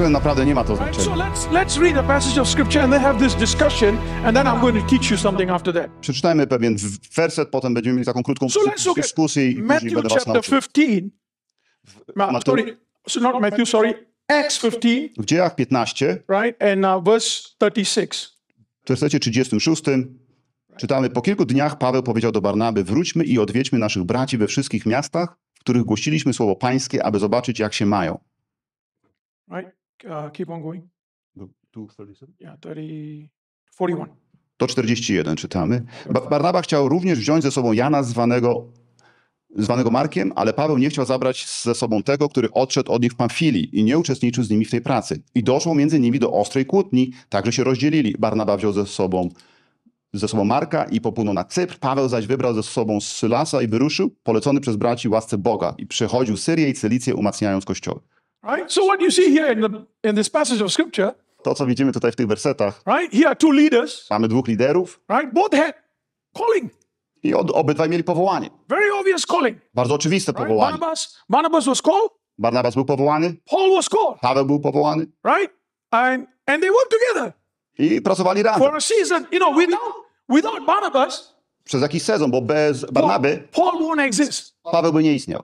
Może naprawdę nie ma to znaczenia. Przeczytajmy pewien werset, potem będziemy mieli taką krótką so dyskusję i później będę was nauczył. 15. Ma, sorry, not Matthew, sorry. Acts 15. W dziejach 15. Right, and uh, verse 36. W 36. Czytamy, po kilku dniach Paweł powiedział do Barnaby, wróćmy i odwiedźmy naszych braci we wszystkich miastach, w których głosiliśmy słowo pańskie, aby zobaczyć, jak się mają. Right? uh, keep on going. Yeah, 30, 41. To 41 czytamy. Barnaba chciał również wziąć ze sobą Jana zwanego, zwanego Markiem, ale Paweł nie chciał zabrać ze sobą tego, który odszedł od nich w Pamfilii i nie uczestniczył z nimi w tej pracy. I doszło między nimi do ostrej kłótni, także się rozdzielili. Barnaba wziął ze sobą ze sobą Marka i popłynął na Cypr. Paweł zaś wybrał ze sobą Sylasa i wyruszył, polecony przez braci łasce Boga i przechodził Syrię i Cylicję, umacniając kościoły. Right? So what you see here in, the, in this passage of scripture. To co widzimy tutaj w tych wersetach. Right? Here are two leaders. Mamy dwóch liderów. Right? Both had calling. I od, obydwaj mieli powołanie. Very obvious calling. Bardzo oczywiste right? powołanie. Barnabas, Barnabas was called. Barnabas był powołany. Paul was called. Paweł był powołany. Right? And, and they worked together. I pracowali razem. For a season, you know, without, without Barnabas. Przez jakiś sezon, bo bez Barnaby. Paul, Paul won't exist. Paweł by nie istniał.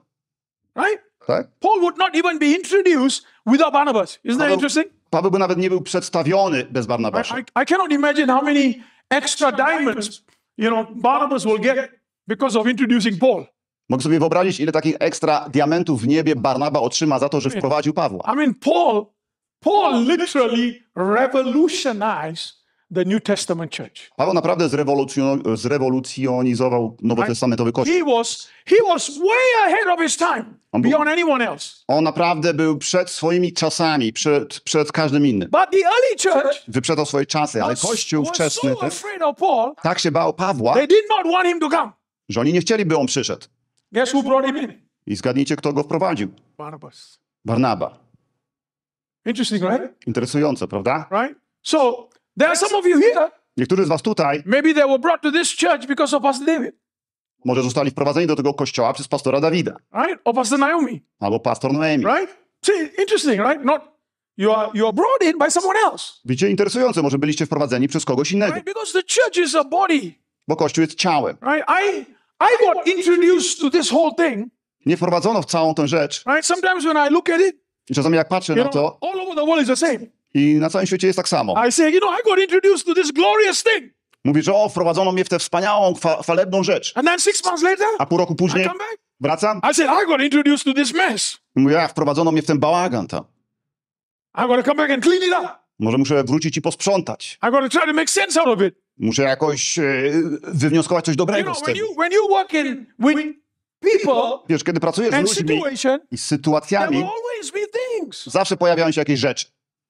Right? Tak? Paul would not even be introduced without Barnabas. Isn't Paweł, that interesting? Paweł by nawet nie był przedstawiony bez Barnabasza. I, I, I cannot imagine how many extra diamonds, you know, Barnabas will get because of introducing Paul. Mogę sobie wyobrazić, ile takich ekstra diamentów w niebie Barnaba otrzyma za to, że wprowadził Pawła. I mean, Paul, Paul literally revolutionized the New Testament church. Paweł naprawdę zrewolucjon zrewolucjonizował nowotestamentowy kościół. He was, he was way ahead of his time, on beyond anyone else. On naprawdę był przed swoimi czasami, przed, przed każdym innym. But the early church wyprzedzał swoje czasy, ale kościół wczesny so afraid of Paul, tak się bał Pawła, they did not want him to come. że oni nie chcieli, by on przyszedł. Guess who brought him in? I zgadnijcie, kto go wprowadził. Barnabas. Barnaba. Interesting, right? Interesujące, prawda? Right? So, There are some of you here. Niektórzy z was tutaj. Maybe they were brought to this church because of Pastor David. Może zostali wprowadzeni do tego kościoła przez pastora Dawida. Right? Or pastor Naomi. Albo pastor Naomi. Right? See, interesting, right? Not you are, you are brought in by someone else. Widzicie, interesujące, może byliście wprowadzeni przez kogoś innego. Right? Because the church is a body. Bo kościół jest ciałem. Right? I, I got introduced to this whole thing. Nie wprowadzono w całą tę rzecz. Right? Sometimes when I look at it, I czasami jak patrzę you na know, to, all over the world is the same. I na całym świecie jest tak samo. I say, you know, I got introduced to this glorious thing. Mówi, że o, wprowadzono mnie w tę wspaniałą, chwalebną rzecz. And then six months later, A pół roku później wracam I said, I got introduced to this mess. a, wprowadzono mnie w ten bałagan tam. come back and clean it up. Może muszę wrócić i posprzątać. try to make sense out of it. Muszę jakoś e, wywnioskować coś You dobrego know, z when tego. you when you with people Wiesz, kiedy pracujesz z ludźmi i z sytuacjami, zawsze pojawiają się jakieś rzeczy.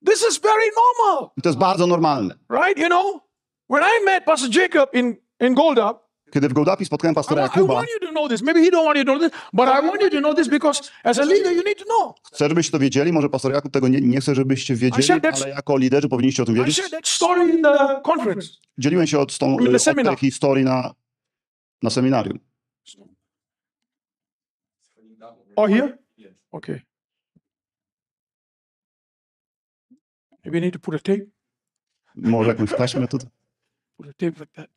This is very normal. to jest bardzo normalne. Right? You know, when I met Pastor Jacob in, in Golda. kiedy w Goldapi spotkałem pastora Jakuba. Chcę, żebyście to wiedzieli, może pastor Jakub tego nie, nie chce, żebyście wiedzieli, ale jako liderzy powinniście o tym wiedzieć. Dzieliłem się od, tą, od tej historii na, na seminarium. Oh, here? Okay. Maybe you need to put a tape. More like with flash method. Put a tape like that.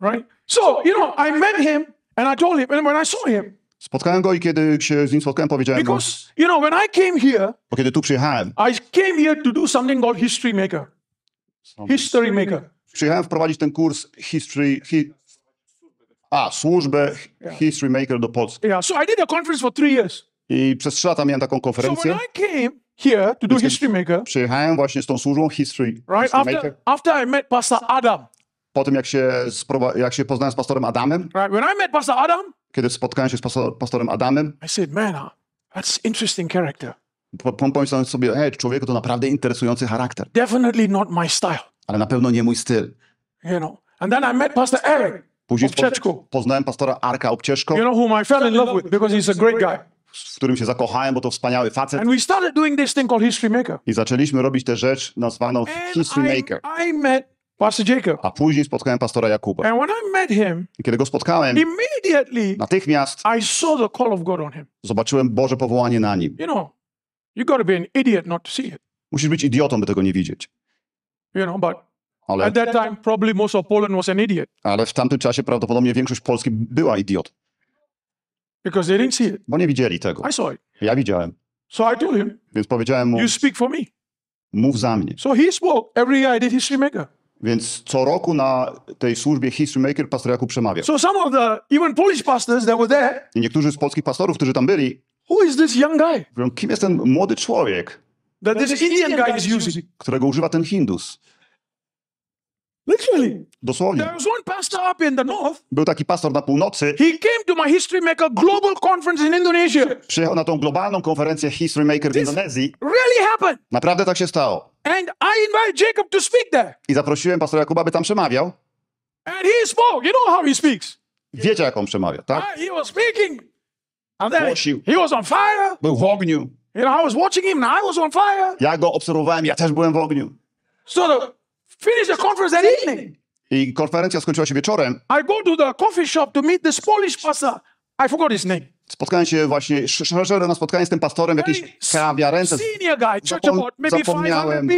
Right? So, you know, I met him and I told him, and when I saw him, Spotkałem go i kiedy się z nim spotkałem, powiedziałem Because, mu, you know, when I came here, bo kiedy tu przyjechałem, I came here to do something called History Maker. History Maker. Przyjechałem wprowadzić ten kurs History... Hi, a, służbę yeah. History Maker do Polski. Yeah, so I did a conference for three years. I przez trzy lata miałem taką konferencję. So when I came here to do History Maker, przyjechałem właśnie z tą służbą History, right? history after, Maker. After I met Pastor Adam. Po tym, jak się, jak się poznałem z pastorem Adamem, right? when I met Pastor Adam, kiedy spotkałem się z pastor, pastorem Adamem, I said, man, that's interesting character. Pomyślałem sobie, hej, człowieku, to naprawdę interesujący charakter. Definitely not my style. Ale na pewno nie mój styl. You know. And then I met Pastor Eric Później poznałem pastora Arka Obcieszko. You know whom I fell in love with because he's a great guy w którym się zakochałem, bo to wspaniały facet. And we started doing this thing called History Maker. I zaczęliśmy robić tę rzecz nazwaną And History Maker. I, I met Pastor Jacob. A później spotkałem pastora Jakuba. And when I met him, I kiedy go spotkałem, immediately natychmiast I saw the call of God on him. zobaczyłem Boże powołanie na nim. You know, Musisz być idiotą, by tego nie widzieć. You know, but ale, at that time probably most of Poland was an idiot. Ale w tamtym czasie prawdopodobnie większość Polski była idiotą. Because they didn't see it. Bo nie widzieli tego. I saw it. Ja widziałem. So I told him, Więc powiedziałem mu, you speak for me. mów za mnie. So he spoke every year I did History Maker. Więc co roku na tej służbie History Maker pastor Jakub So some of the even Polish pastors that were there. I niektórzy z polskich pastorów, którzy tam byli. Who is this young guy? kim jest ten młody człowiek? That this Indian guy is using. Którego używa ten Hindus. Literally. Dosłownie. There was one pastor up in the north. Był taki pastor na północy. He came to my History Maker Global Conference in Indonesia. Przyjechał na tą globalną konferencję History Maker w This Indonezji. Really happened. Naprawdę tak się stało. And I invite Jacob to speak there. I zaprosiłem pastora Jakuba, by tam przemawiał. And he spoke. You know how he speaks. Wiecie, jak on przemawia, tak? I, ah, he was speaking. And then Głosił. He was on fire. Był w ogniu. You know, I was watching him and I was on fire. Ja go obserwowałem, ja też byłem w ogniu. So the Finish the conference that evening. I konferencja skończyła się wieczorem. I go to the coffee shop to meet this Polish pastor. I forgot his name. Spotkałem się właśnie, szerzej na spotkanie z tym pastorem w jakiejś kawiarence. zapomniałem,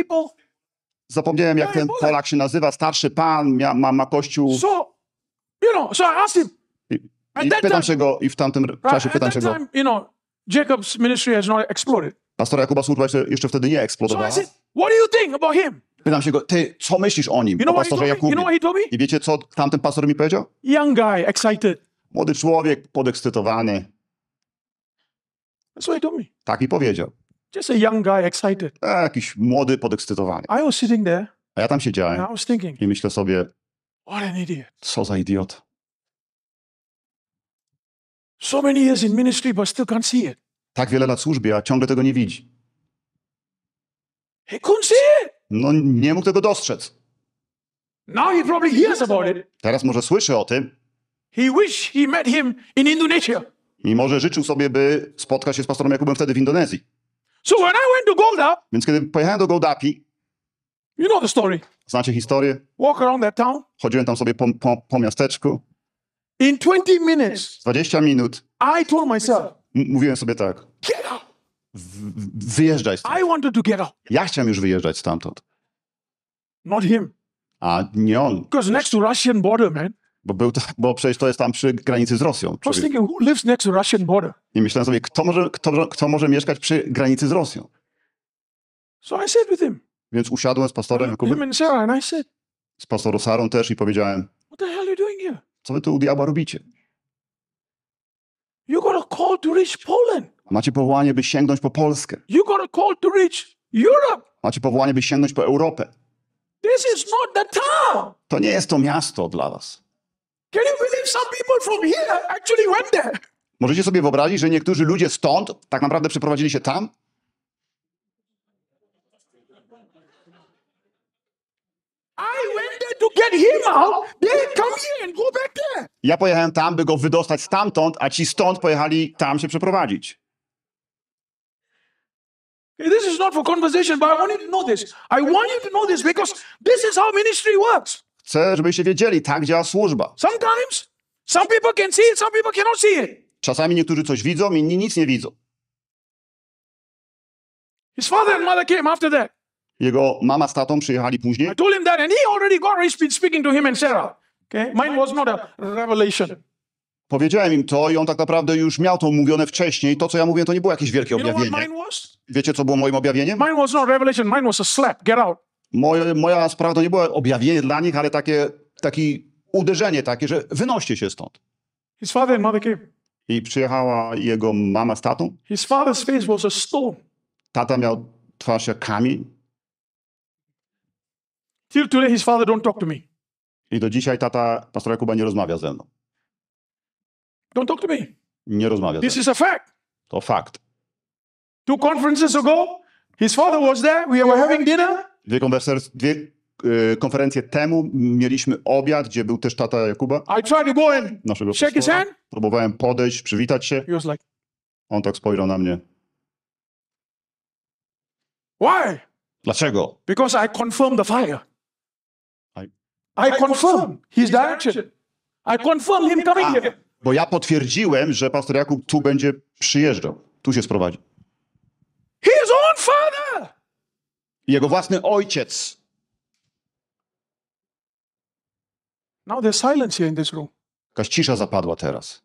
zapomniałem, jak ten Polak się nazywa, starszy pan, ma, ma kościół. So, you know, so I asked him. I, i pytam się go, i w tamtym czasie pytam się go. You know, Jacob's ministry has not exploded. Pastora Jakuba służba jeszcze wtedy nie eksplodowała. So I said, what do you think about him? Pytam się go, ty, co myślisz o nim, you know o pastorze Jakubie? You know I wiecie, co tamten pastor mi powiedział? Young guy, excited. Młody człowiek, podekscytowany. That's what he told me. Tak mi powiedział. Just a young guy, excited. A, e, jakiś młody, podekscytowany. I was sitting there. A ja tam siedziałem I was thinking, i myślę sobie, what an idiot. co za idiot. So many years in ministry, but still can't see it. Tak wiele lat służbie, a ciągle tego nie widzi. He couldn't see it no nie mógł tego dostrzec. Now he probably hears about it. Teraz może słyszy o tym. He wish he met him in Indonesia. życzył sobie, by spotkać się z pastorem Jakubem wtedy w Indonezji. So when I went to Golda, Więc kiedy pojechałem do Goldapi, you know the story. znacie historię? Walk around that town. Chodziłem tam sobie po, po, po miasteczku. In 20 minutes, 20 minut I told myself, mówiłem sobie tak. Get wyjeżdżaj stąd. Ja chciałem już wyjeżdżać stamtąd. Not him. A nie on. Because next to Russian border, man. Bo, był to, bo przecież to jest tam przy granicy z Rosją. I thinking, who lives next to Russian border? I myślałem sobie, kto może, kto, kto może mieszkać przy granicy z Rosją? So I said with him. Więc usiadłem z pastorem him and Sarah and I said, z pastorem Sarą też i powiedziałem, What the hell are you doing here? co wy tu u diabła robicie? You got a call to reach Poland. Macie powołanie, by sięgnąć po Polskę. You got a call to reach Europe. Macie powołanie, by sięgnąć po Europę. This is not the town. To nie jest to miasto dla was. Can you believe some people from here actually went there? Możecie sobie wyobrazić, że niektórzy ludzie stąd tak naprawdę przeprowadzili się tam? Ja pojechałem tam, by go wydostać stamtąd, a ci stąd pojechali tam się przeprowadzić. This is not for conversation, but I want you to know this. I want you to know this because this is how ministry works. Chcę, żebyście wiedzieli, tak działa służba. Sometimes some people can see it, some people cannot see it. Czasami niektórzy coś widzą, inni nic nie widzą. His father and mother came after that. Jego mama z tatą przyjechali później. I told him that and he already got been speaking to him and Sarah. Okay? Mine was not a revelation. Powiedziałem im to i on tak naprawdę już miał to mówione wcześniej. To, co ja mówię, to nie było jakieś wielkie objawienie. Wiecie, co było moim objawieniem? Mine was not revelation. Mine was a slap. Get out. Moja, moja sprawa to nie było objawienie dla nich, ale takie taki uderzenie takie, że wynoście się stąd. His father and mother came. I przyjechała jego mama z tatą. His father's face was a stone. Tata miał twarz jak kamień. Till today, his father don't talk to me. I do dzisiaj tata pastora Kuba nie rozmawia ze mną. Don't talk to me. Nie rozmawia. This is a fact. To fakt. Two conferences ago, his father was there. We were having dinner. Dwie, konwers- dwie y, konferencje temu mieliśmy obiad, gdzie był też tata Jakuba. I tried to go in. Naszego Shake his hand. Próbowałem podejść, przywitać się. He was like. On tak spojrzał na mnie. Why? Dlaczego? Because I confirmed the fire. I, I confirmed his direction. I confirmed him coming here. Ah. Bo ja potwierdziłem, że pastor Jakub tu będzie przyjeżdżał. Tu się sprowadzi. His own father! Jego własny ojciec. Now there's silence here in this room. Jakaś cisza zapadła teraz.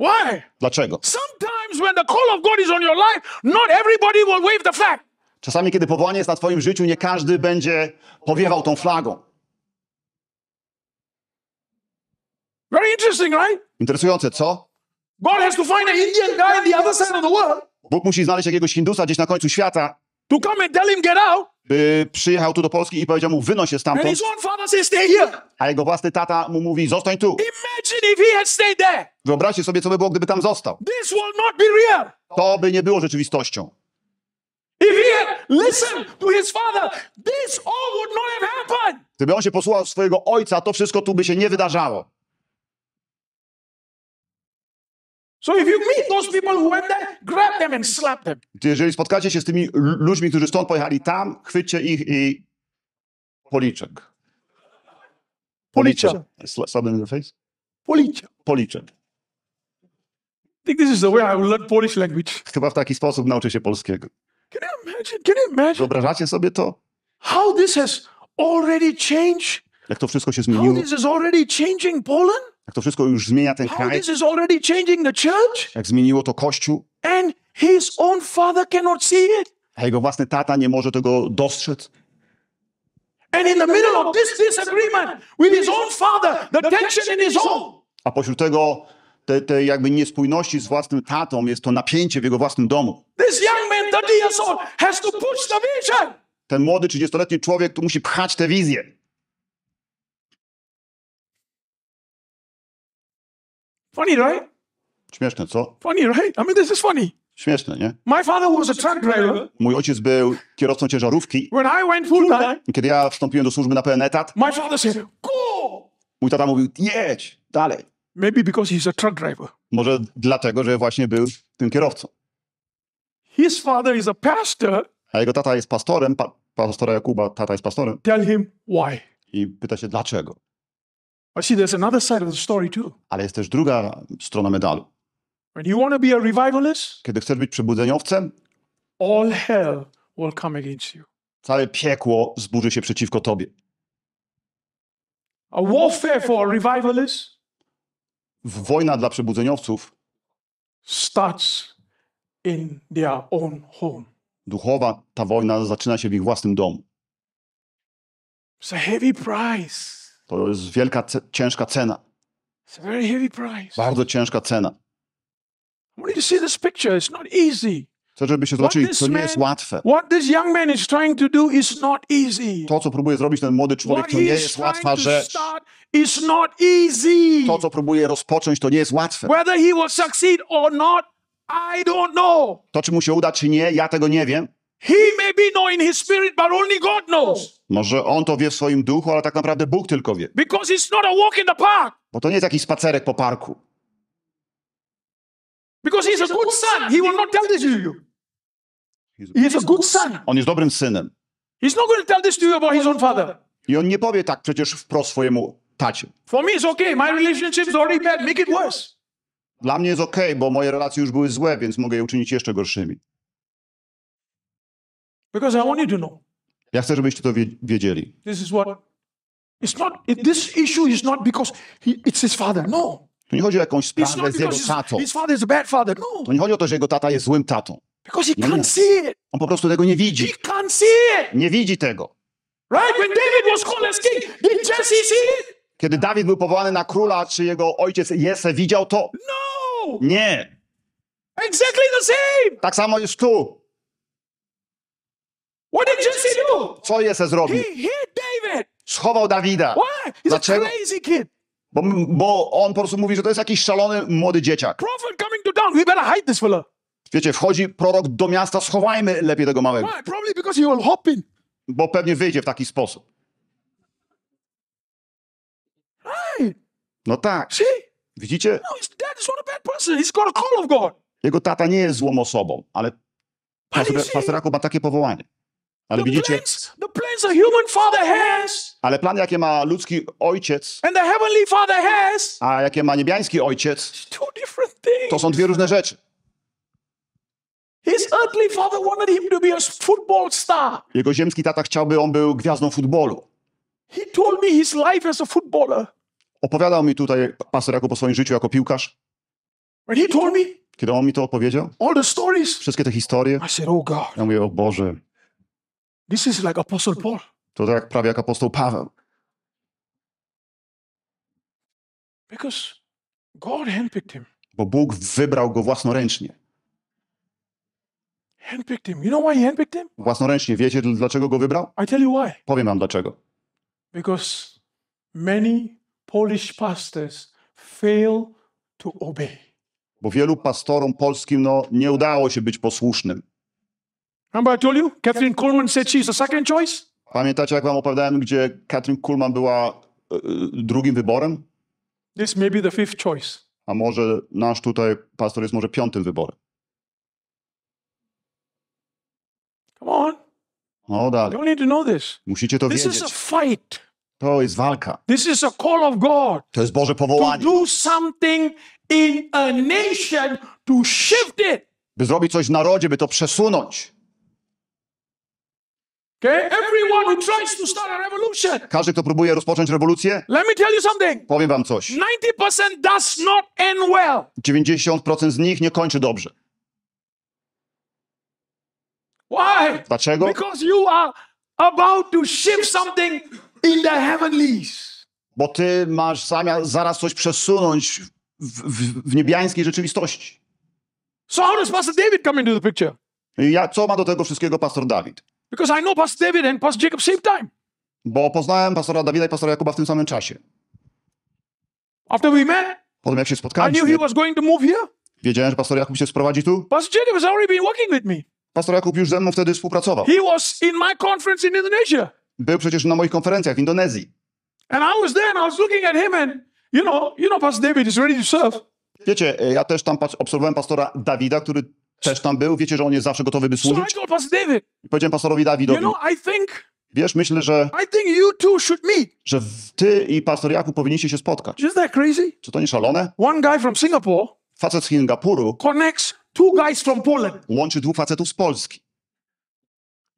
Why? Dlaczego? Sometimes when the call of God is on your life, not everybody will wave the flag. Czasami, kiedy powołanie jest na Twoim życiu, nie każdy będzie powiewał tą flagą. Very interesting, right? Interesujące, co? God has to find an Indian guy in the other side of the world. Bóg musi znaleźć jakiegoś Hindusa gdzieś na końcu świata. To come and tell him get out. By przyjechał tu do Polski i powiedział mu wynoś się stamtąd. And his own father says stay here. A jego własny tata mu mówi zostań tu. Imagine if he had stayed there. Wyobraźcie sobie co by było gdyby tam został. This will not be real. To by nie było rzeczywistością. If he listened to his father, this all would not have happened. Gdyby on się posłuchał swojego ojca, to wszystko tu by się nie wydarzało. So if you meet those people who went there, grab them and slap them. Jeżeli spotkacie się z tymi ludźmi, którzy stąd pojechali tam, chwyćcie ich i policzek. Policzek. Slap them in the face. Policzek. Policzek. I think this is the way I will learn Polish language. Chyba w taki sposób nauczę się polskiego. Can you imagine? Can you imagine? Wyobrażacie sobie to? How this has already changed? Jak to wszystko się zmieniło? How this is already changing Poland? Jak to wszystko już zmienia ten How kraj. this is already changing the church? Jak zmieniło to Kościół. And his own father cannot see it. A jego własny tata nie może tego dostrzec. And in the middle of this disagreement with his own father, the tension in his home. A pośród tego te, te jakby niespójności z własnym tatą jest to napięcie w jego własnym domu. This young man, the years has to push the vision. Ten młody 30-letni człowiek tu musi pchać tę wizję. Funny, right? Śmieszne, co? Funny, right? I mean, this is funny. Śmieszne, nie? My father was a truck driver. Mój ojciec był kierowcą ciężarówki. When I went full time, kiedy ja wstąpiłem do służby na pełen etat, my father said, go! Mój tata mówił, jedź dalej. Maybe because he's a truck driver. Może dlatego, że właśnie był tym kierowcą. His father is a pastor. A jego tata jest pastorem, pa pastora Jakuba, tata jest pastorem. Tell him why. I pyta się dlaczego. But see, there's another side of the story too. Ale jest też druga strona medalu. When you want to be a revivalist, kiedy chcesz być przebudzeniowcem, all hell will come against you. Całe piekło zburzy się przeciwko tobie. A warfare for a revivalist wojna dla przebudzeniowców starts in their own home. Duchowa ta wojna zaczyna się w ich własnym domu. It's a heavy price. To jest wielka, ce ciężka cena. Bardzo ciężka cena. Chcę, żebyście zobaczyli, to nie jest łatwe. To, co próbuje zrobić ten młody człowiek, to nie jest łatwa rzecz. To, co próbuje rozpocząć, to nie jest łatwe. To, czy mu się uda, czy nie, ja tego nie wiem. He may be his Spirit, but only God knows. Może on to wie w swoim duchu, ale tak naprawdę Bóg tylko wie. Because it's not a walk in the park. Bo to nie jest jakiś spacerek po parku. Because he's a good son, he will not tell this to you. He's a good son. On jest dobrym synem. He's not going to tell this to you about his own father. I on nie powie tak przecież wprost swojemu tacie. For me it's okay. My relationship is already bad. Make it worse. Dla mnie jest ok, bo moje relacje już były złe, więc mogę je uczynić jeszcze gorszymi. Because I want you to know. Ja chcę, żebyście to wiedzieli. This is what It's not this issue is not because he, it's his father. No. To nie chodzi o jakąś sprawę z jego tatą. His father is a bad father. No. To nie chodzi o to, że jego tata jest złym tatą. Because he nie, can't see it. On po prostu tego nie widzi. He can't see it. Nie widzi tego. Right when David was called as king, did Jesse see it? Kiedy Dawid był powołany na króla, czy jego ojciec Jesse widział to? No. Nie. Exactly the same. Tak samo jest tu. What did Jesse do? Co Jesse zrobił? He hid David. Schował Dawida. Why? He's Dlaczego? A crazy kid. Bo, bo on po prostu mówi, że to jest jakiś szalony młody dzieciak. Prophet coming to town. We better hide this fella. Wiecie, wchodzi prorok do miasta, schowajmy lepiej tego małego. Why? Probably because he will hop in. Bo pewnie wyjdzie w taki sposób. Right. No tak. See? Widzicie? No, his dad is not a bad person. He's got a call of God. Jego tata nie jest złą osobą, ale pastorako ma takie powołanie. Ale widzicie, plans, the plans a human father has, ale plan, jakie ma ludzki ojciec, and the heavenly father has, a jakie ma niebiański ojciec, two different things. to są dwie różne rzeczy. His earthly father wanted him to be a football star. Jego ziemski tata chciałby, on był gwiazdą futbolu. He told me his life as a footballer. Opowiadał mi tutaj pastor Jakub po swoim życiu jako piłkarz. When he told me, Kiedy on mi to opowiedział, all the stories, wszystkie te historie, I said, oh God. ja mówię, o Boże, This is like Apostle Paul. To tak prawie jak apostoł Paweł. Because God handpicked him. Bo Bóg wybrał go własnoręcznie. Handpicked him. You know why he handpicked him? Własnoręcznie. Wiecie dlaczego go wybrał? I tell you why. Powiem wam dlaczego. Because many Polish pastors fail to obey. Bo wielu pastorom polskim no, nie udało się być posłusznym. Remember I told you? Catherine Kuhlman said she's the second choice. Pamiętacie, jak wam opowiadałem, gdzie Catherine Kuhlman była e, e, drugim wyborem? This may be the fifth choice. A może nasz tutaj pastor jest może piątym wyborem? Come on. No dalej. You need to know this. Musicie to this wiedzieć. This is a fight. To jest walka. This is a call of God. To jest Boże powołanie. To do something in a nation to shift it. By zrobić coś w narodzie, by to przesunąć. Okay? Everyone who tries to start a revolution. Każdy, kto próbuje rozpocząć rewolucję, Let me tell you something. powiem wam coś. 90% does not end well. 90% z nich nie kończy dobrze. Why? Dlaczego? Because you are about to shift something in the heavenlies. Bo ty masz zamiar zaraz coś przesunąć w, w, w niebiańskiej rzeczywistości. So how does Pastor David come into the picture? Ja, co ma do tego wszystkiego pastor Dawid? Because I know Pastor David and Pastor Jacob same time. Bo poznałem pastora Dawida i pastora Jakuba w tym samym czasie. After we met, Potem jak się spotkaliśmy, I knew he was going to move here. wiedziałem, że pastor Jakub się sprowadzi tu. Pastor Jacob has already been working with me. Pastor Jakub już ze mną wtedy współpracował. He was in my conference in Indonesia. Był przecież na moich konferencjach w Indonezji. And I was there and I was looking at him and you know, you know Pastor David is ready to serve. Wiecie, ja też tam obserwowałem pastora Dawida, który też tam był, wiecie, że on jest zawsze gotowy, by służyć. So I told David, I powiedziałem pastorowi Dawidowi, you know, I think, wiesz, myślę, że, I think you two should meet. że ty i pastor Jakub powinniście się spotkać. Isn't that crazy? Czy to nie szalone? One guy from Singapore Facet z Singapuru connects two guys from Poland. łączy dwóch facetów z Polski.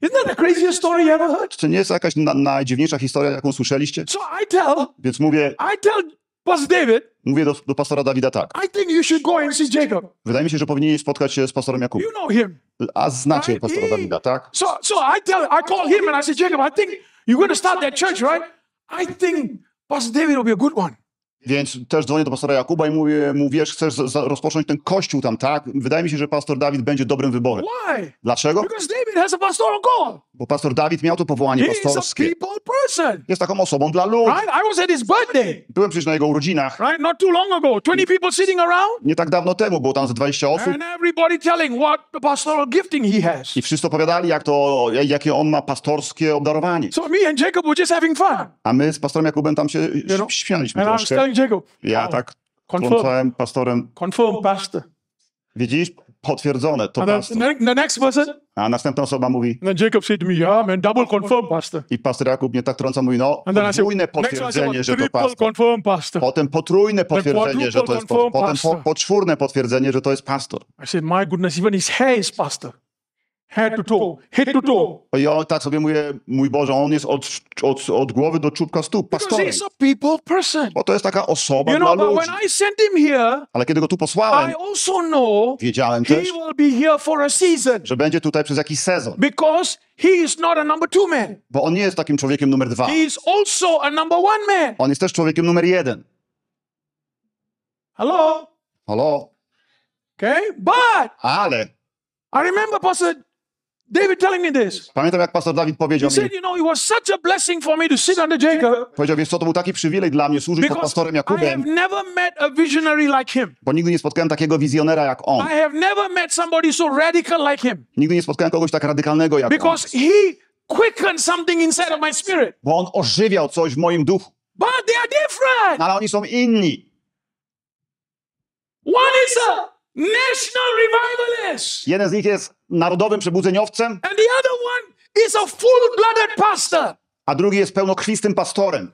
Isn't that the craziest story you ever heard? Czy to nie jest jakaś na, najdziwniejsza historia, jaką słyszeliście? So I tell, Więc mówię, I tell Pas David. Mówię do, do, pastora Dawida tak. I think you should go and see Jacob. Wydaje mi się, że powinien spotkać się z pastorem Jakubem. You know him. A znacie right? pastora Dawida, tak? So, so I tell, I call him and I say, Jacob, I think you're going to start that church, right? I think Pastor David will be a good one. Więc też dzwonię do pastora Jakuba i mówię mu, wiesz, chcesz rozpocząć ten kościół tam, tak? Wydaje mi się, że pastor Dawid będzie dobrym wyborem. Why? Dlaczego? David has a pastoral call. Bo pastor Dawid miał to powołanie He pastorskie. Is a people person. Jest taką osobą dla ludzi. Right? I was at his birthday. Byłem przecież na jego urodzinach. Right? Not too long ago. 20 people sitting around. Nie tak dawno temu, było tam ze 20 osób. And everybody telling what pastoral gifting he has. I wszyscy opowiadali, jak to, jakie on ma pastorskie obdarowanie. So me and Jacob were just having fun. A my z pastorem Jakubem tam się you know? śmialiśmy and troszkę. Jacob. Ja wow. tak Confirm. pastorem. Confirm pastor. Widzisz? Potwierdzone, to And pastor. The, the next person, a następna osoba mówi. And no, then Jacob said to me, yeah, man, double confirm, pastor. I pastor Jakub mnie tak trąca, mówi, no, podwójne potwierdzenie, że to pastor. Confirm, pastor. Potem potrójne potwierdzenie, że to jest pastor. Potem po, poczwórne potwierdzenie, że to jest pastor. I said, my goodness, even his hair is pastor head to toe, head to toe. Ja tak sobie mówię, mój Boże, on jest od, od, od głowy do czubka stóp, pastorem. Because he's a people person. Bo to jest taka osoba you know, dla ludzi. When I sent him here, Ale kiedy go tu posłałem, I also know wiedziałem też, he will be here for a season. że będzie tutaj przez jakiś sezon. Because he is not a number two man. Bo on nie jest takim człowiekiem numer dwa. He is also a number one man. On jest też człowiekiem numer jeden. Hello? Hello? Okay, but... Ale... I remember, Pastor David telling me this. Pamiętam jak pastor Dawid powiedział he mi. Said, you know, it was such a blessing for me to sit under Jacob. Powiedział, wiesz co, to był taki przywilej dla mnie służyć pod pastorem Jakubem. I have never met a visionary like him. Bo nigdy nie spotkałem takiego wizjonera jak on. I have never met somebody so radical like him. Nigdy nie spotkałem kogoś tak radykalnego jak Because on. Because he quickened something inside of my spirit. Bo on ożywiał coś w moim duchu. But they are different. Ale oni są inni. One is a National revivalist. Jeden z nich jest narodowym przebudzeniowcem. And the other one is a full-blooded pastor. A drugi jest pełnokrwistym pastorem.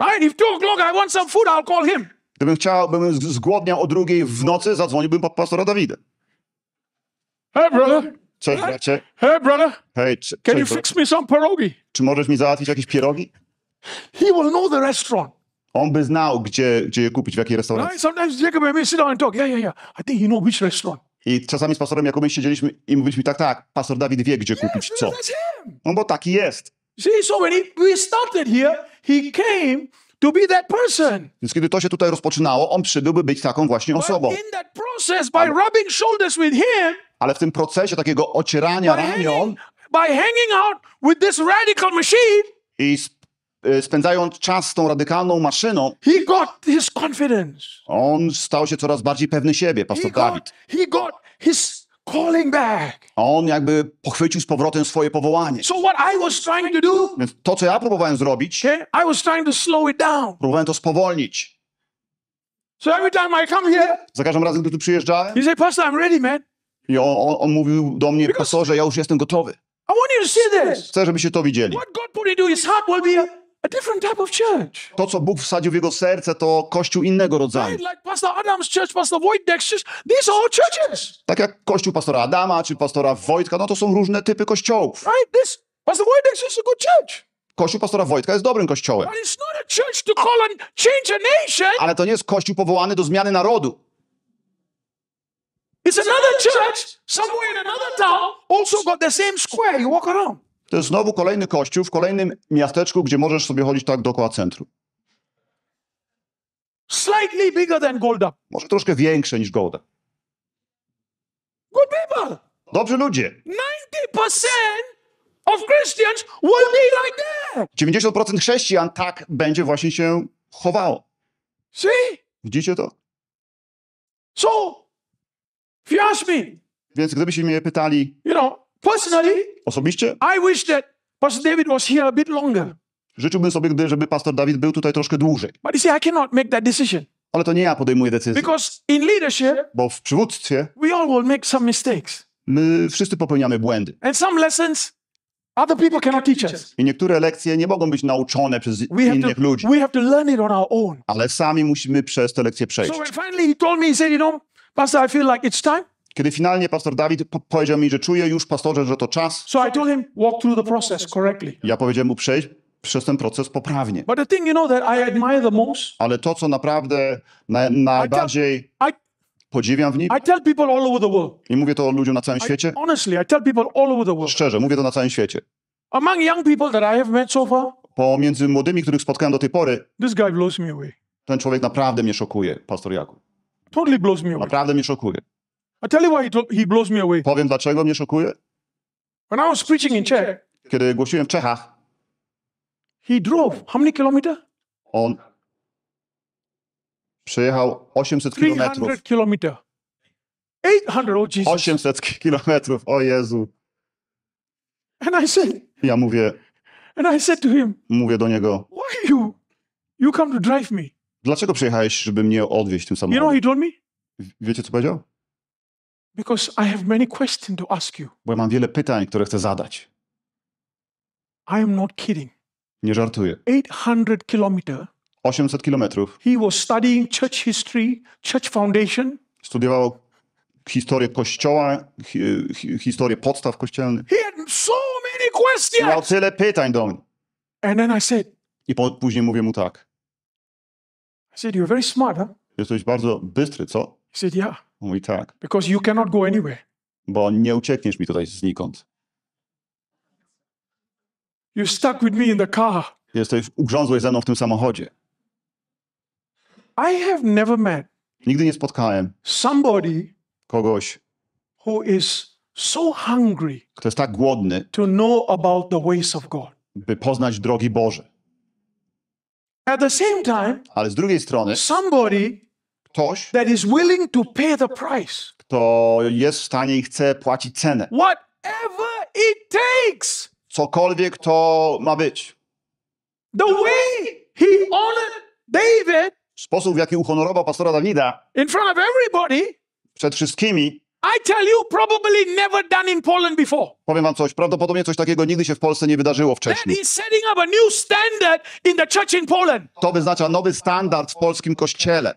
Right? If two o'clock I want some food, I'll call him. Gdybym chciał, bym zgłodniał o drugiej w nocy, zadzwoniłbym pod pastora Dawida. Hey, brother. Cześć, bracie. Hey, brother. Hey, Can you fix me some pierogi? Czy możesz mi załatwić jakieś pierogi? He will know the restaurant on by znał, gdzie, gdzie je kupić, w jakiej restauracji. No I czasami z pastorem Jakubem siedzieliśmy i mówiliśmy tak, tak, pastor Dawid wie, gdzie kupić co. No bo taki jest. Więc kiedy to się tutaj rozpoczynało, on przybyłby być taką właśnie osobą. ale w tym procesie takiego ocierania ramion, by hanging out with this radical machine, Y, spędzając czas z tą radykalną maszyną, he got his confidence. on stał się coraz bardziej pewny siebie, pastor he Dawid. Got, he got his calling back. On jakby pochwycił z powrotem swoje powołanie. So what I was trying to do? Więc to co ja próbowałem zrobić, okay? I was trying to slow it down. Próbowałem to spowolnić. So every time I come here, za każdym razem gdy tu przyjeżdżałem, he said, pastor, I'm ready, man. I on, on, on mówił do mnie, Because pastorze, ja już jestem gotowy. I want you to see this. Chcę, żebyście to widzieli. What God put into his heart will be a different type of church. To, co Bóg wsadził w jego serce, to kościół innego rodzaju. Like Pastor Adam's church, Pastor Wojtek's church, these are all churches. Tak jak kościół pastora Adama czy pastora Wojtka, no to są różne typy kościołów. Right? This, Pastor Wojtek's is a good church. Kościół pastora Wojtka jest dobrym kościołem. But it's not a church to call and change a nation. Ale to nie jest kościół powołany do zmiany narodu. It's another church somewhere in another town, also got the same square you walk around to jest znowu kolejny kościół w kolejnym miasteczku, gdzie możesz sobie chodzić tak dookoła centrum. Slightly bigger than Golda. Może troszkę większe niż Golda. Good people. Dobrzy ludzie. 90% of Christians will be like that. 90% chrześcijan tak będzie właśnie się chowało. See? Widzicie to? So, if you ask me, Więc gdybyście mnie pytali, you know, Personally, osobiście, I wish that Pastor David was here a bit longer. Życzyłbym sobie, gdy, żeby pastor Dawid był tutaj troszkę dłużej. But you see, I cannot make that decision. Ale to nie ja podejmuję decyzji. Because in leadership, bo w przywództwie, we all will make some mistakes. My wszyscy popełniamy błędy. And some lessons other people cannot teach us. I niektóre lekcje nie mogą być nauczone przez we innych to, ludzi. We have to learn it on our own. Ale sami musimy przez te lekcje przejść. So when finally he told me, he said, you know, pastor, I feel like it's time. Kiedy finalnie pastor Dawid powiedział mi, że czuję już, pastorze, że to czas. So I told him, walk through the process correctly. Ja powiedziałem mu przejść przez ten proces poprawnie. But the thing you know that I admire the most, Ale to, co naprawdę na, najbardziej I, podziwiam w nim. I tell people all over the world. I mówię to ludziom na całym świecie. I, honestly, I tell people all over the world. Szczerze, mówię to na całym świecie. Among young people that I have met so far, Pomiędzy młodymi, których spotkałem do tej pory, this guy blows me away. ten człowiek naprawdę mnie szokuje, pastor Jakub. Totally blows me away. Naprawdę mnie szokuje. I tell you why he, he blows me away. Powiem dlaczego mnie szokuje. When I was preaching in Czech, Kiedy głosiłem w Czechach, he drove how many kilometers? on przejechał 800 kilometrów. 300 kilometrów. 800, oh Jesus. 800 kilometrów, o Jezu. And I said, ja mówię, and I said to him, mówię do niego, why you, you come to drive me? dlaczego przyjechałeś, żeby mnie odwieźć tym samochodem? You know he told me? Wiecie, co powiedział? Because I have many questions to ask you. Bo ja mam wiele pytań, które chcę zadać. I am not kidding. Nie żartuję. 800 kilometer. 800 kilometrów. He was studying church history, church foundation. Studiował historię kościoła, hi, historię podstaw kościelnych. He had so many questions. Miał tyle pytań do mnie. And then I said, I po, później mówię mu tak. I said, you're very smart, huh? Jesteś bardzo bystry, co? He said, yeah. Mówi tak. Because you cannot go anywhere. Bo nie uciekniesz mi tutaj znikąd. You're stuck with me in the car. Jesteś ugrzązłeś ze mną w tym samochodzie. I have never met Nigdy nie spotkałem somebody kogoś, who is so hungry kto jest tak głodny, to know about the ways of God. by poznać drogi Boże. At the same time, Ale z drugiej strony somebody ktoś, that is willing to pay the price. kto jest w stanie i chce płacić cenę. Whatever it takes. Cokolwiek to ma być. The way he honored David. Sposób, w jaki uhonorował pastora Dawida. In front of everybody. Przed wszystkimi. I tell you, probably never done in Poland before. Powiem wam coś, prawdopodobnie coś takiego nigdy się w Polsce nie wydarzyło wcześniej. To wyznacza nowy standard w polskim kościele.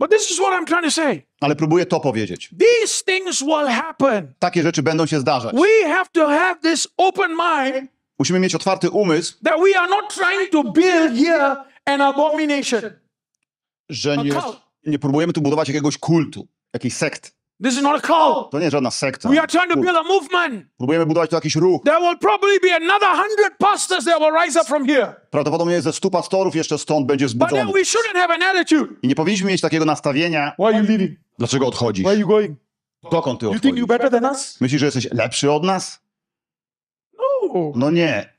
But this is what I'm trying to say. Ale próbuję to powiedzieć. These things will happen. Takie rzeczy będą się zdarzać. We have to have this open mind. Musimy mieć otwarty umysł. That we are not trying to build here an abomination. Że nie, nie próbujemy tu budować jakiegoś kultu, jakiejś sekty. This is not a To nie żadna sekta. We are trying to build a movement. Próbujemy budować tu jakiś ruch. There will probably be another hundred pastors that will rise up from here. Prawdopodobnie ze stu pastorów jeszcze stąd będzie zbudzonych. But then we shouldn't have an attitude. I nie powinniśmy mieć takiego nastawienia. Why are you leaving? Dlaczego odchodzisz? Why are you going? Dokąd ty odchodzisz? You think better than us? Myślisz, że jesteś lepszy od nas? No. No nie.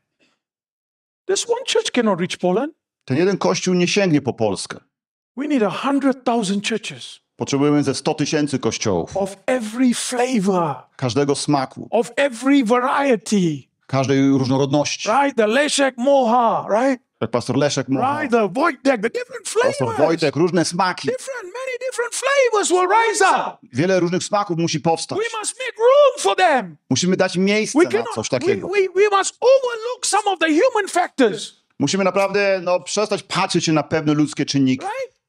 This one church cannot reach Poland. Ten jeden kościół nie sięgnie po Polskę. We need a hundred thousand churches. Potrzebujemy ze 100 tysięcy kościołów. Of every flavor. Każdego smaku. Of every variety. Każdej różnorodności. Right, the Leszek Moha, right? Jak pastor Leszek Moha. Right, the Wojtek, the different flavors. Pastor Wojtek, różne smaki. Different, many different flavors will rise up. Wiele różnych smaków musi powstać. We must make room for them. Musimy dać miejsce we cannot, na coś takiego. We, we, we must overlook some of the human factors. Musimy naprawdę no, przestać patrzeć na pewne ludzkie czynniki. Right?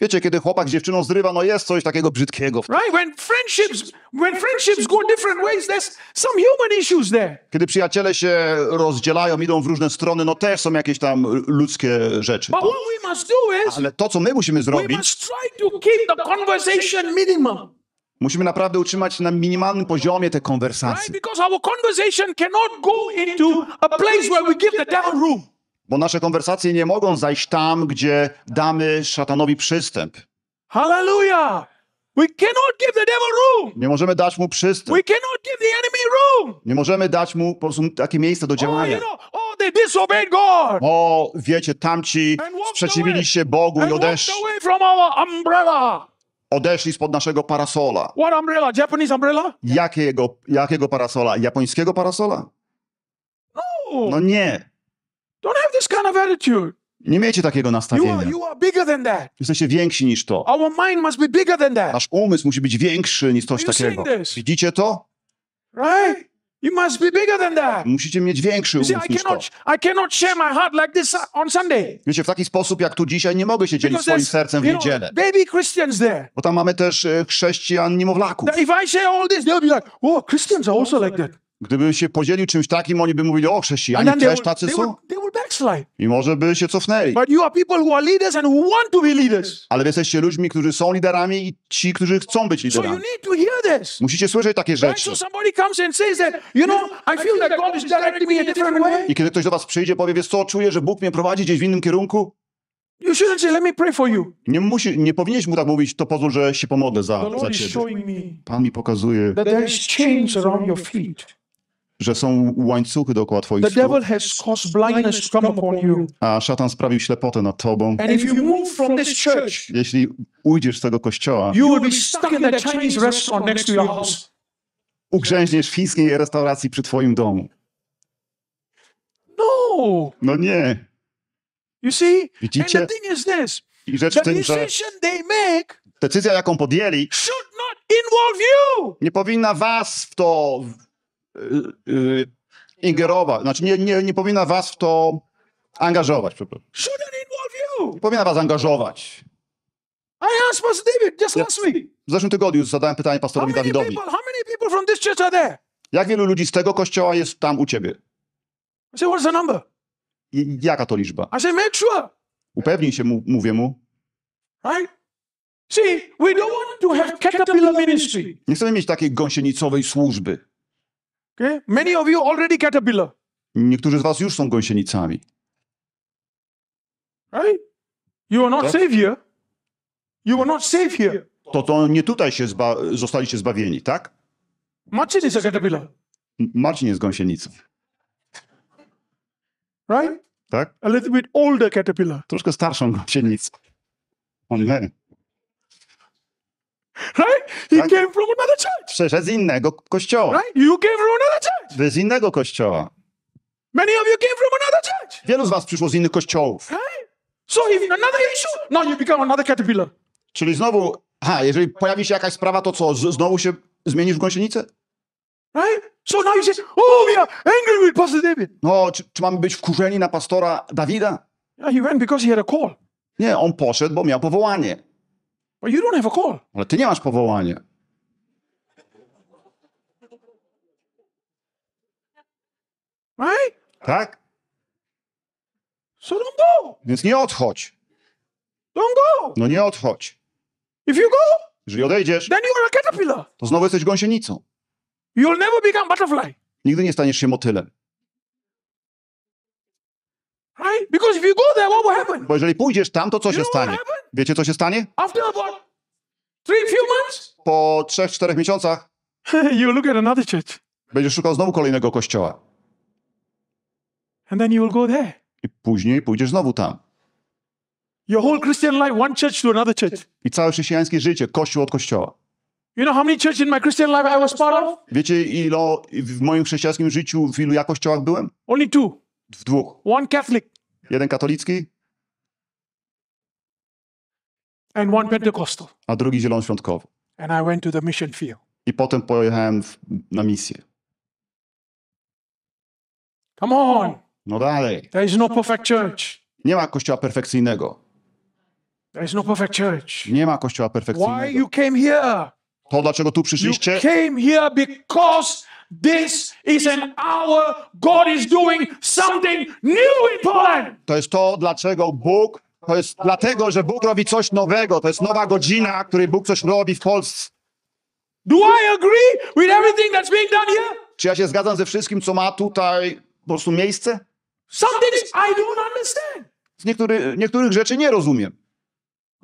Wiecie, kiedy chłopak z dziewczyną zrywa, no jest coś takiego brzydkiego. Right? When friendships, when friendships go different ways, there's some human issues there. Kiedy przyjaciele się rozdzielają, idą w różne strony, no też są jakieś tam ludzkie rzeczy. But what we must do is, Ale to, co my musimy zrobić, we must try to keep the conversation minimum. Musimy naprawdę utrzymać na minimalnym poziomie te konwersacje. Right? Because our conversation cannot go into a place where we give the down room bo nasze konwersacje nie mogą zajść tam, gdzie damy szatanowi przystęp. Hallelujah! We cannot give the devil room. Nie możemy dać mu przystęp. We cannot give the enemy room. Nie możemy dać mu po prostu takie miejsce do działania. Oh, you know, oh, they disobeyed God. O, wiecie, tamci sprzeciwili się Bogu i odeszli. Away from our umbrella. Odeszli spod naszego parasola. What umbrella? Japanese umbrella? Jakiego, jakiego parasola? Japońskiego parasola? No. No nie. Don't have this kind of attitude. Nie miejcie takiego nastawienia. You are, you are than that. Jesteście więksi niż to. Our mind must be than that. Nasz umysł musi być większy niż coś takiego. Widzicie to? Right? You must be bigger than that. Musicie mieć większy umysł niż to. I Wiecie, w taki sposób jak tu dzisiaj nie mogę się dzielić swoim sercem w niedzielę. baby Christians there. Bo tam mamy też e, chrześcijan niemowlaków. If I share all this, they'll be like, "Oh, Christians are also like that." Gdyby się podzielił czymś takim, oni by mówili, o chrześcijanie też will, tacy są. I może by się cofnęli. Ale wy jesteście ludźmi, którzy są liderami i ci, którzy chcą być liderami. So Musicie słyszeć takie rzeczy. I kiedy ktoś do was przyjdzie, powie, wiesz co, czuję, że Bóg mnie prowadzi gdzieś w innym kierunku. You shouldn't say, Let me pray for you. Nie, musi, nie powinieneś mu tak mówić, to pozwól, że się pomodlę za, za ciebie. Pan mi pokazuje, that there is chains around your feet że są łańcuchy dookoła twoich The devil has caused blindness come upon you. a szatan sprawił ślepotę nad tobą. And if you move from this church, Jeśli ujdziesz z tego kościoła, ugrzęźniesz w chińskiej restauracji przy twoim domu. No. No nie. You see? Widzicie? And the thing is this. I rzecz The w tym, że decision they make decyzja, jaką podjęli, not you. nie powinna was w to Y, y, ingerować, znaczy nie, nie, nie powinna was w to angażować. Shouldn't Powinna was angażować. I asked Pastor David just last week. W zeszłym tygodniu zadałem pytanie pastorowi how many Dawidowi. People, how many people from this church are there? Jak wielu ludzi z tego kościoła jest tam u ciebie? I said, what's the number? I, jaka to liczba? I said, make sure. Upewnij się, mu, mówię mu. Right? See, we don't want to have caterpillar ministry. Nie chcemy mieć takiej gąsienicowej służby. Okay? Many of you already caterpillar. Niektórzy z was już są gąsienicami. Right? You are not tak? savior. You are not safe here. To to nie tutaj się zba zostaliście zbawieni, tak? Marcin is a caterpillar. Marcin jest gąsienicą. Right? Tak? A little bit older caterpillar. Troszkę starszą gąsienicą. Amen. Right? He tak? came from another church. Przyszedł z innego kościoła. Right? You came from another church. Wy z innego kościoła. Many of you came from another church. Wielu z was przyszło z innych kościołów. Right? So if another issue, now you become another caterpillar. Czyli znowu, aha, jeżeli pojawi się jakaś sprawa, to co, znowu się zmienisz w gąsienicę? Right? So now you say, oh, we are angry with Pastor David. No, czy, czy mamy być wkurzeni na pastora Dawida? Yeah, he went because he had a call. Nie, on poszedł, bo miał powołanie. But you don't have a call. Ale ty nie masz powołania. Right? Tak? So don't go. Więc nie odchodź. Don't go. No nie odchodź. If you go, jeżeli odejdziesz, then you are a caterpillar. to znowu jesteś gąsienicą. You'll never become butterfly. Nigdy nie staniesz się motylem. Right? Because if you go there, what will happen? Bo jeżeli pójdziesz tam, to co you się stanie? Wiecie, co się stanie? After about three few months? Po trzech, czterech miesiącach you look at another church. będziesz szukał znowu kolejnego kościoła. And then you will go there. I później pójdziesz znowu tam. Your whole Christian life, one church to another church. I całe chrześcijańskie życie, kościół od kościoła. You know how many church in my Christian life I was part of? Wiecie, ilo w moim chrześcijańskim życiu, w ilu ja kościołach byłem? Only two. W dwóch. One Catholic. Jeden katolicki and one Pentecostal. a drugi zielonoświątkowy. And I went to the mission field. I potem pojechałem w, na misję. Come on. No dalej. There is no perfect church. Nie ma kościoła perfekcyjnego. There is no perfect church. Nie ma kościoła perfekcyjnego. Why you came here? To dlaczego tu przyszliście? You came here because This is an hour God is doing something new in Poland. To jest to, dlaczego Bóg to jest dlatego, że Bóg robi coś nowego. To jest nowa godzina, w której Bóg coś robi w Polsce. Do I agree with everything that's being done here? Czy ja się zgadzam ze wszystkim, co ma tutaj po prostu miejsce? Something I don't understand. Z niektóry, niektórych rzeczy nie rozumiem.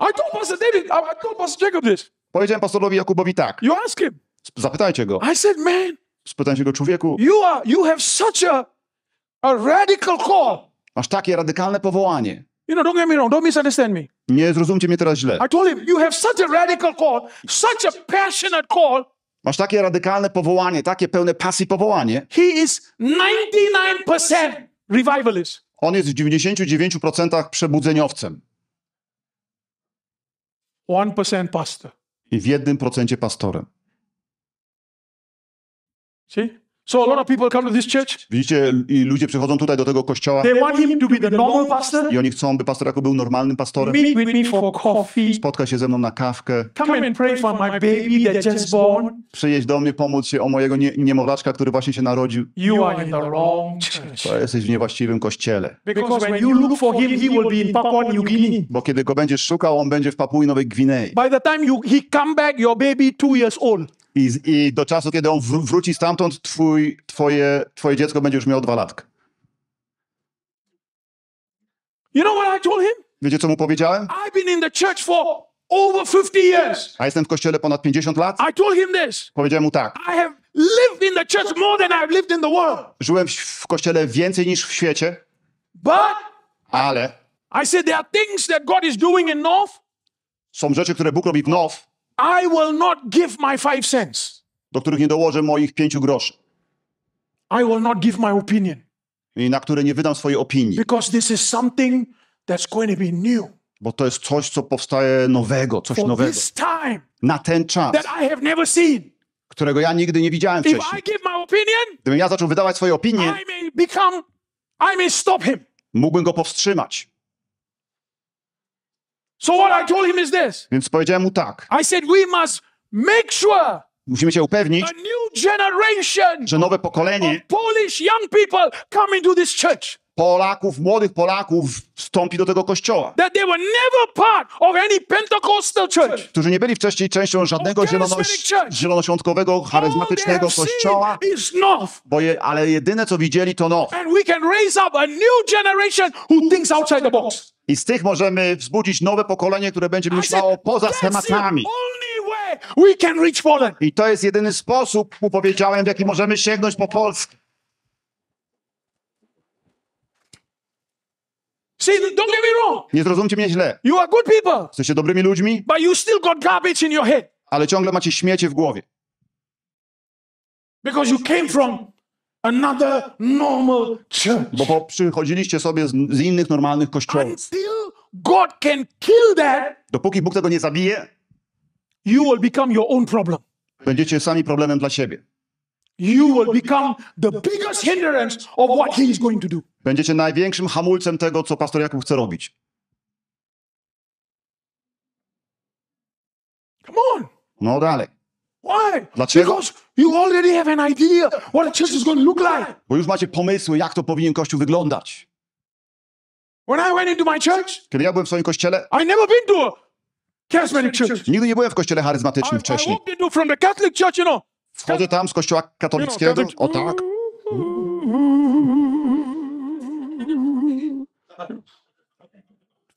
I told Pastor David, I told Pastor Jacob this. Powiedziałem pastorowi Jakubowi tak. You ask him. Zapytajcie go. I said, man. Spytałem go, człowieku. You are, you have such a, a radical call. Masz takie radykalne powołanie. You know, don't get me wrong, don't misunderstand me. Nie zrozumcie mnie teraz źle. I told him, you have such a radical call, such a passionate call. Masz takie radykalne powołanie, takie pełne pasji powołanie. He is 99% revivalist. On jest w 99% przebudzeniowcem. 1% pastor. I w 1% pastorem. See? So a lot of people come to this church. Widzicie, i ludzie przychodzą tutaj do tego kościoła. They want him to be the normal pastor. I oni chcą, by pastor jako był normalnym pastorem. Meet with me for coffee. Spotka się ze mną na kawkę. Come and pray for my baby that just born. do mnie pomóc się o mojego nie, niemowlaczka, który właśnie się narodził. You are in the wrong church. To jesteś w niewłaściwym kościele. Because when you look for him, he will be in Papua New Guinea. Bo kiedy go będziesz szukał, on będzie w Papui Nowej Gwinei. By the time you, he come back, your baby two years old. I, I, do czasu, kiedy on wróci stamtąd, twój, twoje, twoje dziecko będzie już miało dwa latka. You know what I told him? Wiecie, co mu powiedziałem? I've been in the church for over 50 years. A jestem w kościele ponad 50 lat. I told him this. Powiedziałem mu tak. I have lived in the church more than I've lived in the world. Żyłem w kościele więcej niż w świecie. But ale I said there are things that God is doing in North. Są rzeczy, które Bóg robi w North. I will not give my five cents. Do których nie dołożę moich pięciu groszy. I will not give my opinion. I na które nie wydam swojej opinii. Because this is something that's going to be new. Bo to jest coś, co powstaje nowego, coś For nowego. This time, na ten czas, that I have never seen. którego ja nigdy nie widziałem wcześniej. If I give my opinion, Gdybym ja zaczął wydawać swoje opinie, I may become, I may stop him. mógłbym go powstrzymać. So what I told him is this. Więc powiedziałem mu tak. I said we must make sure Musimy się upewnić, że nowe pokolenie Polish young people come into this church Polaków, młodych Polaków wstąpi do tego kościoła. That they were never part of any Pentecostal church. Którzy nie byli wcześniej częścią żadnego zielonoś zielonoświątkowego, charyzmatycznego kościoła. Bo je, ale jedyne co widzieli to no. I z tych możemy wzbudzić nowe pokolenie, które będzie myślało poza schematami. I to jest jedyny sposób, powiedziałem, w jaki możemy sięgnąć po Polskę. See, don't get me wrong. Nie zrozumcie mnie źle. You are good people. Jesteście dobrymi ludźmi. But you still got garbage in your head. Ale ciągle macie śmiecie w głowie. Because you came from another normal church. Bo przychodziliście sobie z, z innych normalnych kościołów. God can kill that. Dopóki Bóg tego nie zabije, you will become your own problem. Będziecie sami problemem dla siebie. You will become the biggest hindrance of what he is going to do. Będziecie największym hamulcem tego, co pastor Jakub chce robić. Come on. No dalej. Why? Dlaczego? Because you already have an idea what the church is going to look like. Bo już macie pomysły, jak to powinien kościół wyglądać. When I went into my church, kiedy ja byłem w swoim kościele, I never been to a charismatic church. Nigdy nie byłem w kościele charyzmatycznym I, wcześniej. I walked into from the Catholic church, you know. Wchodzę tam z kościoła katolickiego. You know, o tak.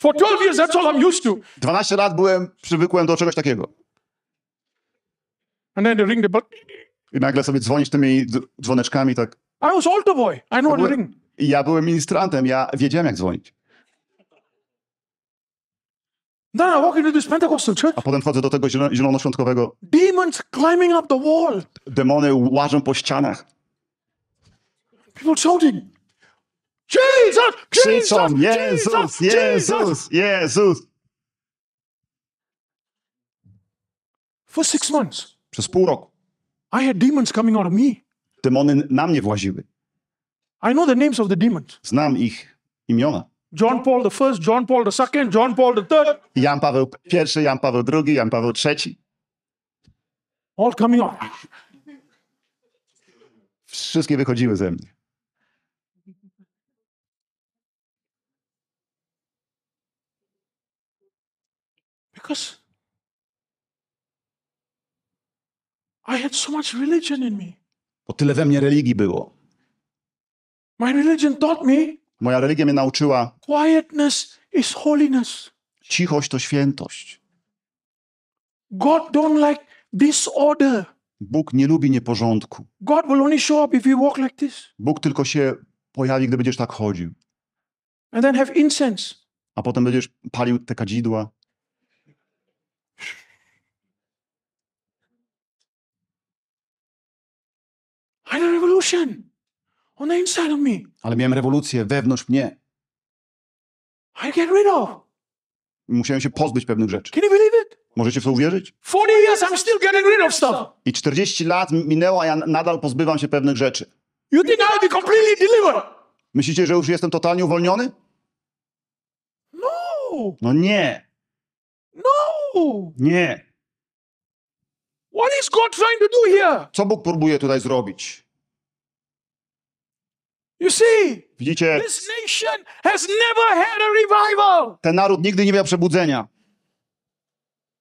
For 12 years, that's all I'm used to. 12 lat byłem, przywykłem do czegoś takiego. And then they ring the bell. I nagle sobie dzwonisz tymi dzwoneczkami, tak. I was altar boy. I know ring. Ja byłem ministrantem, ja wiedziałem jak dzwonić. I A potem wchodzę do tego zielonoświątkowego. Demons climbing up the wall. Demony łażą po ścianach. People shouting. Jesus! Krzyczą Jezus, Jezus, Jezus! For six months. Przez pół roku. I had demons coming out of me. Demony na mnie właziły. I know the names of the demons. Znam ich imiona. John Paul the first, John Paul the second, John Paul the third. Jan Paweł I, Jan Paweł II, Jan Paweł III. All coming out. Wszystkie wychodziły ze mnie. I had so much religion in me. Bo tyle we mnie religii było. My religion taught me, Moja religia mnie nauczyła, quietness is holiness. cichość to świętość. God don't like disorder. Bóg nie lubi nieporządku. God will only show up if you walk like this. Bóg tylko się pojawi, gdy będziesz tak chodził. And then have incense. A potem będziesz palił te kadzidła. I had a revolution on the inside of me. Ale miałem rewolucję wewnątrz mnie. I get rid of. Musiałem się pozbyć pewnych rzeczy. Can you believe it? Możecie w to uwierzyć? 40 years I'm still getting rid of stuff. I 40 lat minęło, a ja nadal pozbywam się pewnych rzeczy. You think I'll be completely delivered? Myślicie, że już jestem totalnie uwolniony? No. No nie. No. Nie. What is God trying to do here? Co Bóg próbuje tutaj zrobić? You see, Widzicie, this nation has never had a revival. ten naród nigdy nie miał przebudzenia.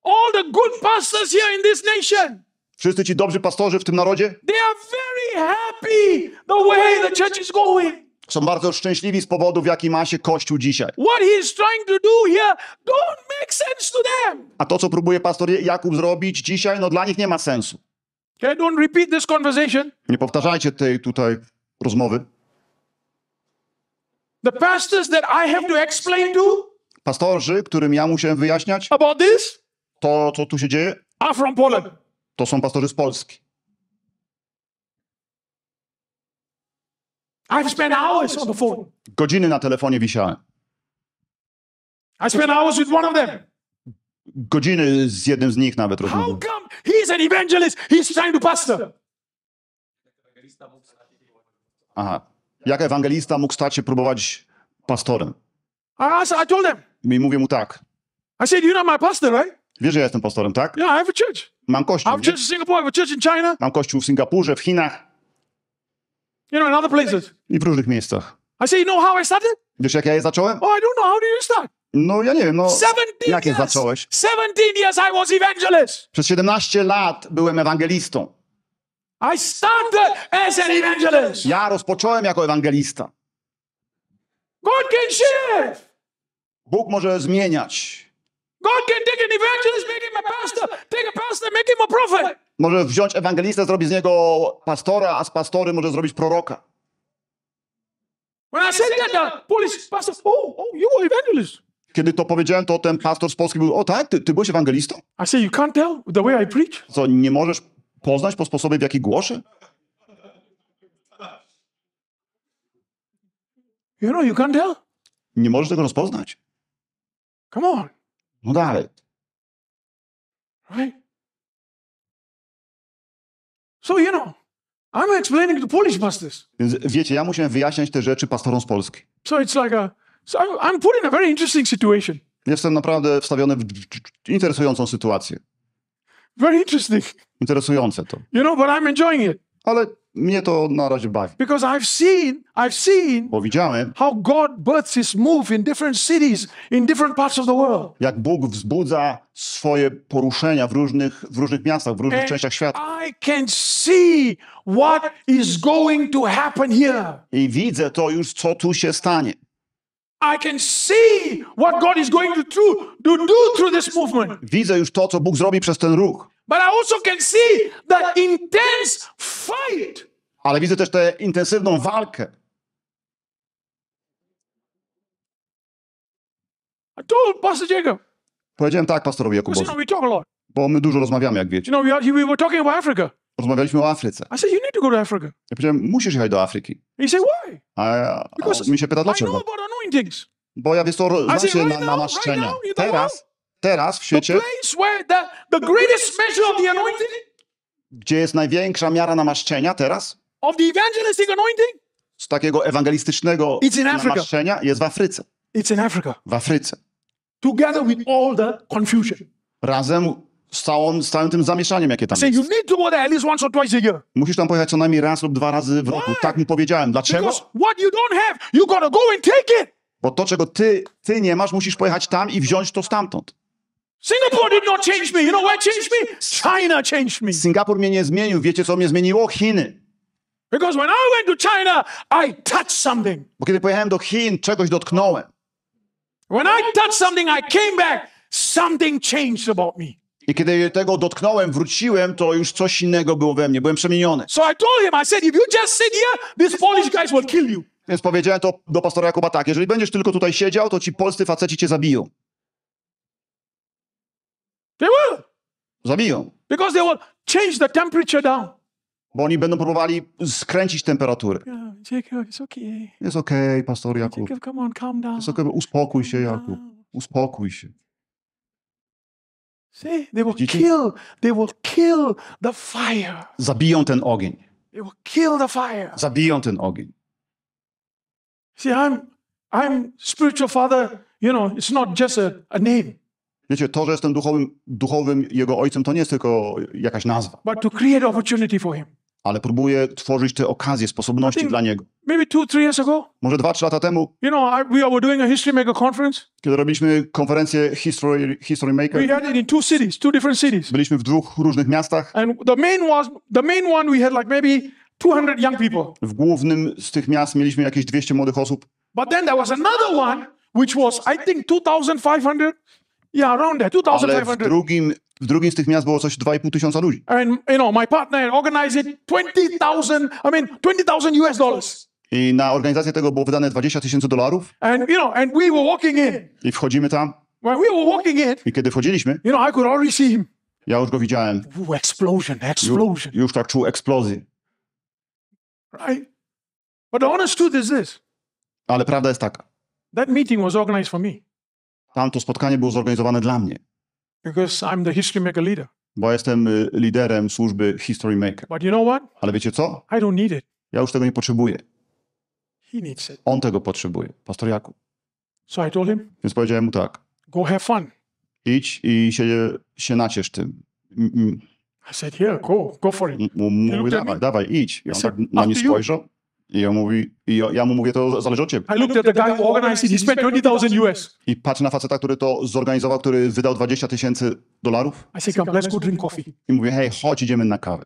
All the good pastors here in this nation, Wszyscy ci dobrzy pastorzy w tym narodzie, they are very happy the way the church is going. Są bardzo szczęśliwi z powodu, w jaki ma się Kościół dzisiaj. A to, co próbuje pastor Jakub zrobić dzisiaj, no dla nich nie ma sensu. Okay, don't repeat this conversation. Nie powtarzajcie tej tutaj rozmowy. The pastors that I have to explain to. Pastorzy, którym ja muszę wyjaśniać. About this. To, co tu się dzieje. Are from Poland. To są pastorzy z Polski. I've spent hours on the phone. Godziny na telefonie wisiałem. I spent hours with one of them. Godziny z jednym z nich nawet rozmawiałem. How come he's an evangelist, he's trying to pastor? Aha. Jak ewangelista mógł stać się próbować pastorem? I told him. I mówię mu tak. I said, you're not my pastor, right? Wiesz, że ja jestem pastorem, tak? Yeah, I have a church. Mam kościół. I have a church in Singapore, I have a church in China. Mam kościół w Singapurze, w Chinach. You know, in other places. I w różnych miejscach. I say, you know how I started? Wiesz, jak ja je zacząłem? Oh, I don't know. How did you start? No ja nie wiem, no 17 jak je zacząłeś? 17 years I was evangelist. Przez 17 lat byłem ewangelistą. I started as an evangelist. Ja rozpocząłem jako ewangelista. God can shift. Bóg może zmieniać. God can take an evangelist, make him a pastor, take a pastor, make him a prophet. Może wziąć ewangelistę, zrobić z niego pastora, a z pastory może zrobić proroka. Oh, oh, Kiedy to powiedziałem, to ten pastor z Polski był, o tak, ty, ty byłeś ewangelistą? I said, you can't tell the way I preach. Co, nie możesz poznać po sposobie, w jaki głoszę? You know, you can't tell. Nie możesz tego rozpoznać. Come on. No dalej. Right? So, you know, I'm explaining to Polish pastors. Więc wiecie, ja musiałem wyjaśniać te rzeczy pastorom z Polski. So it's like a, so I'm, put in a very interesting situation. Jestem naprawdę wstawiony w interesującą sytuację. Very interesting. Interesujące to. You know, but I'm enjoying it. Ale mnie to na razie bawi. Because I've seen, I've seen Bo widziałem, how God births his move in different cities, in different parts of the world. Jak Bóg wzbudza swoje poruszenia w różnych, w różnych miastach, w różnych And częściach świata. I can see what is going to happen here. I widzę to już, co tu się stanie. I can see what God is going to do, do through this movement. Widzę już to, co Bóg zrobi przez ten ruch. But I also can see intense fight. Ale widzę też tę intensywną walkę. I told Pastor Jacob. Powiedziałem tak pastorowi Jakubowi. You know, we talk a lot. Bo my dużo rozmawiamy, jak wiecie. You know, we, we were talking about Africa. Rozmawialiśmy o Afryce. I said, you need to go to Africa. Ja powiedziałem, musisz jechać do Afryki. He said, why? A, a on mi się pyta, dlaczego. I know about anointings. Bo ja wiesz co, znam znaczy się na namaszczenia. Right teraz, teraz w świecie, gdzie jest największa miara namaszczenia teraz, of the evangelistic anointing, z takiego ewangelistycznego namaszczenia jest w Afryce. It's in Africa. W Afryce. Together with all the confusion. Razem z, całą, z całym tym zamieszaniem, jakie tam jest. Musisz tam pojechać co najmniej raz lub dwa razy w roku. Tak mi powiedziałem. Dlaczego? what you don't have, you gotta go and take it. Bo to, czego ty, ty nie masz, musisz pojechać tam i wziąć to stamtąd. Singapore did not change me. You know why changed me? China changed me. Singapur mnie nie zmienił. Wiecie co mnie zmieniło? Chiny. Because when I went to China, I touched something. Bo kiedy pojechałem do Chin, czegoś dotknąłem. When I touched something, I came back. Something changed about me. I kiedy tego dotknąłem, wróciłem, to już coś innego było we mnie. Byłem przemieniony. So I told him, I said, if you just sit here, these Polish guys will kill you. Więc powiedziałem to do pastora Jakuba tak, jeżeli będziesz tylko tutaj siedział, to ci polscy faceci cię zabiją. They will. Zabiją. Because they will change the temperature down. Bo oni będą próbowali skręcić temperaturę. Yeah, Jacob, it's okay. Jest okej, okay, pastor Jakub. Jacob, come on, calm down. Jest okay, uspokój się, Jakub. Uspokój się. See, they will Widzicie? kill, they will kill the fire. Zabiją ten ogień. They will kill the fire. Zabiją ten ogień. See, I'm, I'm spiritual father. You know, it's not just a, a name. Wiecie, to, że jestem duchowym, duchowym jego ojcem, to nie jest tylko jakaś nazwa. But to create opportunity for him. Ale próbuję tworzyć te okazje, sposobności dla niego. Maybe two, three years ago, Może dwa, trzy lata temu, you know, I, we were doing a history maker conference. kiedy robiliśmy konferencję History, history Maker, we had it in two cities, two different cities. byliśmy w dwóch różnych miastach. W głównym z tych miast mieliśmy jakieś 200 młodych osób. But then there was another one, which was I think 2,500 Yeah, around there, 2,500. Ale w drugim, w drugim z tych miast było coś 2,5 tysiąca ludzi. And you know, my partner organized it 20,000, I mean 20,000 US dollars. I na organizację tego było wydane 20 tysięcy dolarów. And you know, and we were walking in. I wchodzimy tam. When we were walking in. I kiedy wchodziliśmy. You know, I could already see him. Ja już go widziałem. Ooh, explosion, explosion. już tak czuł eksplozję. Right? But the honest truth is this. Ale prawda jest taka. That meeting was organized for me. Tamto spotkanie było zorganizowane dla mnie. Because I'm the history maker leader. Bo jestem y, liderem służby History Maker. But you know what? Ale wiecie co? I don't need it. Ja już tego nie potrzebuję. He needs it. On tego potrzebuje, pastor Jakub. So I told him, Więc powiedziałem mu tak. Go have fun. Idź i się, się naciesz tym. Mm, mm. I said, here, go, go for it. M- dawaj, dawaj, idź. I on tak na mnie spojrzał. I on mówi, i ja mu mówię, to zależy od ciebie. I looked at the guy who organized it. He spent 20,000 US. I patrzę na faceta, który to zorganizował, który wydał 20 tysięcy dolarów. I say, come, let's go drink coffee. I mówię, hej, chodź, idziemy na kawę.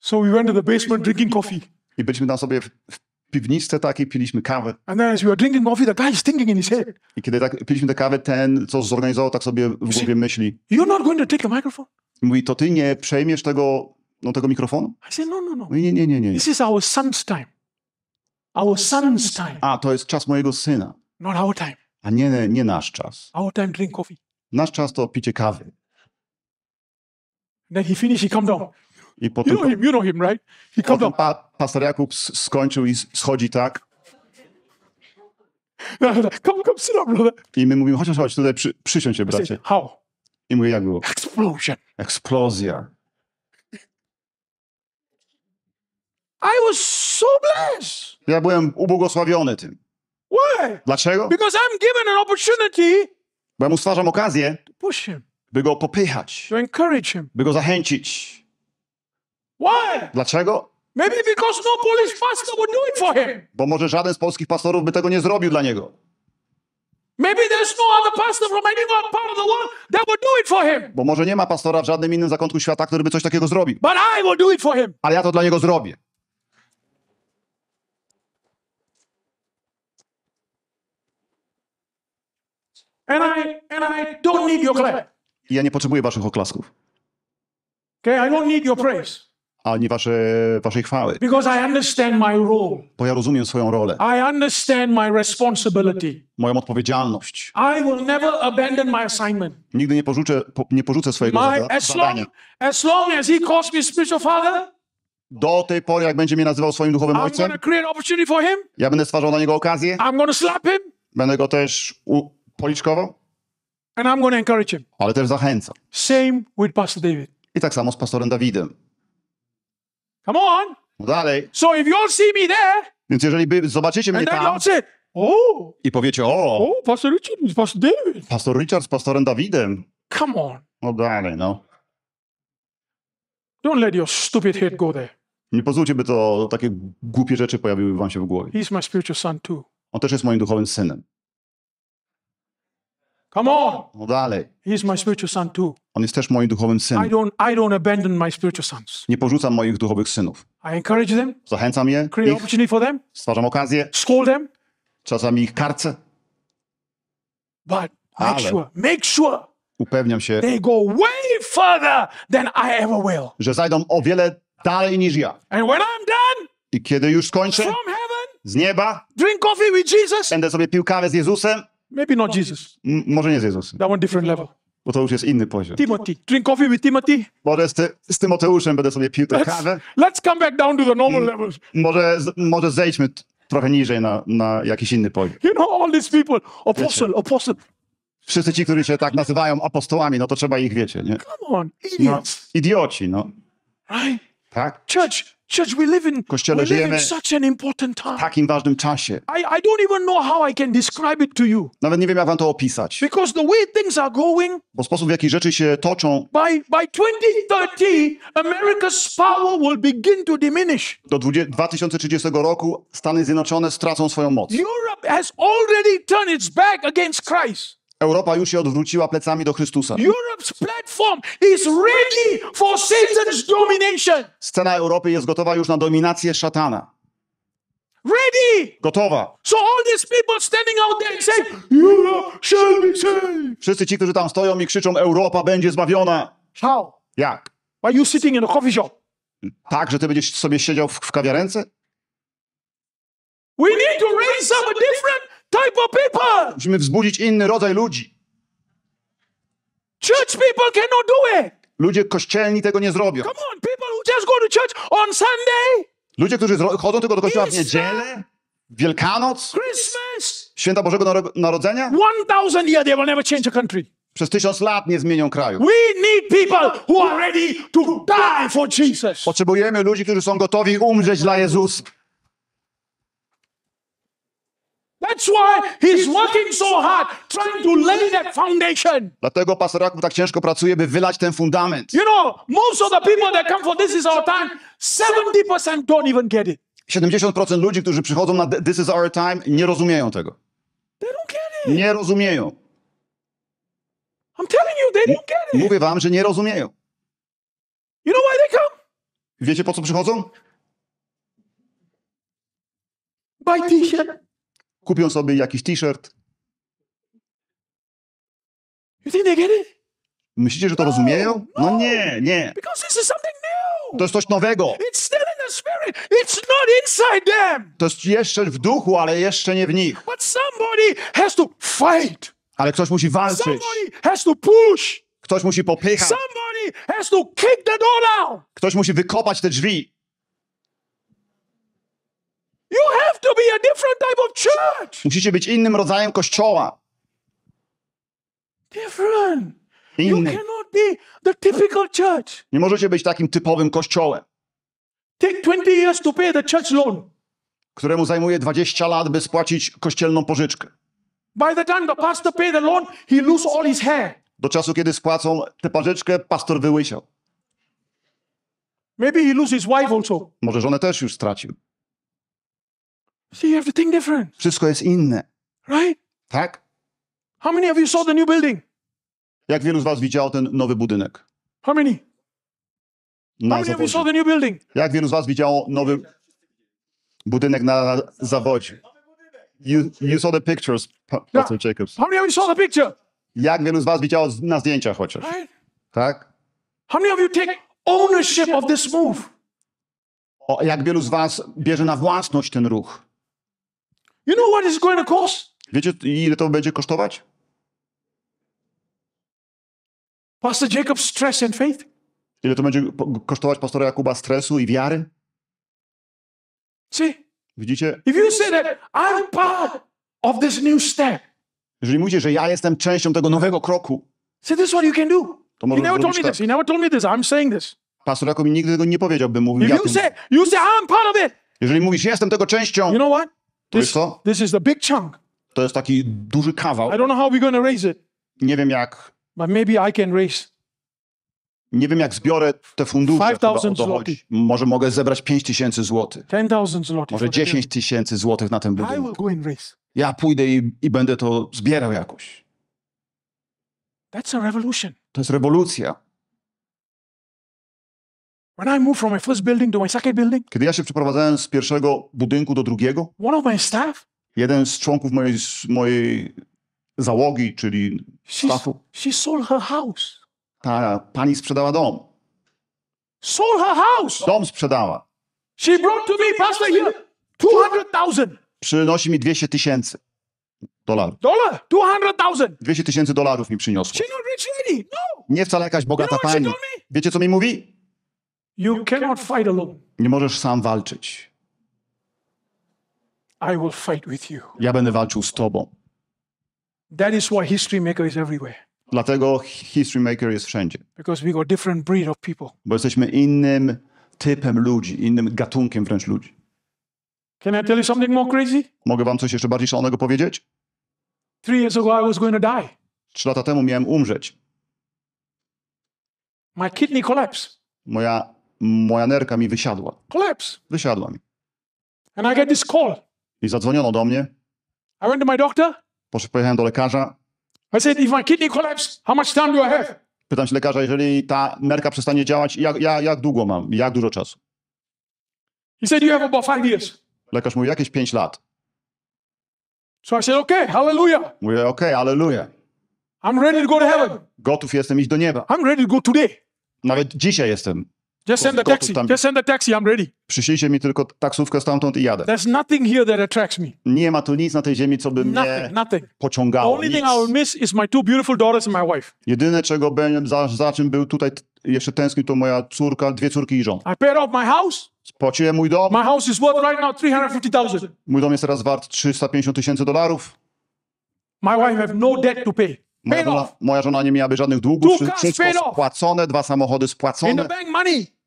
So we went to the basement drinking coffee. I byliśmy tam sobie w, w piwniczce takiej, piliśmy kawę. And then as we were drinking coffee, the guy is thinking in his head. I kiedy tak piliśmy tę kawę, ten, co zorganizował, tak sobie w głowie myśli. You're not going to take the microphone. mówi, to ty nie przejmiesz tego no, tego mikrofonu? I said, no, no, no. Nie, nie, nie, nie. This is our son's time. Our son's time. A, to jest czas mojego syna. Not our time. A nie, nie nasz czas. Our time drink coffee. Nasz czas to picie kawy. Then he finished, he come down. I potem, you know him, you know him, right? He come down. Pa, pastor Jakub skończył i schodzi tak. No, no, no. come, come, sit up, brother. I my mówimy, chodź, chodź, tutaj przy, przysiądź się, bracie. Said, How? I mówię, jak było? Explosion. Eksplozja. I was so blessed. Ja byłem ubogosławiony tym. Why? Dlaczego? Because I'm given an opportunity Bo ja mu stwarzam okazję, to push him, by go popychać, to encourage him. by go zachęcić. Why? Dlaczego? Maybe because no Polish pastor would do it for him. Bo może żaden z polskich pastorów by tego nie zrobił dla niego. Maybe there's no other pastor from any other part of the world that would do it for him. Bo może nie ma pastora w żadnym innym zakątku świata, który by coś takiego zrobił. But I will do it for him. Ale ja to dla niego zrobię. And I, and I don't need your clap. ja nie potrzebuję waszych oklasków. Okay, I don't need your praise. A nie wasze, waszej chwały. Because I understand my role. Bo ja rozumiem swoją rolę. I understand my responsibility. Moją odpowiedzialność. I will never abandon my assignment. Nigdy nie porzucę, po, nie porzucę swojego my, zada- as zadania. as long as he calls me spiritual father, do tej pory, jak będzie mnie nazywał swoim duchowym ojcem, create opportunity for him. ja będę stwarzał na niego okazję. I'm slap him. Będę go też u- policzkowo, And I'm going to encourage him. ale też zachęcam. Same with Pastor David. I tak samo z pastorem Dawidem. Come on. No dalej. So if you all see me there, Więc jeżeli by zobaczycie mnie tam all say, oh, i powiecie, o, oh, Pastor Richard, it's Pastor David. pastor Richard z pastorem Dawidem, Come on. no dalej, no. Don't let your stupid head go there. Nie pozwólcie, by to takie głupie rzeczy pojawiły wam się w głowie. He's my spiritual son too. On też jest moim duchowym synem. Come on. No dalej. He's my spiritual son too. On jest też moim duchowym synem. I don't, I don't abandon my spiritual sons. Nie porzucam moich duchowych synów. I encourage them. Zachęcam je. Create ich. opportunity for them. Stwarzam okazję. Scold them. Czasami ich karcę. But Ale make sure, make sure upewniam się, they go way further than I ever will. że zajdą o wiele dalej niż ja. And when I'm done, I kiedy już skończę, from heaven, z nieba, drink coffee with Jesus, będę sobie pił kawę z Jezusem, Maybe not no, Jesus. może nie Jezus. Jezusem. That one different level. Bo to już jest inny poziom. Timothy. Drink coffee with Timothy. Może z, ty, z Tymoteuszem będę sobie pił tę kawę. Let's come back down to the normal level. Może, może zejdźmy trochę niżej na, na jakiś inny poziom. You know, all these people, apostle, wiecie. apostle. Wszyscy ci, którzy się tak nazywają apostołami, no to trzeba ich, wiecie, nie? Come on, no. idiots. No, idioci, no. Right? Tak? Church, Church, we live in, Kościele, we żyjemy live in such an important time. w takim ważnym czasie. I, I don't even know how I can describe it to you. Nawet nie wiem, jak wam to opisać. Because the way things are going, Bo sposób, w jaki rzeczy się toczą, by, by 2030, America's power will begin to diminish. do 20, 2030 roku Stany Zjednoczone stracą swoją moc. Europe has already turned its back against Christ. Europa już się odwróciła plecami do Chrystusa. Europe's platform is ready for Satan's domination. Scena Europy jest gotowa już na dominację szatana. Ready! Gotowa. So all these people standing out there say, Europe shall be saved. Wszyscy ci, którzy tam stoją i krzyczą, Europa będzie zbawiona. How? Jak? Are you sitting in a coffee shop? Tak, że ty będziesz sobie siedział w, w kawiarence? We need to raise up a different type of people. Musimy wzbudzić inny rodzaj ludzi. Church people cannot do it. Ludzie kościelni tego nie zrobią. Come on, people who just go to church on Sunday. Ludzie, którzy chodzą tylko do kościoła w niedzielę, Wielkanoc, Christmas. Święta Bożego Narodzenia. One thousand years they will never change a country. Przez tysiąc lat nie zmienią kraju. We need people who are ready to die for Jesus. Potrzebujemy ludzi, którzy są gotowi umrzeć dla Jezusa. That's why he's working so hard trying to lay that foundation. Dlatego pastor Jakub tak ciężko pracuje, by wylać ten fundament. You know, most of the people that come for this is our time, 70% don't even get it. 70% ludzi, którzy przychodzą na This is our time, nie rozumieją tego. They don't get it. Nie rozumieją. I'm telling you, they don't get it. Mówię wam, że nie rozumieją. You know why they come? Wiecie po co przychodzą? By t-shirt kupią sobie jakiś t-shirt. You think they get it? Myślicie, że to no, rozumieją? No, no nie, nie. Because this is something new. To jest coś nowego. It's still in the spirit. It's not inside them. To jest jeszcze w duchu, ale jeszcze nie w nich. But somebody has to fight. Ale ktoś musi walczyć. Somebody has to push. Ktoś musi popychać. Somebody has to kick the door Ktoś musi wykopać te drzwi. You have to be a different type of church. Musicie być innym rodzajem kościoła. Different. Inny. You cannot be the typical church. Nie możecie być takim typowym kościołem. Take 20 years to pay the church loan. Któremu zajmuje 20 lat, by spłacić kościelną pożyczkę. By the time the pastor pay the loan, he lose all his hair. Do czasu, kiedy spłacą tę pożyczkę, pastor wyłysiał. Maybe he lose his wife also. Może żonę też już stracił. So you have to think different. Wszystko jest inne. Right? Tak? How many of you saw the new building? Jak wielu z was widziało ten nowy budynek? How many? Na How many of you saw the new building? Jak wielu z was widziało nowy budynek na zawodzie? You, you saw the pictures, Pastor yeah. Jacobs. How many of you saw the picture? Jak wielu z was widziało na zdjęciach chociaż? Right? Tak? How many of you take ownership of this move? O, jak wielu z was bierze na własność ten ruch? You know what it's going to cost? Wiecie, ile to będzie kosztować? Pastor Jacob stress and faith. Ile to będzie kosztować pastora Jakuba stresu i wiary? See? Widzicie? If you say that I'm part of this new step. Jeżeli mówicie, że ja jestem częścią tego nowego kroku. See, this is what you can do. To He never told me tak. this. never told me this. I'm saying this. Pastor Jakub mi nigdy tego nie powiedział, bym mówił If ja you tym. say, you say I'm part of it. Jeżeli mówisz, jestem tego częścią. You know what? This, to, this is big chunk. to jest taki duży kawał. I don't know how we're raise it, Nie wiem jak, but maybe I can raise. nie wiem jak zbiorę te fundusze. Chyba 5,000 to Może mogę zebrać 5000 tysięcy złotych. 10,000 zł. Może 10 tysięcy złotych na ten I will go and raise. Ja pójdę i, i będę to zbierał jakoś. That's a revolution. To jest rewolucja. Kiedy ja się przeprowadzałem z pierwszego budynku do drugiego, staff, jeden z członków mojej, mojej załogi, czyli staffu, she sold her house. Ta pani sprzedała dom. Sold her house. Dom sprzedała. She brought to me, pastor, here Przynosi mi 200 tysięcy dolarów. Dollar? 200 tysięcy dolarów mi przyniosło. No. Nie wcale jakaś bogata pani. Wiecie, co mi mówi? You cannot fight alone. Nie możesz sam walczyć. I will fight with you. Ja będę walczył z tobą. That is why history maker is everywhere. Dlatego history maker jest wszędzie. Because we got different breed of people. Bo jesteśmy innym typem ludzi, innym gatunkiem wręcz ludzi. Can I tell you something more crazy? Mogę wam coś jeszcze bardziej szalonego powiedzieć? Three years ago I was going to die. Trzy lata temu miałem umrzeć. My kidney Moja moja nerka mi wysiadła. Collapse. Wysiadła mi. And I get this call. I zadzwoniono do mnie. I went to my doctor. Pojechałem do lekarza. I said, if my kidney collapses, how much time do I have? Pytam się lekarza, jeżeli ta nerka przestanie działać, jak, jak, jak długo mam, jak dużo czasu? He said, you have about five years. Lekarz mówi, jakieś pięć lat. So I said, okay, hallelujah. Mówię, okay, hallelujah. I'm ready to go to heaven. Gotów jestem iść do nieba. I'm ready to go today. Nawet dzisiaj jestem. Just send the taxi. Tam... Just send the taxi. I'm ready. Przyślijcie mi tylko taksówkę stamtąd i jadę. There's nothing here that attracts me. Nie ma tu nic na tej ziemi, co by nothing, mnie nothing. pociągało. The only nic. thing I will miss is my two beautiful daughters and my wife. Jedyne czego będę za, za czym był tutaj jeszcze tęsknił to moja córka, dwie córki i żon. I paid off my house. Spłaciłem mój dom. My house is worth right now 350,000. Mój dom jest teraz wart 350 tysięcy dolarów. My wife have no debt to pay. Moja, moja, żona nie miałaby żadnych długów. Wszystko spłacone, dwa samochody spłacone. In the bank money.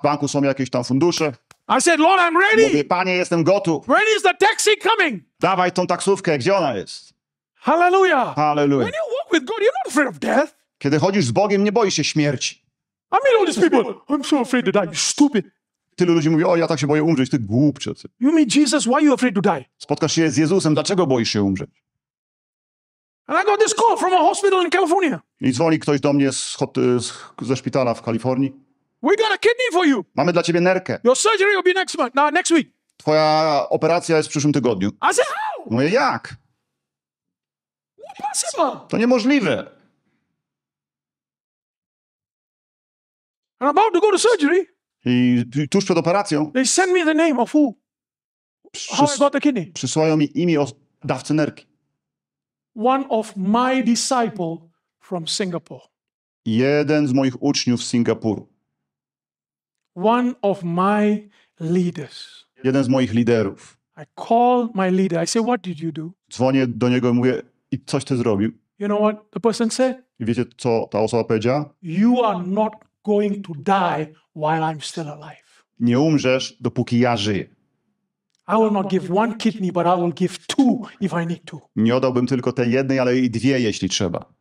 W banku są jakieś tam fundusze. I said, Lord, I'm ready. Mówię, Panie, jestem gotów. When is the taxi coming? Dawaj tą taksówkę, gdzie ona jest? Hallelujah. Hallelujah. When you walk with God, you're not afraid of death. Kiedy chodzisz z Bogiem, nie boisz się śmierci. I mean all these people, I'm so afraid to die, stupid. ludzi mówi, o ja tak się boję umrzeć, ty głupcze. You mean Jesus, why you afraid to die? Spotkasz się z Jezusem, dlaczego boisz się umrzeć? And I got this call from a hospital in California. I dzwoni ktoś do mnie z, z, ze szpitala w Kalifornii kidney for you. Mamy dla ciebie nerkę. Your surgery will be next month. next week. Twoja operacja jest w przyszłym tygodniu. I said, how? Mówię, jak? To niemożliwe. I'm about to go to surgery. I tuż przed operacją. They send me the name of who? How I got the kidney. Przysłają mi imię dawcy nerki. One of my disciple from Singapore. Jeden z moich uczniów z Singapuru. One of my leaders. Jeden z moich liderów. I call my leader. I say, what did you do? Dzwonię do niego i mówię, i coś ty zrobił. You know what the person said? I wiecie, co ta osoba powiedziała? You are not going to die while I'm still alive. Nie umrzesz, dopóki ja żyję. I will not give one kidney, but I will give two if I need to. Nie oddałbym tylko tej jednej, ale i dwie, jeśli trzeba.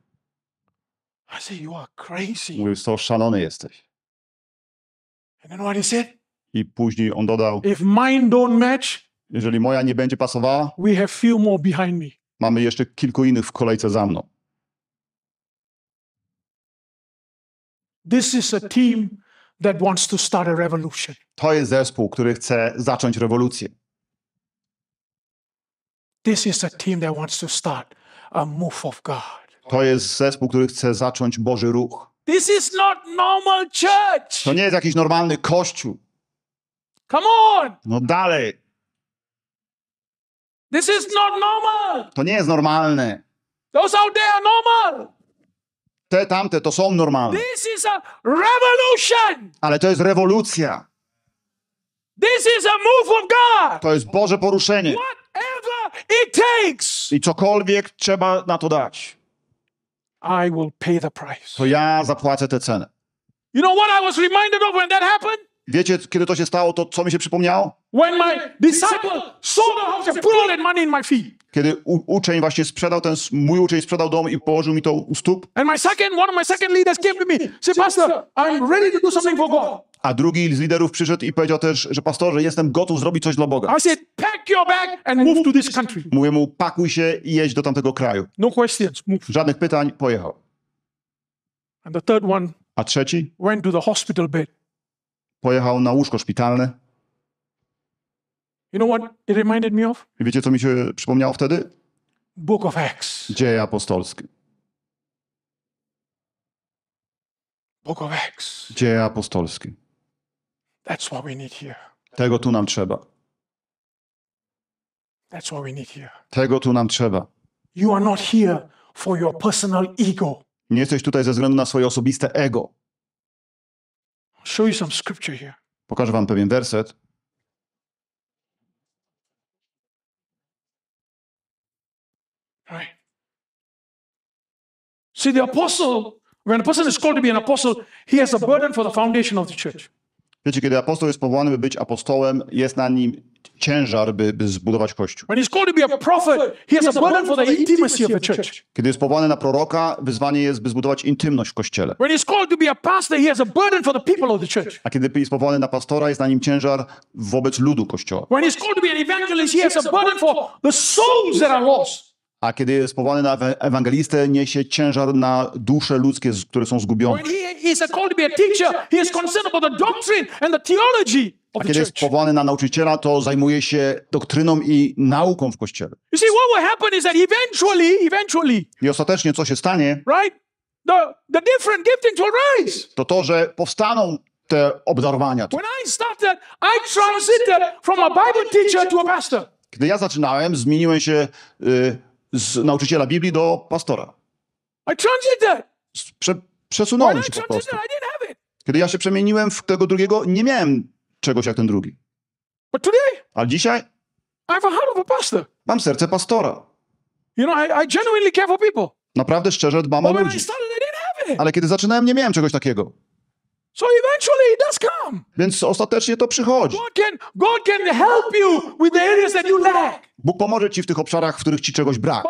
I say, you are crazy. Mówię, to szalony jesteś. And then what he said? I później on dodał: If mine don't match, jeżeli moja nie będzie pasowała, we have few more behind me. mamy jeszcze kilku innych w kolejce za mną. This is a team that wants to start a revolution. To jest zespół, który chce zacząć rewolucję. This is a team that wants to start a move of God. To jest zespół, który chce zacząć Boży ruch. This is not normal church. To nie jest jakiś normalny kościół. Come on. No dalej. This is not normal. To nie jest normalne. Those out there are normal. Te tamte to są normalne. This is a revolution. Ale to jest rewolucja. This is a move of God. To jest Boże poruszenie. Whatever it takes. I cokolwiek trzeba na to dać. I will pay the price. To ja zapłacę tę cenę. You know what I was reminded of when that happened? Wiecie, kiedy to się stało, to co mi się przypomniało? When my disciple sold the house and put all that money in my feet. kiedy u, uczeń właśnie sprzedał ten, mój uczeń sprzedał dom i położył mi to u stóp. And my second, one of my second leaders came me, say, pastor, I'm ready to do something for God. A drugi z liderów przyszedł i powiedział też, że pastorze, jestem gotów zrobić coś dla Boga. I said, pack your bag and move to this country. Mówię mu, pakuj się i jedź do tamtego kraju. No questions, move. Żadnych pytań, pojechał. And the third one, a trzeci went to the hospital bed. pojechał na łóżko szpitalne. You know what it reminded me of? I wiecie, co mi się przypomniało wtedy? Book of Acts. Dzieje apostolskie. Book of Acts. Dzieje apostolskie. That's what we need here. Tego tu nam trzeba. That's what we need here. Tego tu nam trzeba. You are not here for your personal ego. Nie jesteś tutaj ze względu na swoje osobiste ego. show you some scripture here. Pokażę wam pewien werset. See, the apostle, when a person is called to be an apostle, he has a burden for the foundation of the church. Wiecie, kiedy apostoł jest powołany, by być apostołem, jest na nim ciężar, by, by zbudować Kościół. Kiedy jest powołany na proroka, wyzwanie jest, by zbudować intymność w Kościele. A kiedy jest powołany na pastora, jest na nim ciężar wobec ludu Kościoła. When he's called to be an evangelist, he has a burden for the souls that are lost. A kiedy jest powołany na ewangelistę, niesie ciężar na dusze ludzkie, które są zgubione. Uh, a kiedy jest powołany na nauczyciela, to zajmuje się doktryną i nauką w kościele. I ostatecznie co się stanie? To to, że powstaną te obdarowania. Kiedy ja zaczynałem, zmieniłem się y, z nauczyciela Biblii do pastora. Prze przesunąłem się po prostu. Kiedy ja się przemieniłem w tego drugiego, nie miałem czegoś jak ten drugi. Ale dzisiaj mam serce pastora. Naprawdę szczerze dbam o ludzi. Ale kiedy zaczynałem, nie miałem czegoś takiego. So eventually it does come. Więc ostatecznie to przychodzi. God can, help you with areas that you lack. Bóg pomoże ci w tych obszarach, w których ci czegoś brak.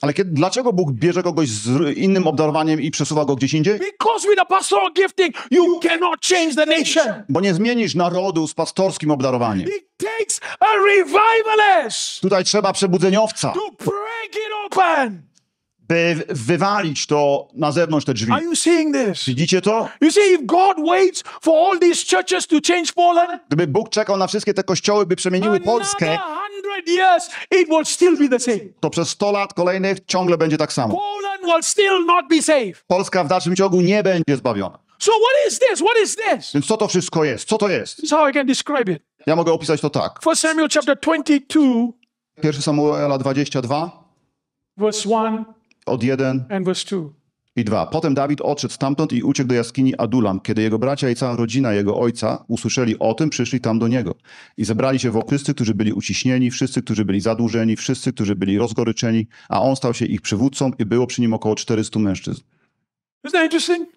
Ale kiedy, dlaczego Bóg bierze kogoś z innym obdarowaniem i przesuwa go gdzieś indziej? Bo nie zmienisz narodu z pastorskim obdarowaniem. Tutaj trzeba przebudzeniowca by wywalić to na zewnątrz te drzwi. Are you seeing this? Widzicie to? You see, if God waits for all these churches to change Poland, gdyby Bóg czekał na wszystkie te kościoły, by przemieniły Polskę, years, it will still be the same. to przez 100 lat kolejnych ciągle będzie tak samo. Poland will still not be safe. Polska w dalszym ciągu nie będzie zbawiona. So what is this? What is this? Więc co to wszystko jest? Co to jest? This is how I can describe it. Ja mogę opisać to tak. 1 Samuel chapter 22. 1 Samuela 22. Verse 1 od 1 i 2. Potem Dawid odszedł stamtąd i uciekł do jaskini Adulam. Kiedy jego bracia i cała rodzina jego ojca usłyszeli o tym, przyszli tam do niego. I zebrali się wokół wszyscy, którzy byli uciśnieni, wszyscy, którzy byli zadłużeni, wszyscy, którzy byli rozgoryczeni, a on stał się ich przywódcą i było przy nim około 400 mężczyzn.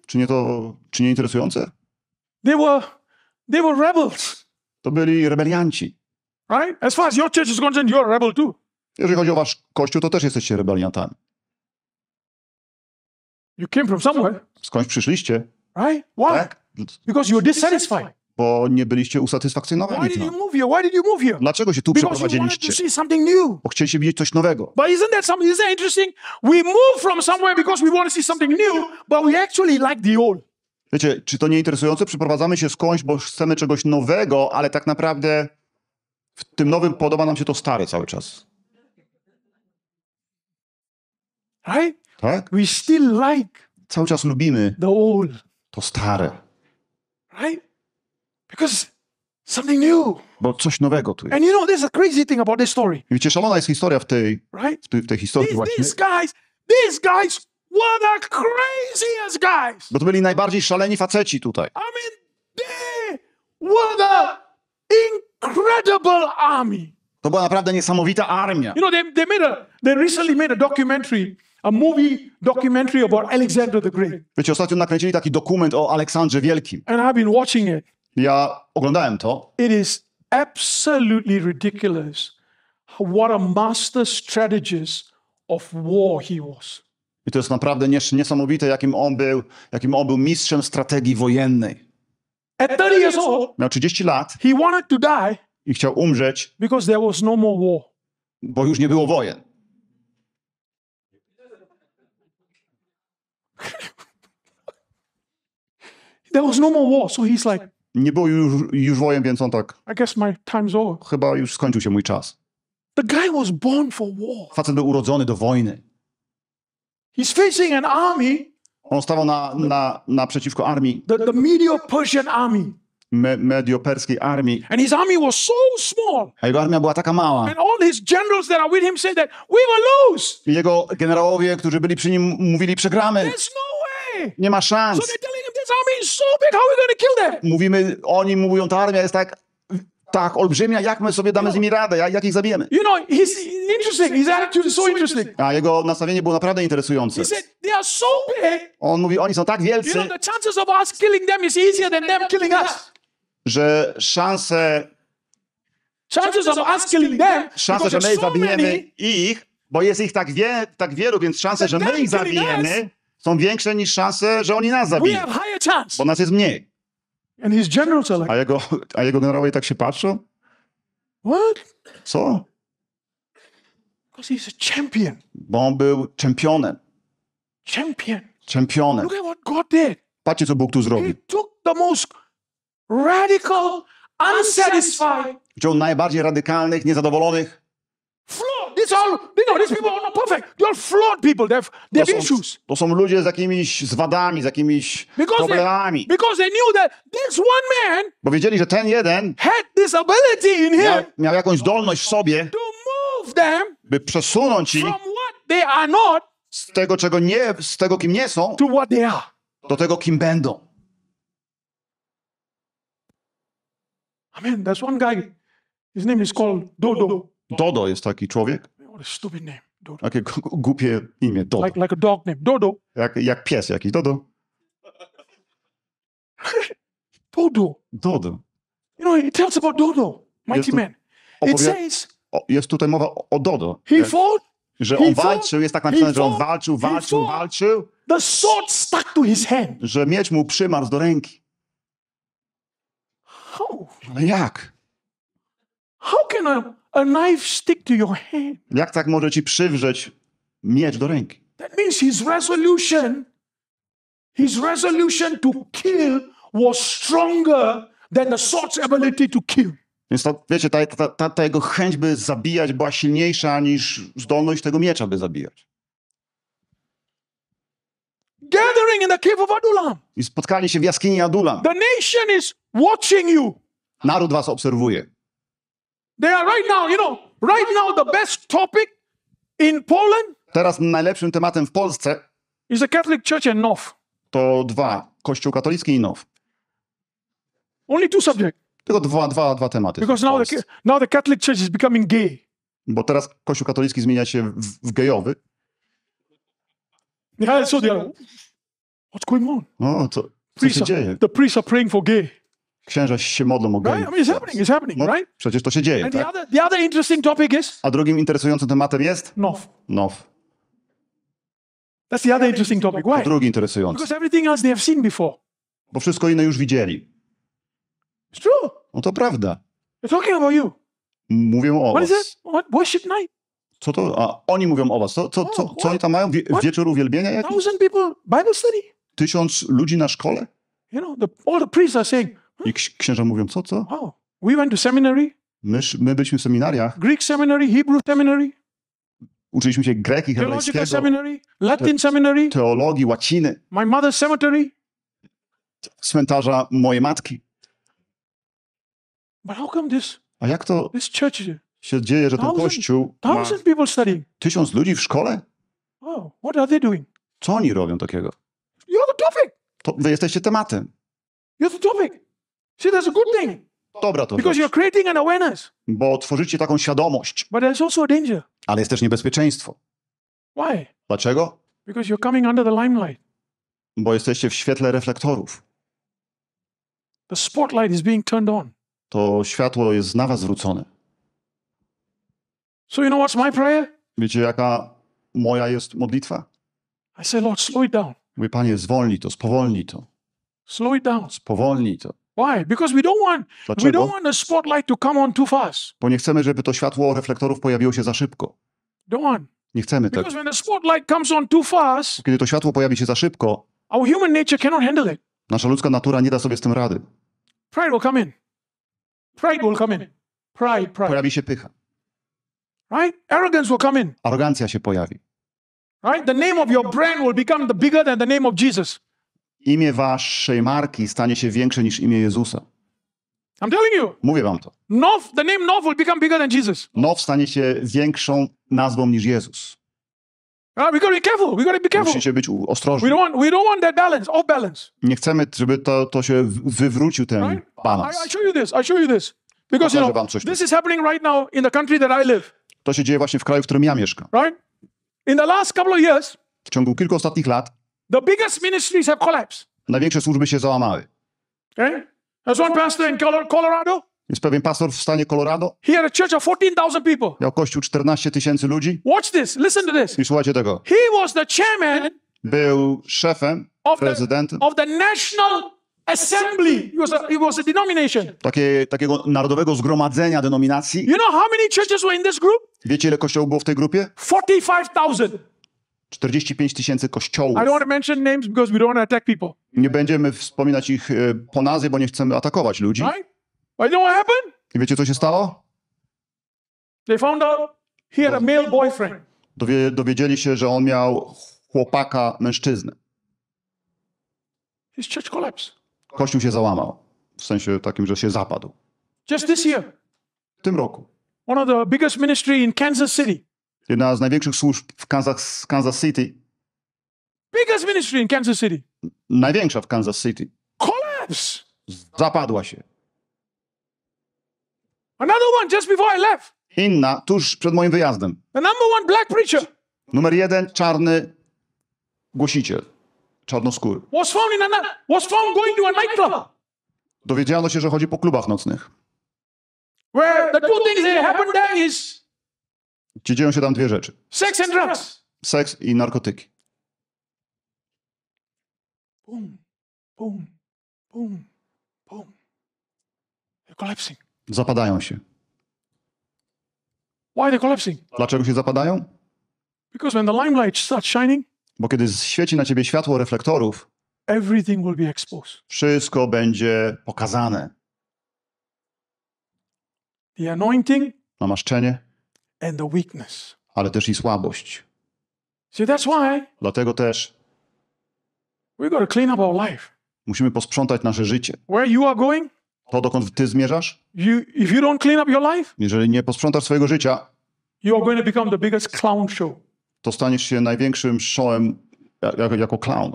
Czy nie to, czy nie interesujące? They were, they were rebels. To byli rebelianci. Right? As far as your church is concerned, you're a rebel too. Jeżeli chodzi o wasz kościół, to też jesteście rebeliantami. You came from somewhere. Skądś przyszliście. Right? Why? Tak? Because you were dissatisfied bo nie byliście usatysfakcjonowani. Why did you move here? Why did you move here? Dlaczego się tu Because przeprowadziliście? You to see something new. Bo chcieliście widzieć coś nowego. But isn't that something, isn't that interesting? We move from somewhere because we want to see something new, but we actually like the old. Wiecie, czy to nie interesujące? Przeprowadzamy się skądś, bo chcemy czegoś nowego, ale tak naprawdę w tym nowym podoba nam się to stare cały czas. Right? Tak? We still like Cały czas lubimy the old. to stare. Right? Because something new. Bo coś nowego tu jest. And you know, there's a crazy thing about this story. I wiecie, szalona jest historia w tej, right? w tej, historii these, właśnie. These guys, these guys were the craziest guys. Bo to byli najbardziej szaleni faceci tutaj. I mean, they were the incredible army. To była naprawdę niesamowita armia. You know, they, they made a, they recently made a documentary a movie documentary about Alexander the Great. Wiecie, ostatnio nakręcili taki dokument o Aleksandrze Wielkim. And I've been watching it. Ja oglądałem to. It is absolutely ridiculous what a master strategist of war he was. I to jest naprawdę niesamowite, jakim on był, jakim on był mistrzem strategii wojennej. At 30 years old, miał 30 lat. He wanted to die. I chciał umrzeć. Because there was no more war. Bo już nie było wojen. There was no more war, so he's like, nie było już, już wojen, więc on tak. I guess my time's over. Chyba już skończył się mój czas. The guy was born for war. Facet był urodzony do wojny. He's facing an army. On stawał na, na, na naprzeciwko armii. The, the Medio-Persian army. Me, Medio-Perskiej armii. And his army was so small. A jego armia była taka mała. And all his generals that are with him said that we will lose. jego generałowie, którzy byli przy nim, mówili przegramy. There's no way. Nie ma szans. So Mówimy, oni mówią, ta armia jest tak tak olbrzymia, jak my sobie damy z nimi radę, jak, jak ich zabijemy. You know, interesting. so interesting. A jego nastawienie było naprawdę interesujące. He said, they are so big. On mówi, oni są tak wielcy. You know, the chances of us killing them is easier than them killing us. Że szanse chances of us killing them szanse, że my so zabijemy many, ich, bo jest ich tak, wie, tak wielu, więc szanse, że my ich zabijemy, są większe niż szanse, że oni nas zabiją. Bo nas jest mniej. a, jego, a jego generałowie tak się patrzą? What? Co? Bo on był czempionem. Champion. Czempionem. Look at what God did. Patrzcie, co Bóg tu zrobił. Wziął najbardziej radykalnych, niezadowolonych this all, you know, these people are not perfect. They're flawed people. They have, they have to są, To są ludzie z jakimiś zwadami, z jakimiś because problemami. They, because they knew that this one man Bo wiedzieli, że ten jeden had this ability in him miał, miał jakąś zdolność w sobie, to move them by przesunąć ich from what they are not z tego, czego nie, z tego, kim nie są, to what they are. do tego, kim będą. I mean, there's one guy, his name is called Dodo. Dodo jest taki człowiek. What Takie głupie imię, Dodo. Like, like a dog name, Dodo. Jak, jak pies jakiś, Dodo. Dodo. Dodo. You know, it tells about Dodo, mighty tu, man. It says... O, jest tutaj mowa o, o Dodo. He e, fought że on walczył, jest tak napisane, że on walczył, walczył, walczył. The sword stuck to his hand. Że miecz mu przymarzł do ręki. How? Ale jak? How can I? A knife stick to your hand. Jak tak może ci przywrzeć miecz do ręki? That means his resolution, his resolution to kill was stronger than the sword's ability to kill. Więc to, wiecie, ta, ta, ta, ta jego chęć, by zabijać, była silniejsza niż zdolność tego miecza, by zabijać. Gathering in the cave of Adulam. I spotkali się w jaskini Adulam. The nation is watching you. Naród was obserwuje. They are right now, you know, right now the best topic in Poland. Teraz najlepszym tematem w Polsce is the Catholic Church and NOW. To dwa, Kościół katolicki i NOW. Only two subjects. Tylko dwa, dwa, dwa tematy. Because now the, now the Catholic Church is becoming gay. Bo teraz Kościół katolicki zmienia się w, w gejowy. Yeah, so what's going on? O, no, co, co się dzieje? The priests are praying for gay księża się modlą o gejów. Right? I mean, it's happening, it's happening, no, Przecież to się dzieje, And tak? the, other, the other interesting topic is... A drugim interesującym tematem jest? Now. Now. That's the other interesting topic. Why? Drugi interesujący. Because everything else they have seen before. Bo wszystko inne już widzieli. It's true. No to prawda. They're talking about you. Mówią o What was. Is it? What worship night? Co to? A oni mówią o was. Co, co, co, oh, co oni tam mają? Wie, wieczór uwielbienia? Jakiś? Thousand people Bible study. Tysiąc ludzi na szkole? You know, the, all the priests are saying, i księża mówią, co, co? Oh, we went to seminary. My, my byliśmy w seminariach. Greek seminary, Hebrew seminary. Uczyliśmy się greki, hebrajskiego. seminary, Latin seminary. Teologii, łaciny. My mother's cemetery. Cmentarza mojej matki. But how come this? A jak to this church się dzieje, że ten thousand, kościół ma tysiąc ludzi w szkole? Oh, what are they doing? Co oni robią takiego? You're the topic. To, wy jesteście tematem. You're the topic. See, that's a good thing. Dobra to Because you're creating an awareness. Bo tworzycie taką świadomość. But there's also a danger. Ale jest też niebezpieczeństwo. Why? Dlaczego? Because you're coming under the limelight. Bo jesteście w świetle reflektorów. The spotlight is being turned on. To światło jest na was zwrócone. So you know what's my prayer? Wiecie jaka moja jest modlitwa? I say, Lord, slow it down. Panie, zwolnij to, spowolnij to. Slow it down. Spowolnij to. Why? Because we don't want Dlaczego? we don't want the spotlight to come on too fast. Bo nie chcemy, żeby to światło reflektorów pojawiło się za szybko. Don't want. Nie chcemy tego. Tak. Because when the spotlight comes on too fast, kiedy to światło pojawi się za szybko, our human nature cannot handle it. Nasza ludzka natura nie da sobie z tym rady. Pride will come in. Pride will come in. Pride, pride. Pojawi się pycha. Right? Arrogance will come in. Arogancja się pojawi. Right? The name of your brand will become the bigger than the name of Jesus imię waszej marki stanie się większe niż imię Jezusa. I'm telling you. Mówię wam to. Nov, the name Nov will become bigger than Jesus. Nov stanie się większą nazwą niż Jezus. Uh, we gotta be careful. We gotta be careful. Musicie być ostrożni. We don't want, we don't want that balance, off balance. Nie chcemy, żeby to, to się wywrócił ten right? balans. I, I show you this. I show you this. Because you know, this is happening right now in the country that I live. To się dzieje właśnie w kraju, w którym ja mieszkam. Right? In the last couple of years. W ciągu kilku ostatnich lat. The biggest ministries have collapsed. Największe służby się załamały. Okay? There's one pastor in Colorado. Jest pewien pastor w stanie Colorado. He had a church of 14,000 people. Miał kościół 14 tysięcy ludzi. Watch this, listen to this. I słuchajcie tego. He was the chairman. Był szefem, of prezydentem. of the National Assembly. It was a, it was a denomination. Takie, takiego narodowego zgromadzenia denominacji. You know how many churches were in this group? Wiecie ile kościołów było w tej grupie? 45,000. 45 tysięcy kościołów. I don't mention names because we don't want to attack people. Nie będziemy wspominać ich e, po nazwie, bo nie chcemy atakować ludzi. Right? I know what happened? I wiecie, co się stało? They found out he had a male boyfriend. Dowie, dowiedzieli się, że on miał chłopaka, mężczyznę. His church collapsed. Kościół się załamał. W sensie takim, że się zapadł. Just this year. W tym roku. One of the biggest ministry in Kansas City jedna z największych służb w Kansas, Kansas City. Biggest ministry in Kansas City. Największa w Kansas City. Collapse. Zapadła się. Another one just before I left. Inna tuż przed moim wyjazdem. The number one black preacher. Numer jeden czarny głosiciel. Czarnoskóry. Was found, in a, was found going to a nightclub. Dowiedziano się, że chodzi po klubach nocnych. Where the two things that happened there is gdzie dzieją się tam dwie rzeczy. Sex and drugs! Seks i narkotyki. Boom, boom, boom, boom. They're collapsing. Zapadają się. Why they're collapsing? Dlaczego się zapadają? Because when the limelight starts shining, Bo kiedy świeci na ciebie światło reflektorów, everything will be exposed. wszystko będzie pokazane. The anointing, namaszczenie, ale też i słabość. Dlatego też musimy posprzątać nasze życie. Where To, dokąd ty zmierzasz, jeżeli nie posprzątasz swojego życia, to become staniesz się największym showem jako, clown.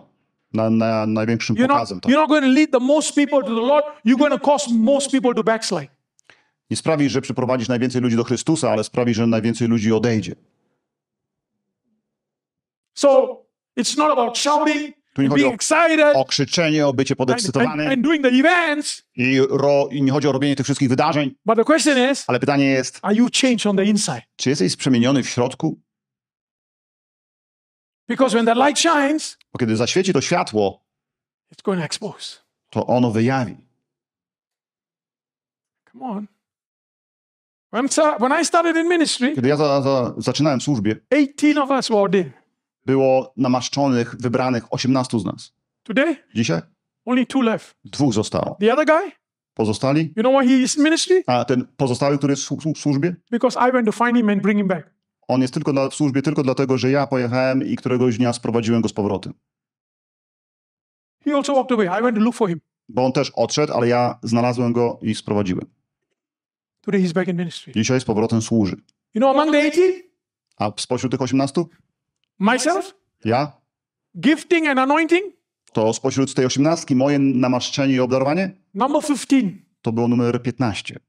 Na, największym You're pokazem. Tak. you're not going to lead the most people to the Lord. You're going to cause most people to backslide. Nie sprawi, że przyprowadzisz najwięcej ludzi do Chrystusa, ale sprawi, że najwięcej ludzi odejdzie. So, it's not about shouting, tu nie chodzi o, o krzyczenie, o bycie podekscytowanym and, and, and i, ro, i, nie chodzi o robienie tych wszystkich wydarzeń. Is, ale pytanie jest, czy jesteś przemieniony w środku? Because when that light shines, bo kiedy zaświeci to światło, to ono wyjawi. Come on. Kiedy ja za, za, zaczynałem służbie, 18 of us were there. było namaszczonych, wybranych 18 z nas. Today, Dzisiaj only two left. dwóch zostało. The other guy, Pozostali? you know why he is in ministry? A ten pozostały, który jest w słu- służbie? Because I went to find him and bring him back. On jest tylko dla, w służbie tylko dlatego, że ja pojechałem i któregoś dnia sprowadziłem go z powrotem. He also walked away. I went to look for him. Bo on też odszedł, ale ja znalazłem go i sprowadziłem. Today he's back in ministry. Dzisiaj z powrotem służy. You know, among the 18, A spośród tych 18? myself, Ja? gifting and anointing, To spośród tej 18 moje namaszczenie i obdarowanie? number 15. To było numer 15.